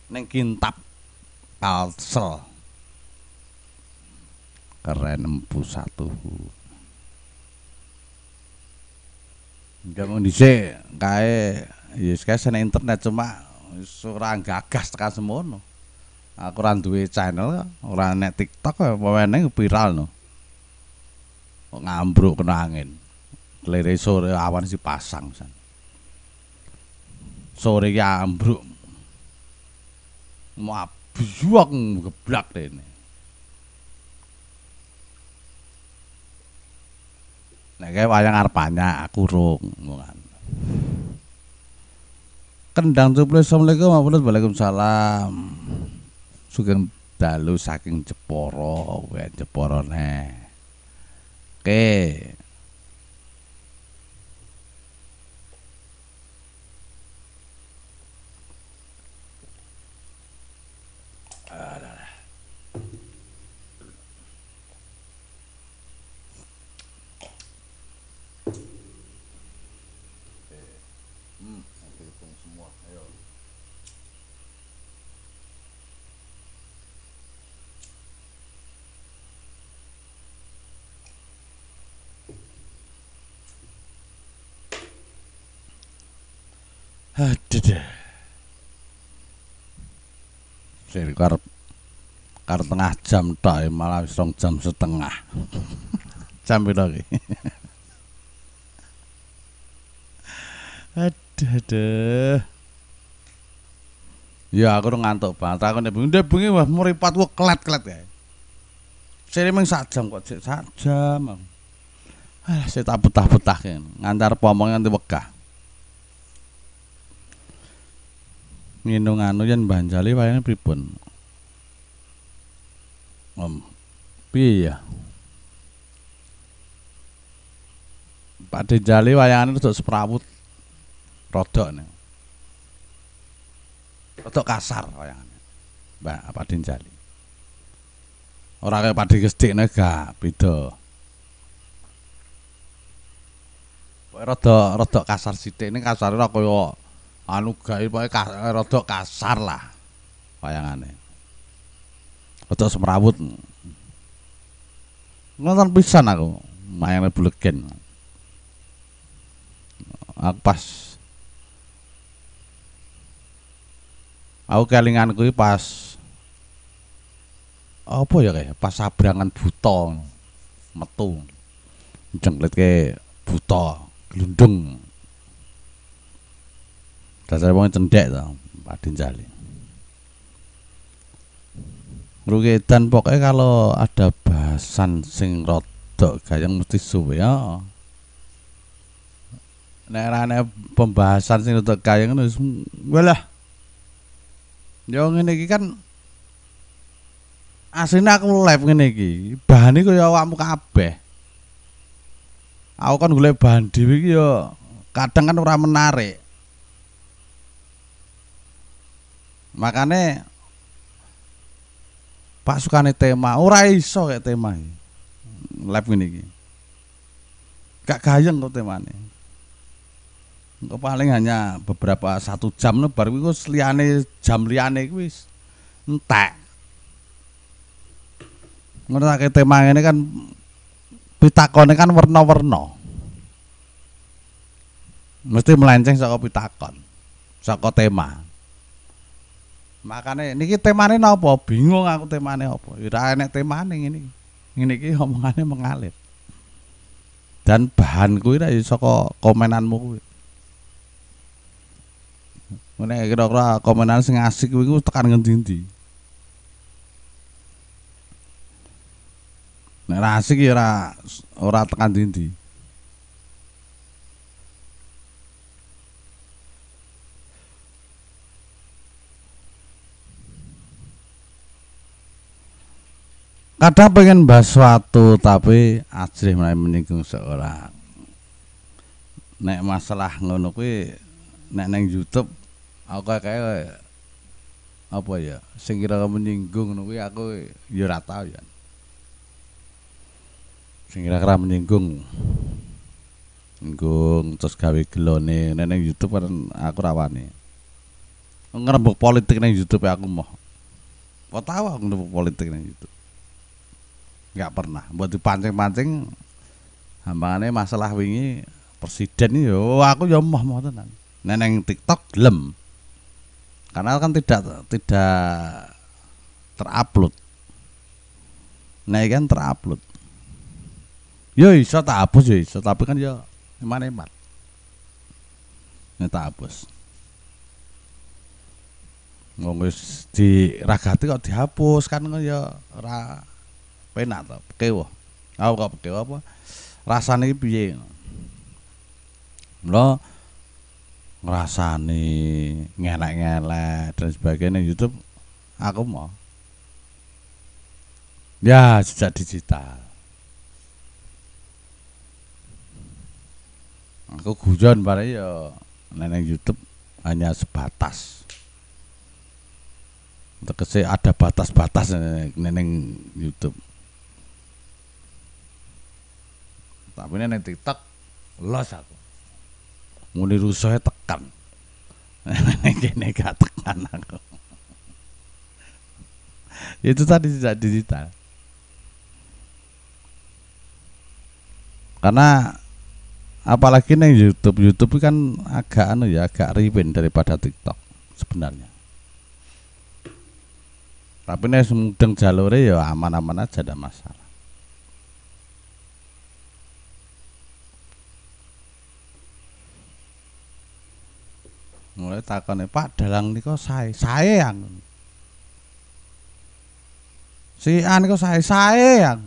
neng kintap kalsel keren empu satu Jamun dice kae yes kae internet cuma surang gagas tekan semono aku ora duwe channel ora nek tiktok apa meneng viral no ngambruk kena angin lere sore awan si pasang san sore ya ambruk mabiyok geblak rene nek kayak wayang arpanya banyak aku rung ngono kan. Kendang cuple Assalamualaikum Waalaikumsalam. Sugeng dalu saking Jeporo, wae Jeporo neh. Oke. Aduh. Seri kar kar tengah jam tok malah song jam setengah. jam pira lagi. aduh aduh. Ya aku ngantuk banget. Aku nek bengi bengi wah muripat ku kelat kelat kae. Ya. Sire mung sak jam kok sik sak jam. Alah, tak betah-betah kene. Ngantar pomong nganti bekah. minung anu yen banjali wayane pripun Om piye ya Pak jali wayangane rada seprawut rodok nih. Rodok kasar wayangane Mbak Pak jali. Orangnya kaya padi gesdikne gak beda Rodok, rodok kasar sithik ini kasar ora koyo anu gawe pokoke ka, rada kasar lah wayangane. Rada semrawut. Nonton pisan aku, mayane bulegen. Aku pas Aku kelingan kuwi pas apa ya kayak pas sabrangan buta metu. Jenglet ke buta glundung. Dasare wong cendhek to, padin jali. dan pokoknya kalau ada bahasan sing rodok gayeng mesti suwe ya. Nek rane pembahasan sing rodok gayeng wis walah. lah. Ya ngene iki kan asline aku live ngene iki. Bahane kaya awakmu kabeh. Aku kan golek bahan dhewe iki yo. Ya kadang kan ora menarik. makane pasukane tema ora iso kayak tema lab ini iki gak gayeng kok temane kok paling hanya beberapa satu jam no baru gue seliane jam liane kuwi wis entek ngono ke tema ini kan pitakone kan warna-warna mesti melenceng saka pitakon saka tema Makane niki temane nopo Bingung aku temane apa. Ya ora enek temane ngene. Ngene iki omongane mengalir. Dan bahan kuwi ra ya saka komenanmu kuwi. Ngene kira-kira komenan sing asik kuwi tekan ngendi-endi. Nek nah, ya ora ora tekan ndi kadang pengen bahas suatu tapi ajrih mulai menyinggung seorang nek masalah ngono kuwi nek neng YouTube aku kayak apa ya sing kira menyinggung ngono kuwi aku ya ora tau ya sing kira menyinggung Nggung terus gawe gelone nek neng YouTube kan aku rawani. ngerembuk politik neng YouTube ya aku mau, Kok tahu aku ngerembuk politik neng YouTube nggak pernah buat dipancing-pancing hambangannya masalah wingi presiden yo aku ya mah mau tenan neneng TikTok lem karena kan tidak tidak terupload nah kan terupload yo iso tak hapus yo iso tapi kan yo emang emang ini tak hapus ngomong ragati kok dihapus kan yo ra penak to, kewo. Aku kok kewo apa? Rasane piye? Mula ngrasani ngelek-ngelek dan sebagainya YouTube aku mau. Ya, sudah digital. Aku gujon pare yo ya, neneng YouTube hanya sebatas. Tegese ada batas-batas neneng YouTube. Tapi nih TikTok los aku. Muni rusuhnya tekan. ini kene gak tekan aku. Itu tadi tidak digital. Karena apalagi nih YouTube YouTube kan agak anu ya agak ribet daripada TikTok sebenarnya tapi nih semudeng jalurnya ya aman-aman aja ada masalah Mulai takon Pak dalang niko saya Sae yang. Si an niko saya sae yang.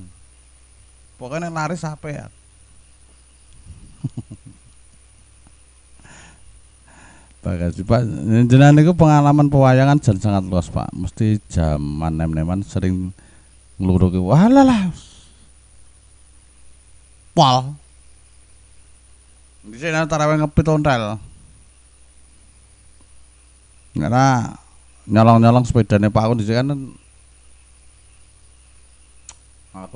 Pokoknya lari laris sampai ya. Bagas Pak, jenengan niko pengalaman pewayangan jen sangat luas Pak. Mesti zaman nem-neman sering ngluruki. wah lah. Pol. Di sini antara ngepit ontel karena nyolong-nyolong sepedanya Pak Kun kan aku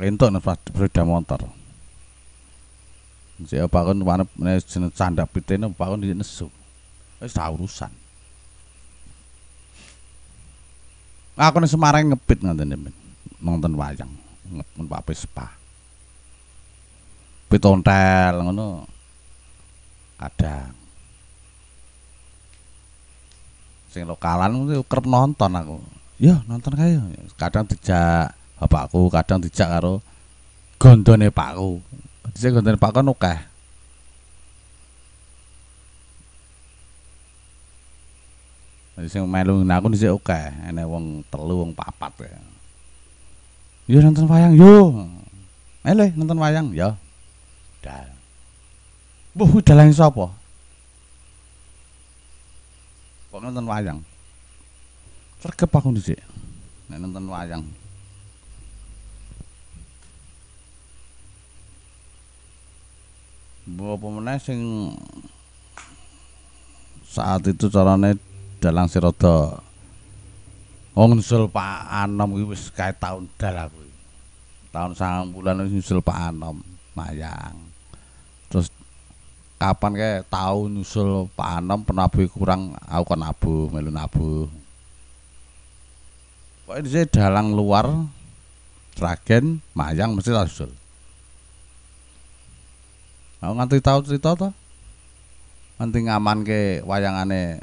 rentok nih sepeda motor jadi ya Pak Kun mana jenis canda pitene Pak Kun di nesu wis urusan aku nih Semarang ngepit nonton nih nonton wayang nonton pape spa pitontel ngono kadang sing lokalan itu kerep nonton aku ya nonton kae kadang dijak bapakku kadang dijak karo gondone pakku dhisik gondone pakku anu akeh sing melu aku dhisik oke, ene wong telu wong papat ya yo nonton wayang yo eh nonton wayang ya. Dah. udah lain siapa? kok nonton wayang sergep aku dhisik nek nonton wayang Bawa pemenang sing saat itu carane dalang sirodo Wong nyusul Pak Anom kuwi wis kae taun dal aku. sang bulan an nyusul Pak Anom mayang kapan kayak tau nusul panem penabu kurang aku kan nabuh melu nabuh pokoke dise dalang luar Ragen mayang mesti tak susul aku nganti tau cerita to nganti ngamanke wayangane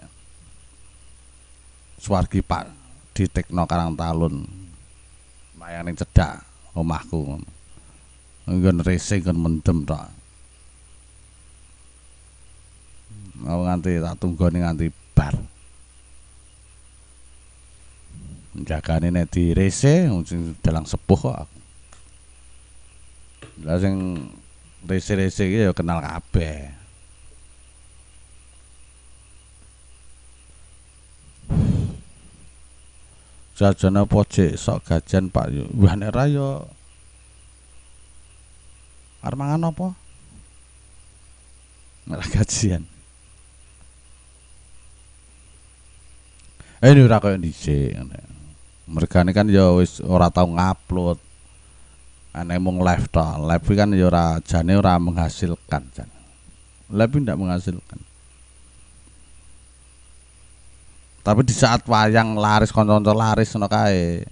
swargi Pak tekno Karang Talun ini cedak omahku nggon racing nggon mendem tok Aku nganti tak nih nganti bar. nih nek direse dalang sepuh kok aku. Lah sing rese-rese iki ya kenal kabeh. Jajana pojek sok gajian Pak yo. Wah nek yo arep po, apa? Ora gajian. Eh ini rakyat yang dhisik mereka ini kan ya wis ora tau ngupload. Ane mung live to. Live kan ya ora jane ora menghasilkan jan. Live ndak menghasilkan. Tapi di saat wayang laris kanca-kanca laris ngono kae.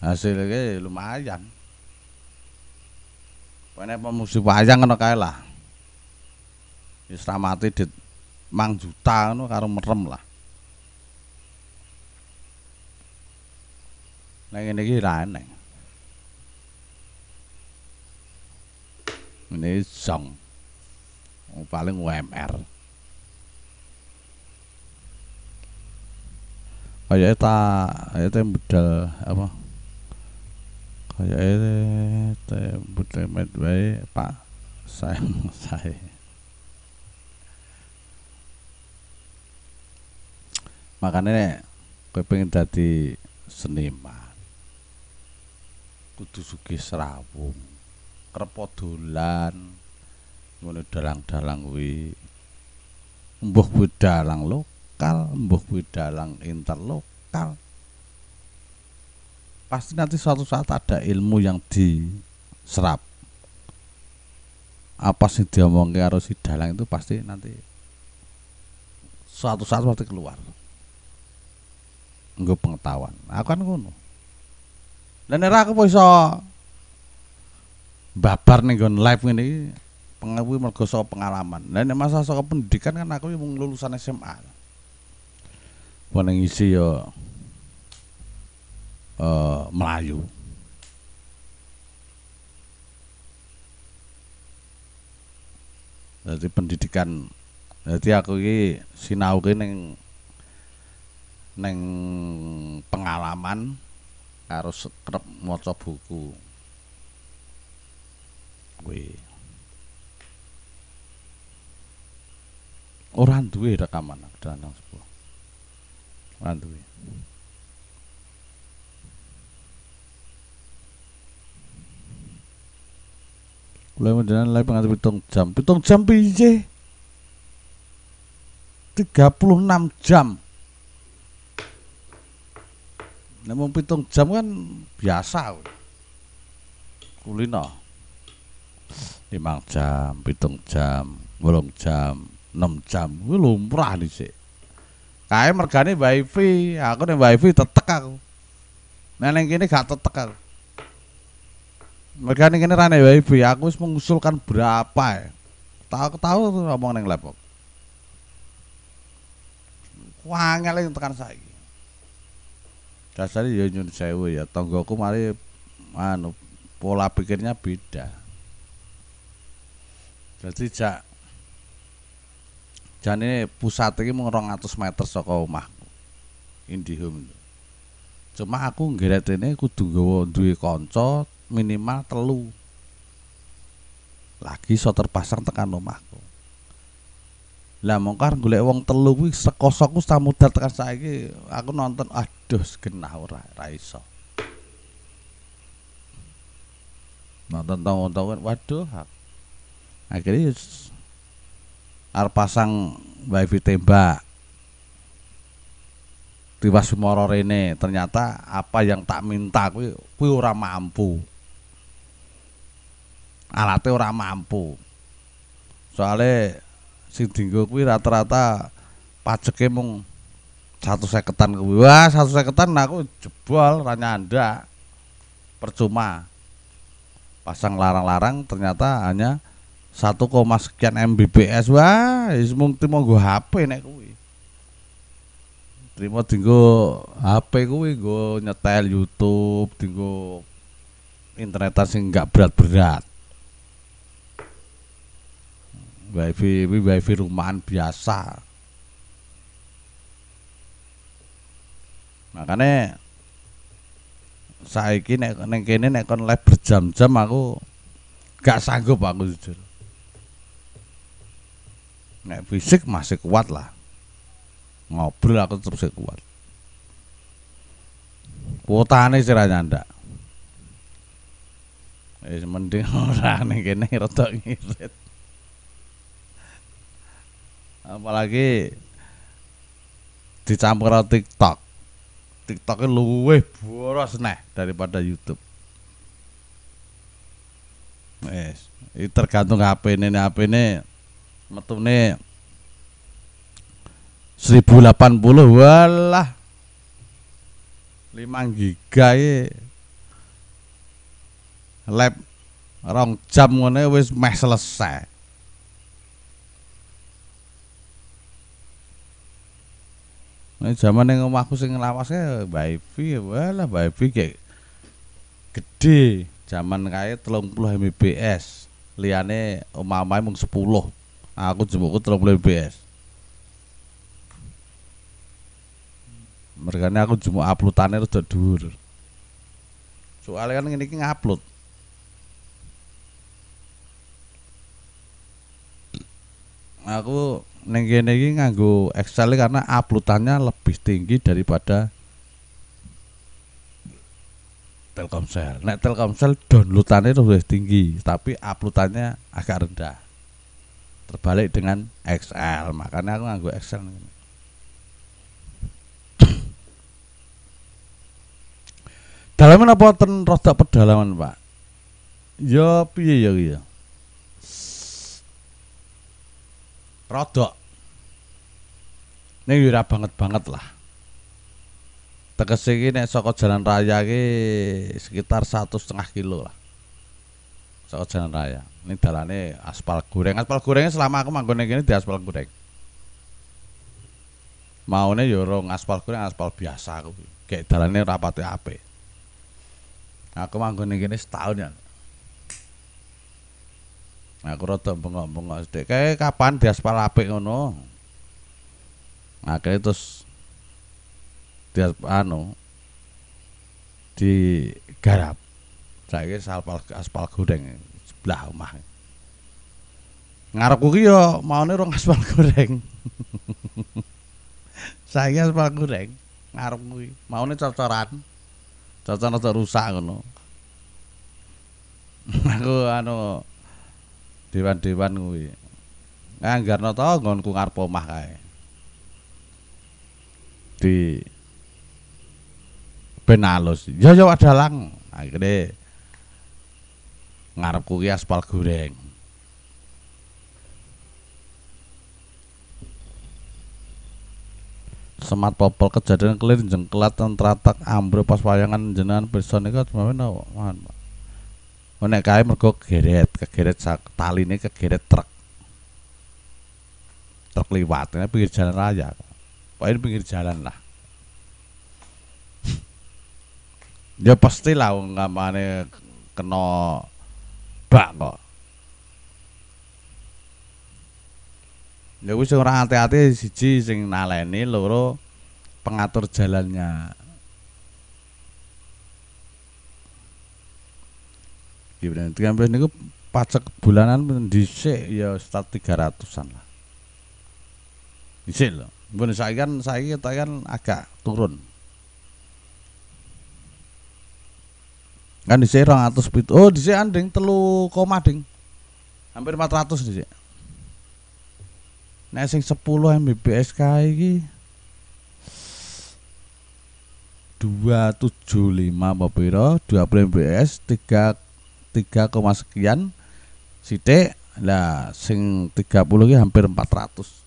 Hasilnya lumayan. Pokoknya pemusik wayang ngono kae lah. Wis mati Mang Juta ngono karo merem lah. Nek ngene iki ra eneng. Ini song. Oh, paling UMR. eta, tak, kayaknya modal apa? Kayaknya tak modal medway Pak Sam saya. makanya gue pengen jadi seniman kudu serapung, serawung mulai dolan ngono dalang-dalang wi mbuh kuwi dalang lokal mbuh kuwi dalang interlokal pasti nanti suatu saat ada ilmu yang diserap apa sih dia harus si dalang itu pasti nanti suatu saat pasti keluar nggo pengetahuan. Aku kan ngono. Dan era aku iso babar nih gon live ini pengalui mergo pengalaman. Dan yang masa soal pendidikan kan aku yang lulusan SMA. Wong isi yo, uh, Melayu. Jadi pendidikan jadi aku ini sinau ini neng pengalaman harus kerep maca buku. Kuwi. Ora duwe rekaman danang sepuh. Ora duwe. Kula mendenan lagi nganti pitung jam. Pitung jam piye? 36 jam. Namun pitung jam kan biasa. Kulino. limang jam, pitung jam, bolong jam, 6 jam gue lumrah sih mereka mergane wifi, aku nih wifi tetek aku. neneng gini gak tetek aku. Mergane gini rane wifi, aku harus mengusulkan berapa ya. E. Tahu tahu ngomong neng laptop. Wah, lagi tekan saya kasari ya nyun sewu ya tonggoku mari anu pola pikirnya beda jadi jak jane pusat ini mung 200 meter saka omahku Indihome cuma aku ini kudu nggawa duwe kanca minimal telu lagi so terpasang tekan omahku lah mongkar golek wong telu kuwi sekoso ku samudar tekan saiki aku nonton aduh genah ora raiso iso. Nonton tau-tau waduh. Akhirnya ya ar pasang wifi tembak. tiba Sumoro ini ternyata apa yang tak minta kuwi kuwi ora mampu. Alatnya ora mampu. Soalnya sing dinggo kuwi rata-rata pajeke mung satu seketan kuwi. Wah, seketan seketan aku jebol ra nyandak. Percuma. Pasang larang-larang ternyata hanya 1, sekian Mbps. Wah, wis mung timo nggo HP nek kuwi. Trimo dienggo HP kuwi nggo nyetel YouTube, dienggo internetan sing enggak berat-berat wifi kuwi wifi rumahan biasa makanya saiki nek ning kene nek kon live berjam-jam aku gak sanggup aku jujur nek fisik masih kuat lah ngobrol aku terus kuat kuota kuotane sira nyandak wis mending orang ning kene rada ngirit apalagi dicampur karo TikTok. TikToknya luwih boros neh daripada YouTube. Wes, ini tergantung hp ini, hp metu ini 1080 walah 5 giga ye. lab rong jam ngene wis meh selesai Nah, zaman yang omahku sing lawas kae Mbak Evi, walah Mbak Evi kayak gede. kayak telung puluh Mbps. Liane, omah-omahe mung sepuluh. Nah, aku telung puluh Mbps. Mergane aku jemuk uploadane rada dhuwur. Soalnya kan ngene iki ngupload. Nah, aku ning kene iki nganggo Excel karena uploadannya lebih tinggi daripada Telkomsel. Nek Telkomsel downloadannya lebih tinggi, tapi uploadannya agak rendah. Terbalik dengan XL, makanya aku nganggo Excel. Dalaman apa ten roda pedalaman, Pak? Ya piye ya iya. Rodok ini yura banget-banget lah. Tegesi ini sokot jalan raya ini sekitar satu setengah kilo lah. Sokot jalan raya. Ini dalane aspal goreng. Aspal gorengnya selama aku manggone ini di aspal goreng. Maunya jorong aspal goreng aspal biasa aku. Kayak dalane ya ape Aku manggone ini setahun ya. Aku rada bengok-bengok sedek Kayak kapan di aspal ape ngono? akhirnya terus dia anu digarap saya aspal aspal goreng sebelah rumah ngarepku ki yo ya nih rong aspal goreng saya aspal goreng ngarepku ki mau nih coran cor-coran rusak ngono aku anu dewan-dewan kuwi nganggarno ta nggonku ngarep omah kayak di penalus alus. Ya, ya ada dalang. Akhirnya ngarep kuki aspal goreng. Semat popol kejadian kelir jengkelat dan teratak ambro pas wayangan jenengan person itu cuma mana Mohon. menek oh, kaya mergo geret, kegeret sak ini kegeret truk. Truk liwat, pinggir jalan raya pokoknya di pinggir jalan lah ya pasti lah nggak mana kena bak kok ya wis ora hati-hati siji sing naleni loro pengatur jalannya Gimana? Tiga kan niku pajak bulanan dhisik ya start 300-an lah. Dhisik loh. Bun saya kan saya kita kan agak turun. Kan di sini orang atas Oh di sini anding telu koma ding. Hampir ratus di sini. Nasi 10 Mbps kayak dua tujuh lima mobilo dua puluh mbps tiga tiga koma sekian sitik lah sing tiga puluh hampir empat ratus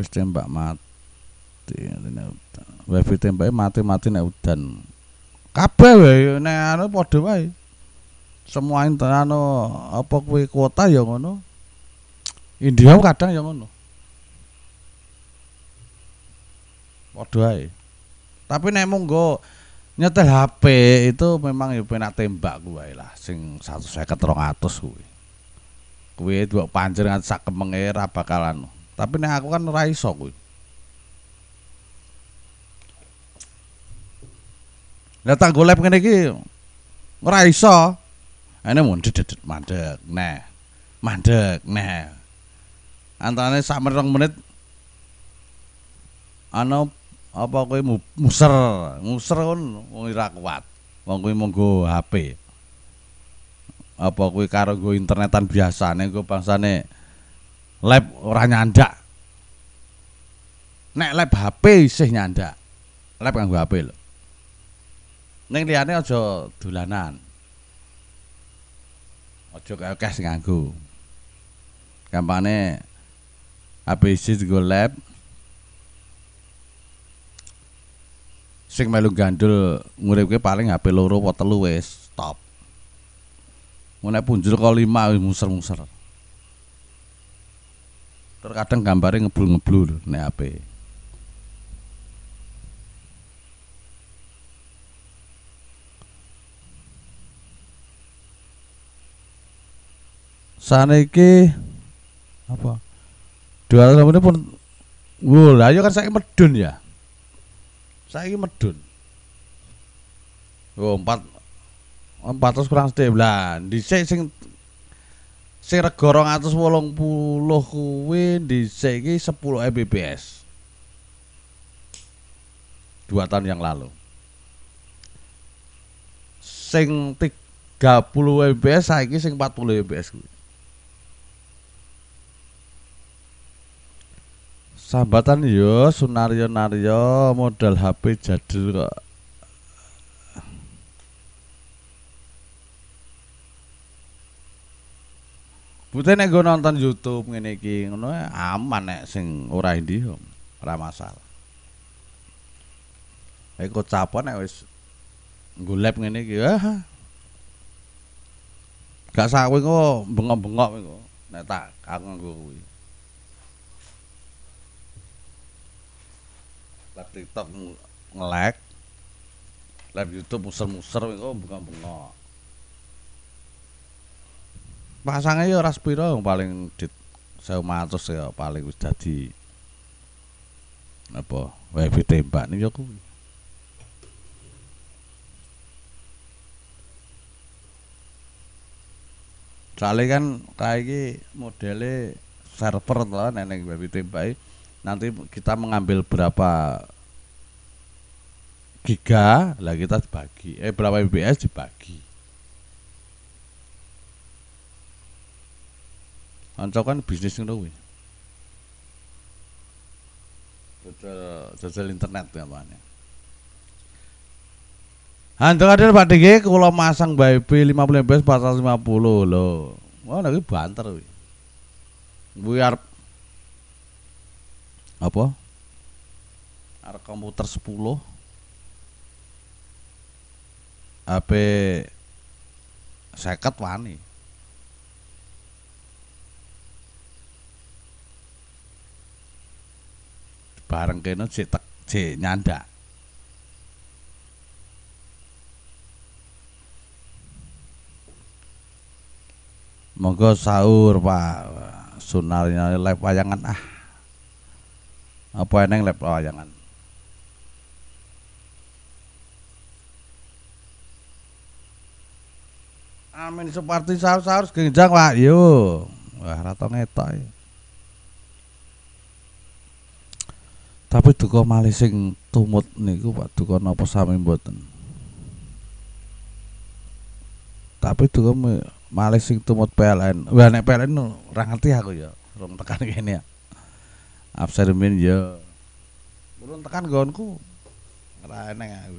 wis tembak mati wifi tembak mati-mati nek udan kabeh wae nek anu padha wae semua anu apa kuwi kota ya ngono India kadang ya ngono padha wae tapi nek monggo nyetel HP itu memang ya penak tembak kuwi lah sing 150 200 kuwi kuwi dua panjer sak kemenge ra bakalan tapi nek aku kan ora iso kuwi. Lah tak golep ngene iki ora iso. Ene mun dedet mandek neh. Mandek neh. Antarane sak merong menit ana apa kowe muser, muser kon wong ora kuat. Wong kuwi monggo HP. Apa kuwi karo nggo internetan biasane kok bangsane lab ora nyandak nek lab HP isih nyandak lab kanggo HP lho ning liyane aja dolanan aja kaya kes nganggo gampane ABC gue lab sing melu gandul nguripke paling HP loro apa telu wis stop. Mun punjul kok 5 muser-muser terkadang gambarnya ngeblur ngeblur nek HP. saniki apa dua ratus ini pun wow lah iya kan saya medun ya saya medun oh empat empat ratus kurang sedih lah di sing Sing rega 280 kuwi dhisik iki 10 Mbps. Dua tahun yang lalu. Sing 30 Mbps saiki sing 40 Mbps kuwi. Sambatan yo sunario-nario modal HP jadul kok. Bukti nek gue nonton YouTube ngene iki ngono ya, aman nek sing ora ndi ya, ora masalah. Iku capon nek wis golep ngene iki. Ah. Gak sawe kok bengok-bengok kok. Nek tak aku nganggo kuwi. Lab TikTok ngelek. Lab YouTube muser-muser kok bengok-bengok pasangnya ya piro yang paling di 1500 ya paling wis apa WP tembak nih aku ya kuwi soalnya kan kayak modelnya server lah neneng babi tembak e, nanti kita mengambil berapa giga lah kita dibagi eh berapa BBS dibagi Anca kan bisnis ngono kuwi. Jajal jajal internet gamane. Ya, Hantu kadir Pak Tinggi kula masang bayi 50 lima 450 loh Wah lagi banter kuwi. Biar apa? Arep komputer 10. HP Seket wani. bareng kene sik tek nyanda, nyandak Monggo sahur Pak. Sunarnya lep wayangan ah. Apa eneng lep wayangan? Amin seperti sahur-sahur genjang Pak. Yo. Wah, rata ngetok. Ya. Tapi duka malih sing tumut niku Pak duka napa sami mboten. Tapi duka malih sing tumut PLN. Wah nek PLN ora ngerti aku ya, rung tekan kene ya. min ya. Urun tekan gonku. Ora eneng aku.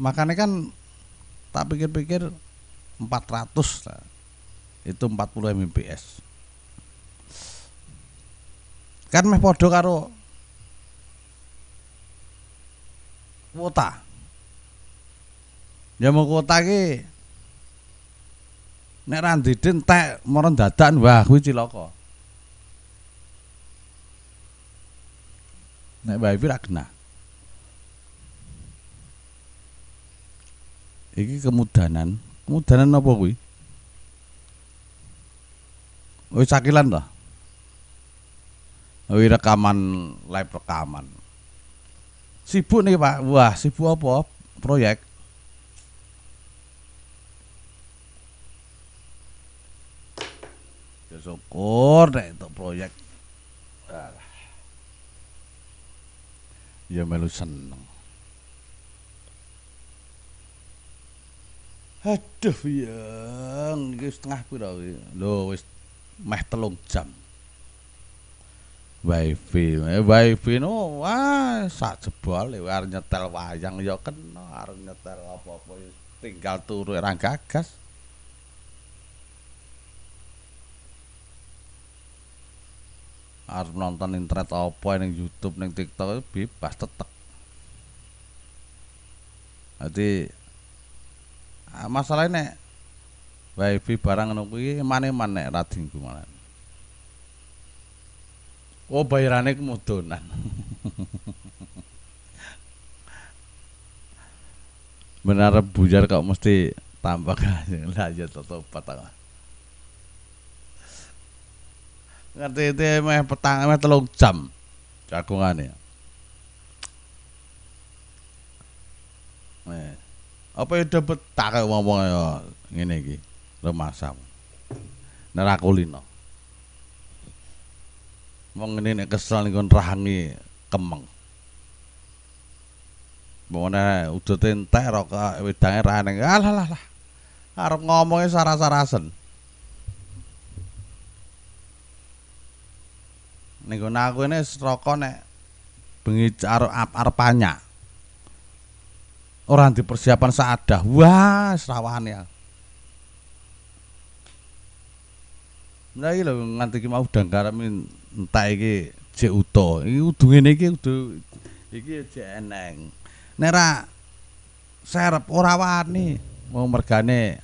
Makanya kan tak pikir-pikir 400 lah. Itu 40 Mbps. Kan meh padha karo kuota. Ya mau kuota ki nek ra ndidin tek moron dadan wah kuwi cilaka. Nek wifi ra kena. Iki kemudanan. Kemudanan apa kuwi? Wis cakilan rekaman live rekaman. Sibuk nih Pak. Wah, sibuk apa? Proyek. Ya syukur nek untuk proyek. Ya melu seneng. Aduh, ya, ini setengah pira loh wis meh telung jam wifi eh, wifi no wah sak jebol e, arep nyetel wayang ya kena harus nyetel apa-apa tinggal turu orang e gagas harus nonton internet apa yang YouTube yang TikTok e bebas tetek Jadi ah, masalahnya nek wifi barang nunggu mana mana, rating ra Oh bayarannya kemudonan. Benar bujar kok mesti tambah kajeng atau ya tobat Ngerti itu ya, meh petang meh telung jam ya. Eh. Apa ya dapat tak ngomong ya ngene iki. Remasam. Nerakulino. Wong ini nek kesel kon rahangi kemeng. Bawana udute enter kok wedangnya rahane. Alah lah lah. Harap ngomongnya e saras nih nah, kon aku ini seroko nek bengi arap arep arpanya. Orang dipersiapan seadah. Wah, serawahan ya. Nah, iki lho nganti ki mau entek iki jek ini Iki kudu ngene iki kudu iki jek eneng. Nek ra serep ora wani mau mergane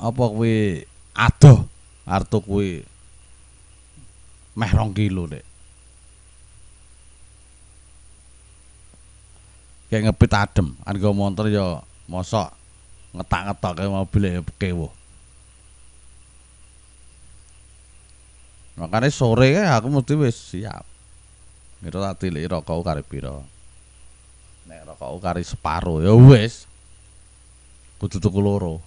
apa kuwi adoh artu kuwi meh rong kilo dek Kayak ngepit adem, kan go montor mosok, ya mosok ngetak-ngetok mobil ya e, kewo. Makane sore ya aku mesti wis siap. Ngira tak tilik rokok kari piro Nek rokokku kari separo ya wis. Kudu tuku loro.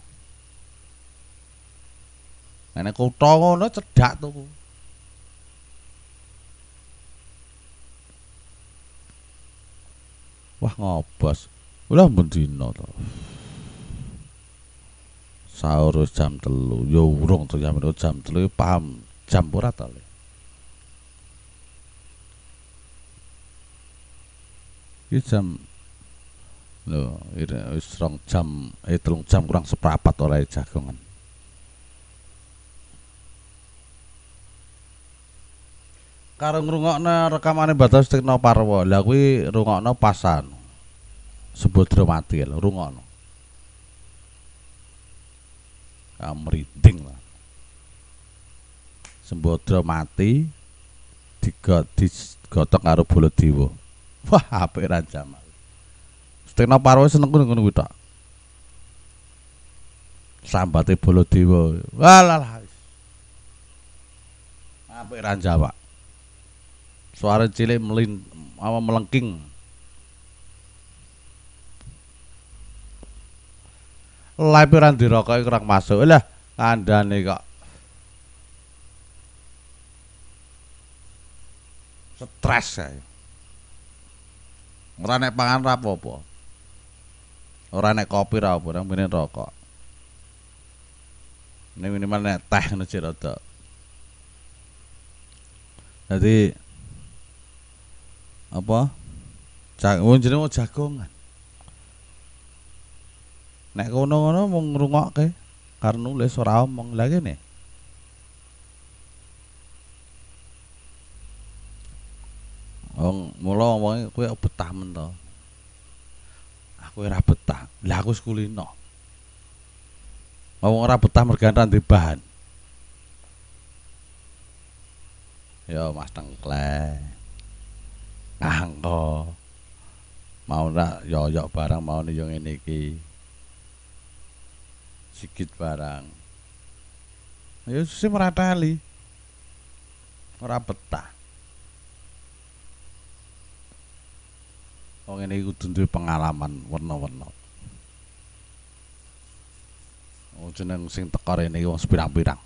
Nek kutha ngono cedak tuku. Wah ngobos. udah mendino to. Sahur jam telu, Ya urung to jam 3 jam telu ya paham campurata le iki jam lo wis rong jam eh telung jam kurang seperempat oleh jagongan karo rekaman rekamane Bathara Setina Parwa. Parwo, kuwi rungokno pasan. sebut mati lho rungokno. merinding lah. Sembadra mati digot digotok karo Baladewa. Wah, apa iran Mal. Stina Parwa seneng ngono kuwi tok. Sambate Baladewa. Walah. apa iran jawa Suara cilik melin apa melengking. Laipe di dirokok kurang masuk. Lah, kandani kok stres kae. Ora nek pangan ra apa-apa. Ora nek kopi ra apa, nang menen rokok. Nek minimal nek teh ngono sih rada. Jadi apa? Jagung jenenge jagongan. Nek kono-kono mung ngrungokke karena nulis ora omong lagi nih. Wong mula wong kowe betah men to. Aku ora betah. Lah aku sekulino. Wong ora betah mergantan di bahan. Yo Mas Tengkle. Kangko. Mau ora yoyok barang mau yo ngene iki. Sikit barang. Ya sih merata ali. Ora betah. wong ngene iki kudu pengalaman warna-warna. oh jeneng sing teko rene wong sepirang-pirang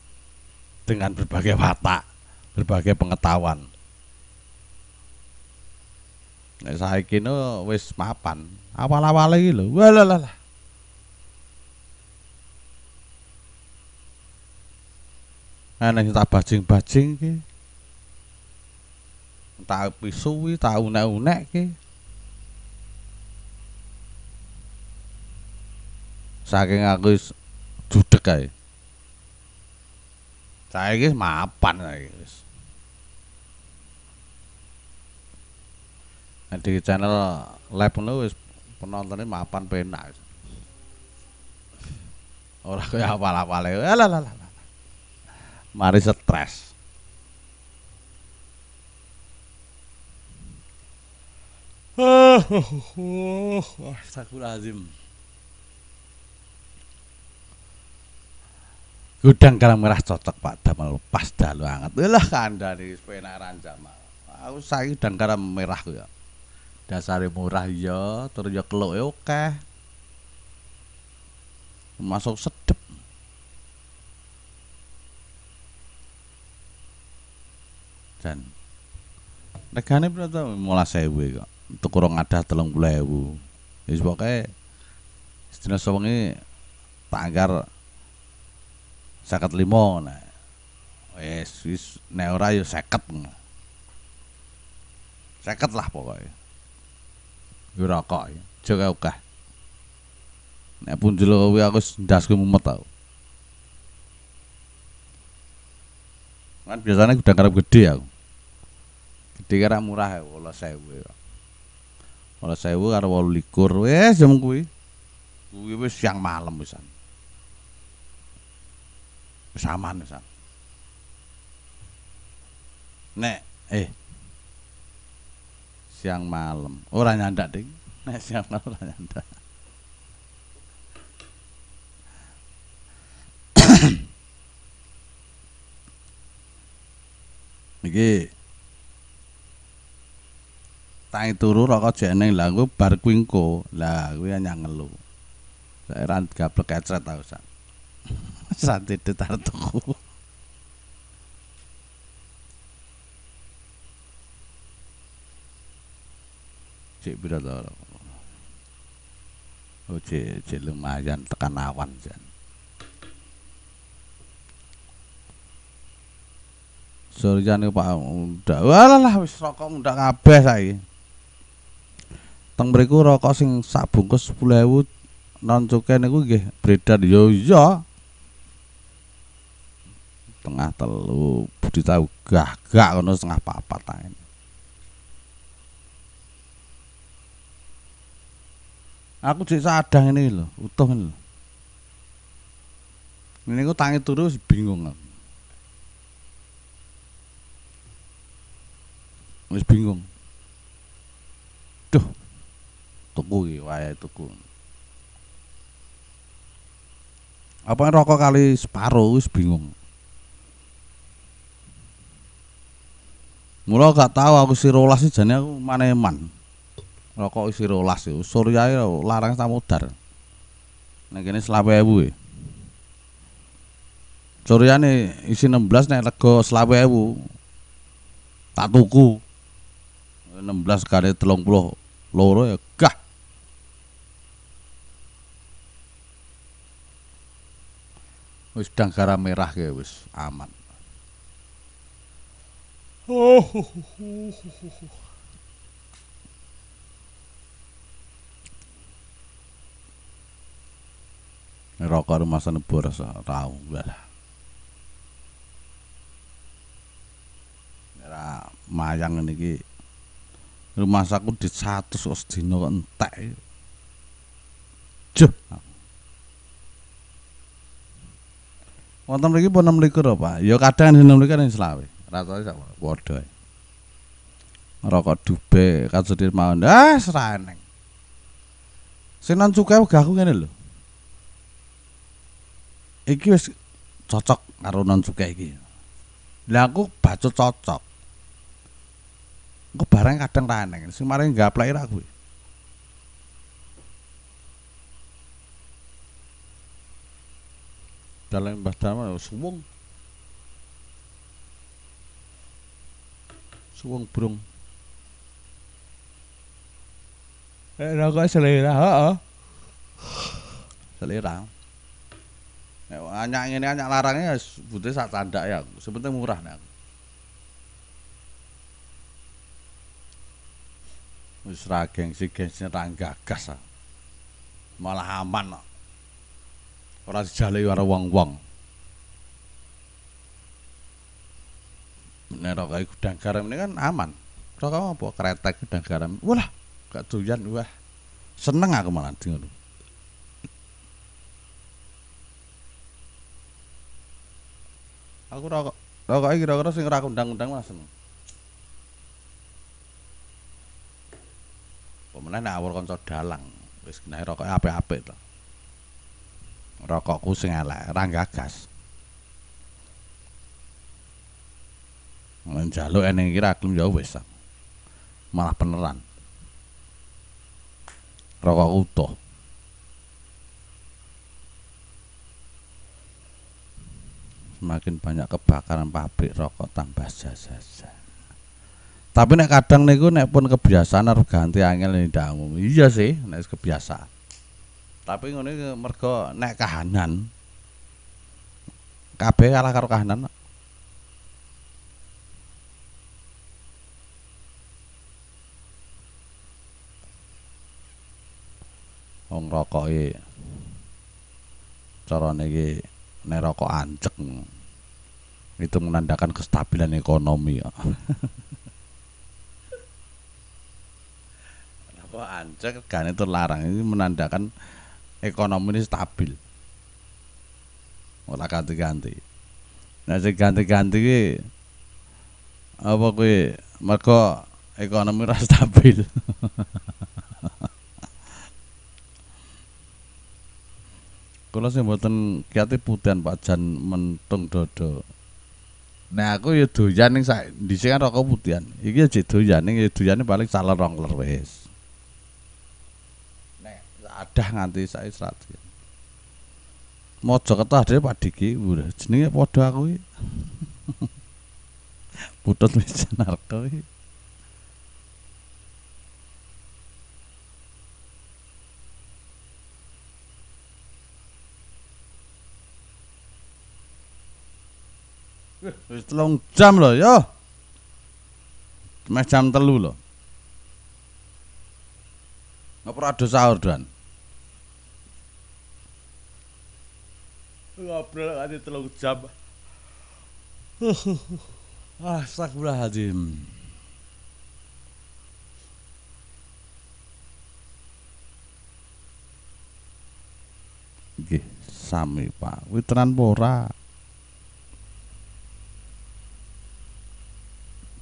dengan berbagai watak berbagai pengetahuan nek saiki no wis mapan awal-awal iki lho walalah ana sing tak bajing-bajing ki tak pisu tak unek-unek ki saking aku wis judeg kae. Saiki mapan guys. wis. di channel live ngono wis penontonnya mapan penak. Ora kaya apal-apale. Lah lah lah. Mari stres. Oh, oh, oh, oh, oh, Gudang garam merah cocok Pak Damal pas dalu anget. Lah kandhane penak ranjamal. Aku saiki gudang garam merah ya. Dasare murah ya, terus ya keluke e Masuk sedep. Dan regane saya to? 15000 kok. ada telung adah ya Wis pokoke sedina sewengi tak tanggar seket limo nah Yes, wis nek ora ya seket seket lah pokoknya ya rokok ya jaga ukah nek pun jelo kuwi aku ndasku mumet tau kan biasanya udah kerap gede aku gede karena murah ya wala sewu wala sewu karena walu likur wes jam kuwi kuwi wis siang malam wisan sama nih wis. Nek eh siang malam. Ora nyandak, Ding. Nek siang malam ora nyandak. Iki tangi turu rokok jeneng lagu bar kuingko. Lah kuwi yang ngelu. Saya ran gablek ecret tau sak. Santi Detartuku. Cek berat ora. Oh, cek, lumayan tekan awan jan. jangan Pak Muda. Walah lah wis rokok muda kabeh saiki. Teng mriku rokok sing sak bungkus 10000 non cuken niku nggih beredar. yo yo iya setengah telu budi tahu gak gak, kono setengah papat tain. aku jadi sadang ini lo, utuh ini lo. ini aku tangi turu bingung aku wis bingung duh tuku iki wae tuku apa rokok kali separuh, wis bingung Mula gak tahu aku si rolas iki jane aku maneman. Rokok isi rolas surya suryae larang samudar. gini kene 20.000 e. surya Suryane isi 16 lego rego 20.000. Tak tuku. 16 kali puluh loro ya gah. Wis dang merah ya wis aman. Oh, oh, rumah sana Rokok rumah senebur tau lah. Ora mayang ini ki, Rumah saku di 100 kok sedina kok entek. Jeh. Wonten mriki pun 26 Pak. Ya kadang 26 kan selawe. Rasane sak padha. Rokok dube kacedir mawon. Ah, seraneng. Sing nang cukai aku ngene lho. Iki wis cocok karo non cukai iki. Lah aku baca cocok. Engko barang kadang raneng, sing maring gaplek ra kuwi. Dalam Mbah suwung brung eh rokok selera oh. selera nek anyak ngene anyak larangnya ya bute sak candak ya sebentar murah nek wis ra gengsi gengsi ra gagas ah. malah aman kok ah. ora dijalehi karo wong-wong Rokok rokai gudang garam ini kan aman. Rokok apa? kereta gudang garam. Walah, gak doyan wah. Seneng aku malah dengar. Aku rokok rokok iki rokok sing ora undang-undang Mas. Pemenang nek awal kanca dalang, wis kenae rokok apa-apa itu. Rokokku sing elek, gagas. Menjaluk eneng kira aklem jauh wis. Malah peneran. Rokok utuh. Semakin banyak kebakaran pabrik rokok tambah jasa-jasa. Tapi nek kadang niku nek pun kebiasaan harus ganti angin ini ndangmu. Iya sih, nek kebiasaan. Tapi ngono mergo nek kahanan kabeh kalah karo kahanan wong rokoke carane iki nek rokok ancek itu menandakan kestabilan ekonomi ya. rokok ancek kan itu larang ini menandakan ekonomi ini stabil ora ganti-ganti nah sing ganti-ganti ki apa kuwi mergo ekonomi ora stabil Kula sing mboten kiyate puten Pak Jan mentung dodo. Nah aku ya doyan ning sak dhisik kan rokok putian. Iki ya jek doyan ning ya doyane paling salah rong ler wis. Nek adah nganti saiki 100. Mojo ketah dhewe Pak Diki, jenenge padha aku iki. Putut wis narko iki. Wis telung jam loh, yo. Meh jam telu lho. Apa ada sahur, Dan? Ngobrol nganti telung jam. ah, Astagfirullahaladzim. Nggih, sami Pak. Kuwi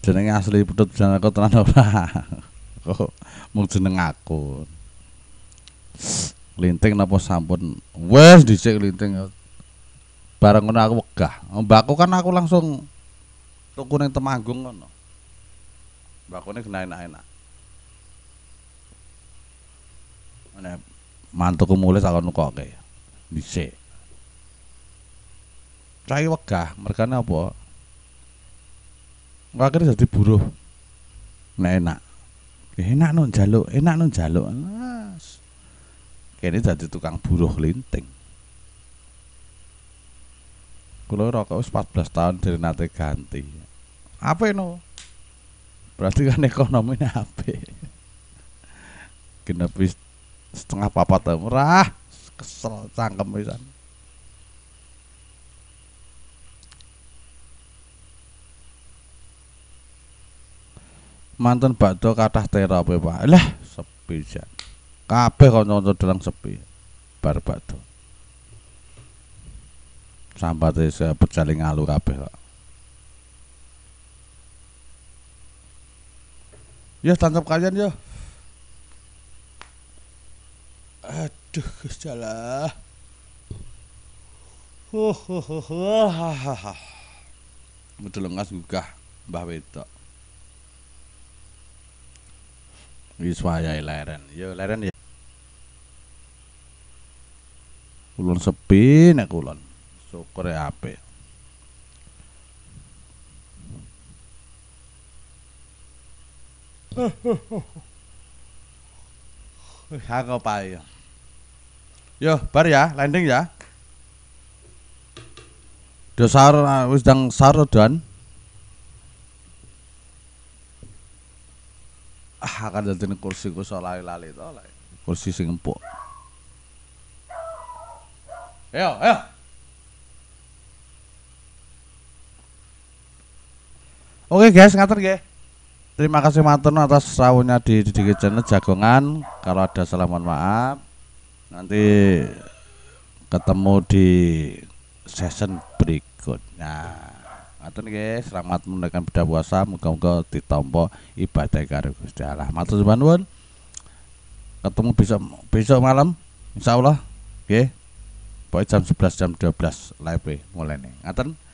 jenenge asli Putut aku tenan ora. Kok mung jeneng aku. Linting napa sampun? Wes dhisik linting. Bareng ngono aku wegah. Oh, Mbakku kan aku langsung tuku ning Temanggung ngono. Mbakune kena enak-enak. Nek mantuku mulai sakon nukoke. Dhisik. Cai wegah, mergane apa? akhirnya jadi buruh nah enak enak non jaluk enak non jaluk kini jadi tukang buruh linting kalau rokok 14 tahun dari nate ganti apa no berarti kan ekonomi apa genep setengah papat murah kesel cangkem pisan mantan bakdo kathah tera Pak. Lah sepi jan. Kabeh kanca-kanca dereng sepi bar bakdo. Sampate eh, sepejale ngalu kabeh kok. Ya tangkap kalian ya. Aduh, Gusti Allah. Ho ho ho ho. Mudeleng as gugah Mbah Wiswayai leren. Ya leren ya. Kulon sepi nek kulon. Syukur apik. hago payo. Ya? Yo, bar ya, landing ya. dosar wis dang sarodan. ah akan dadine kursi ku iso lali-lali to Kursi sing empuk. Ayo, ayo. Oke guys, ngatur nggih. Terima kasih matur atas rawuhnya di Didik channel Jagongan. Kalau ada salah mohon maaf. Nanti ketemu di session berikutnya. Matur guys, selamat menunaikan beda puasa, muka muga ditompo ibadah karo Gusti Allah. Matur nuwun. Ketemu besok besok malam insyaallah nggih. Pokoke jam 11 jam 12 live mulai nih. Ngaten.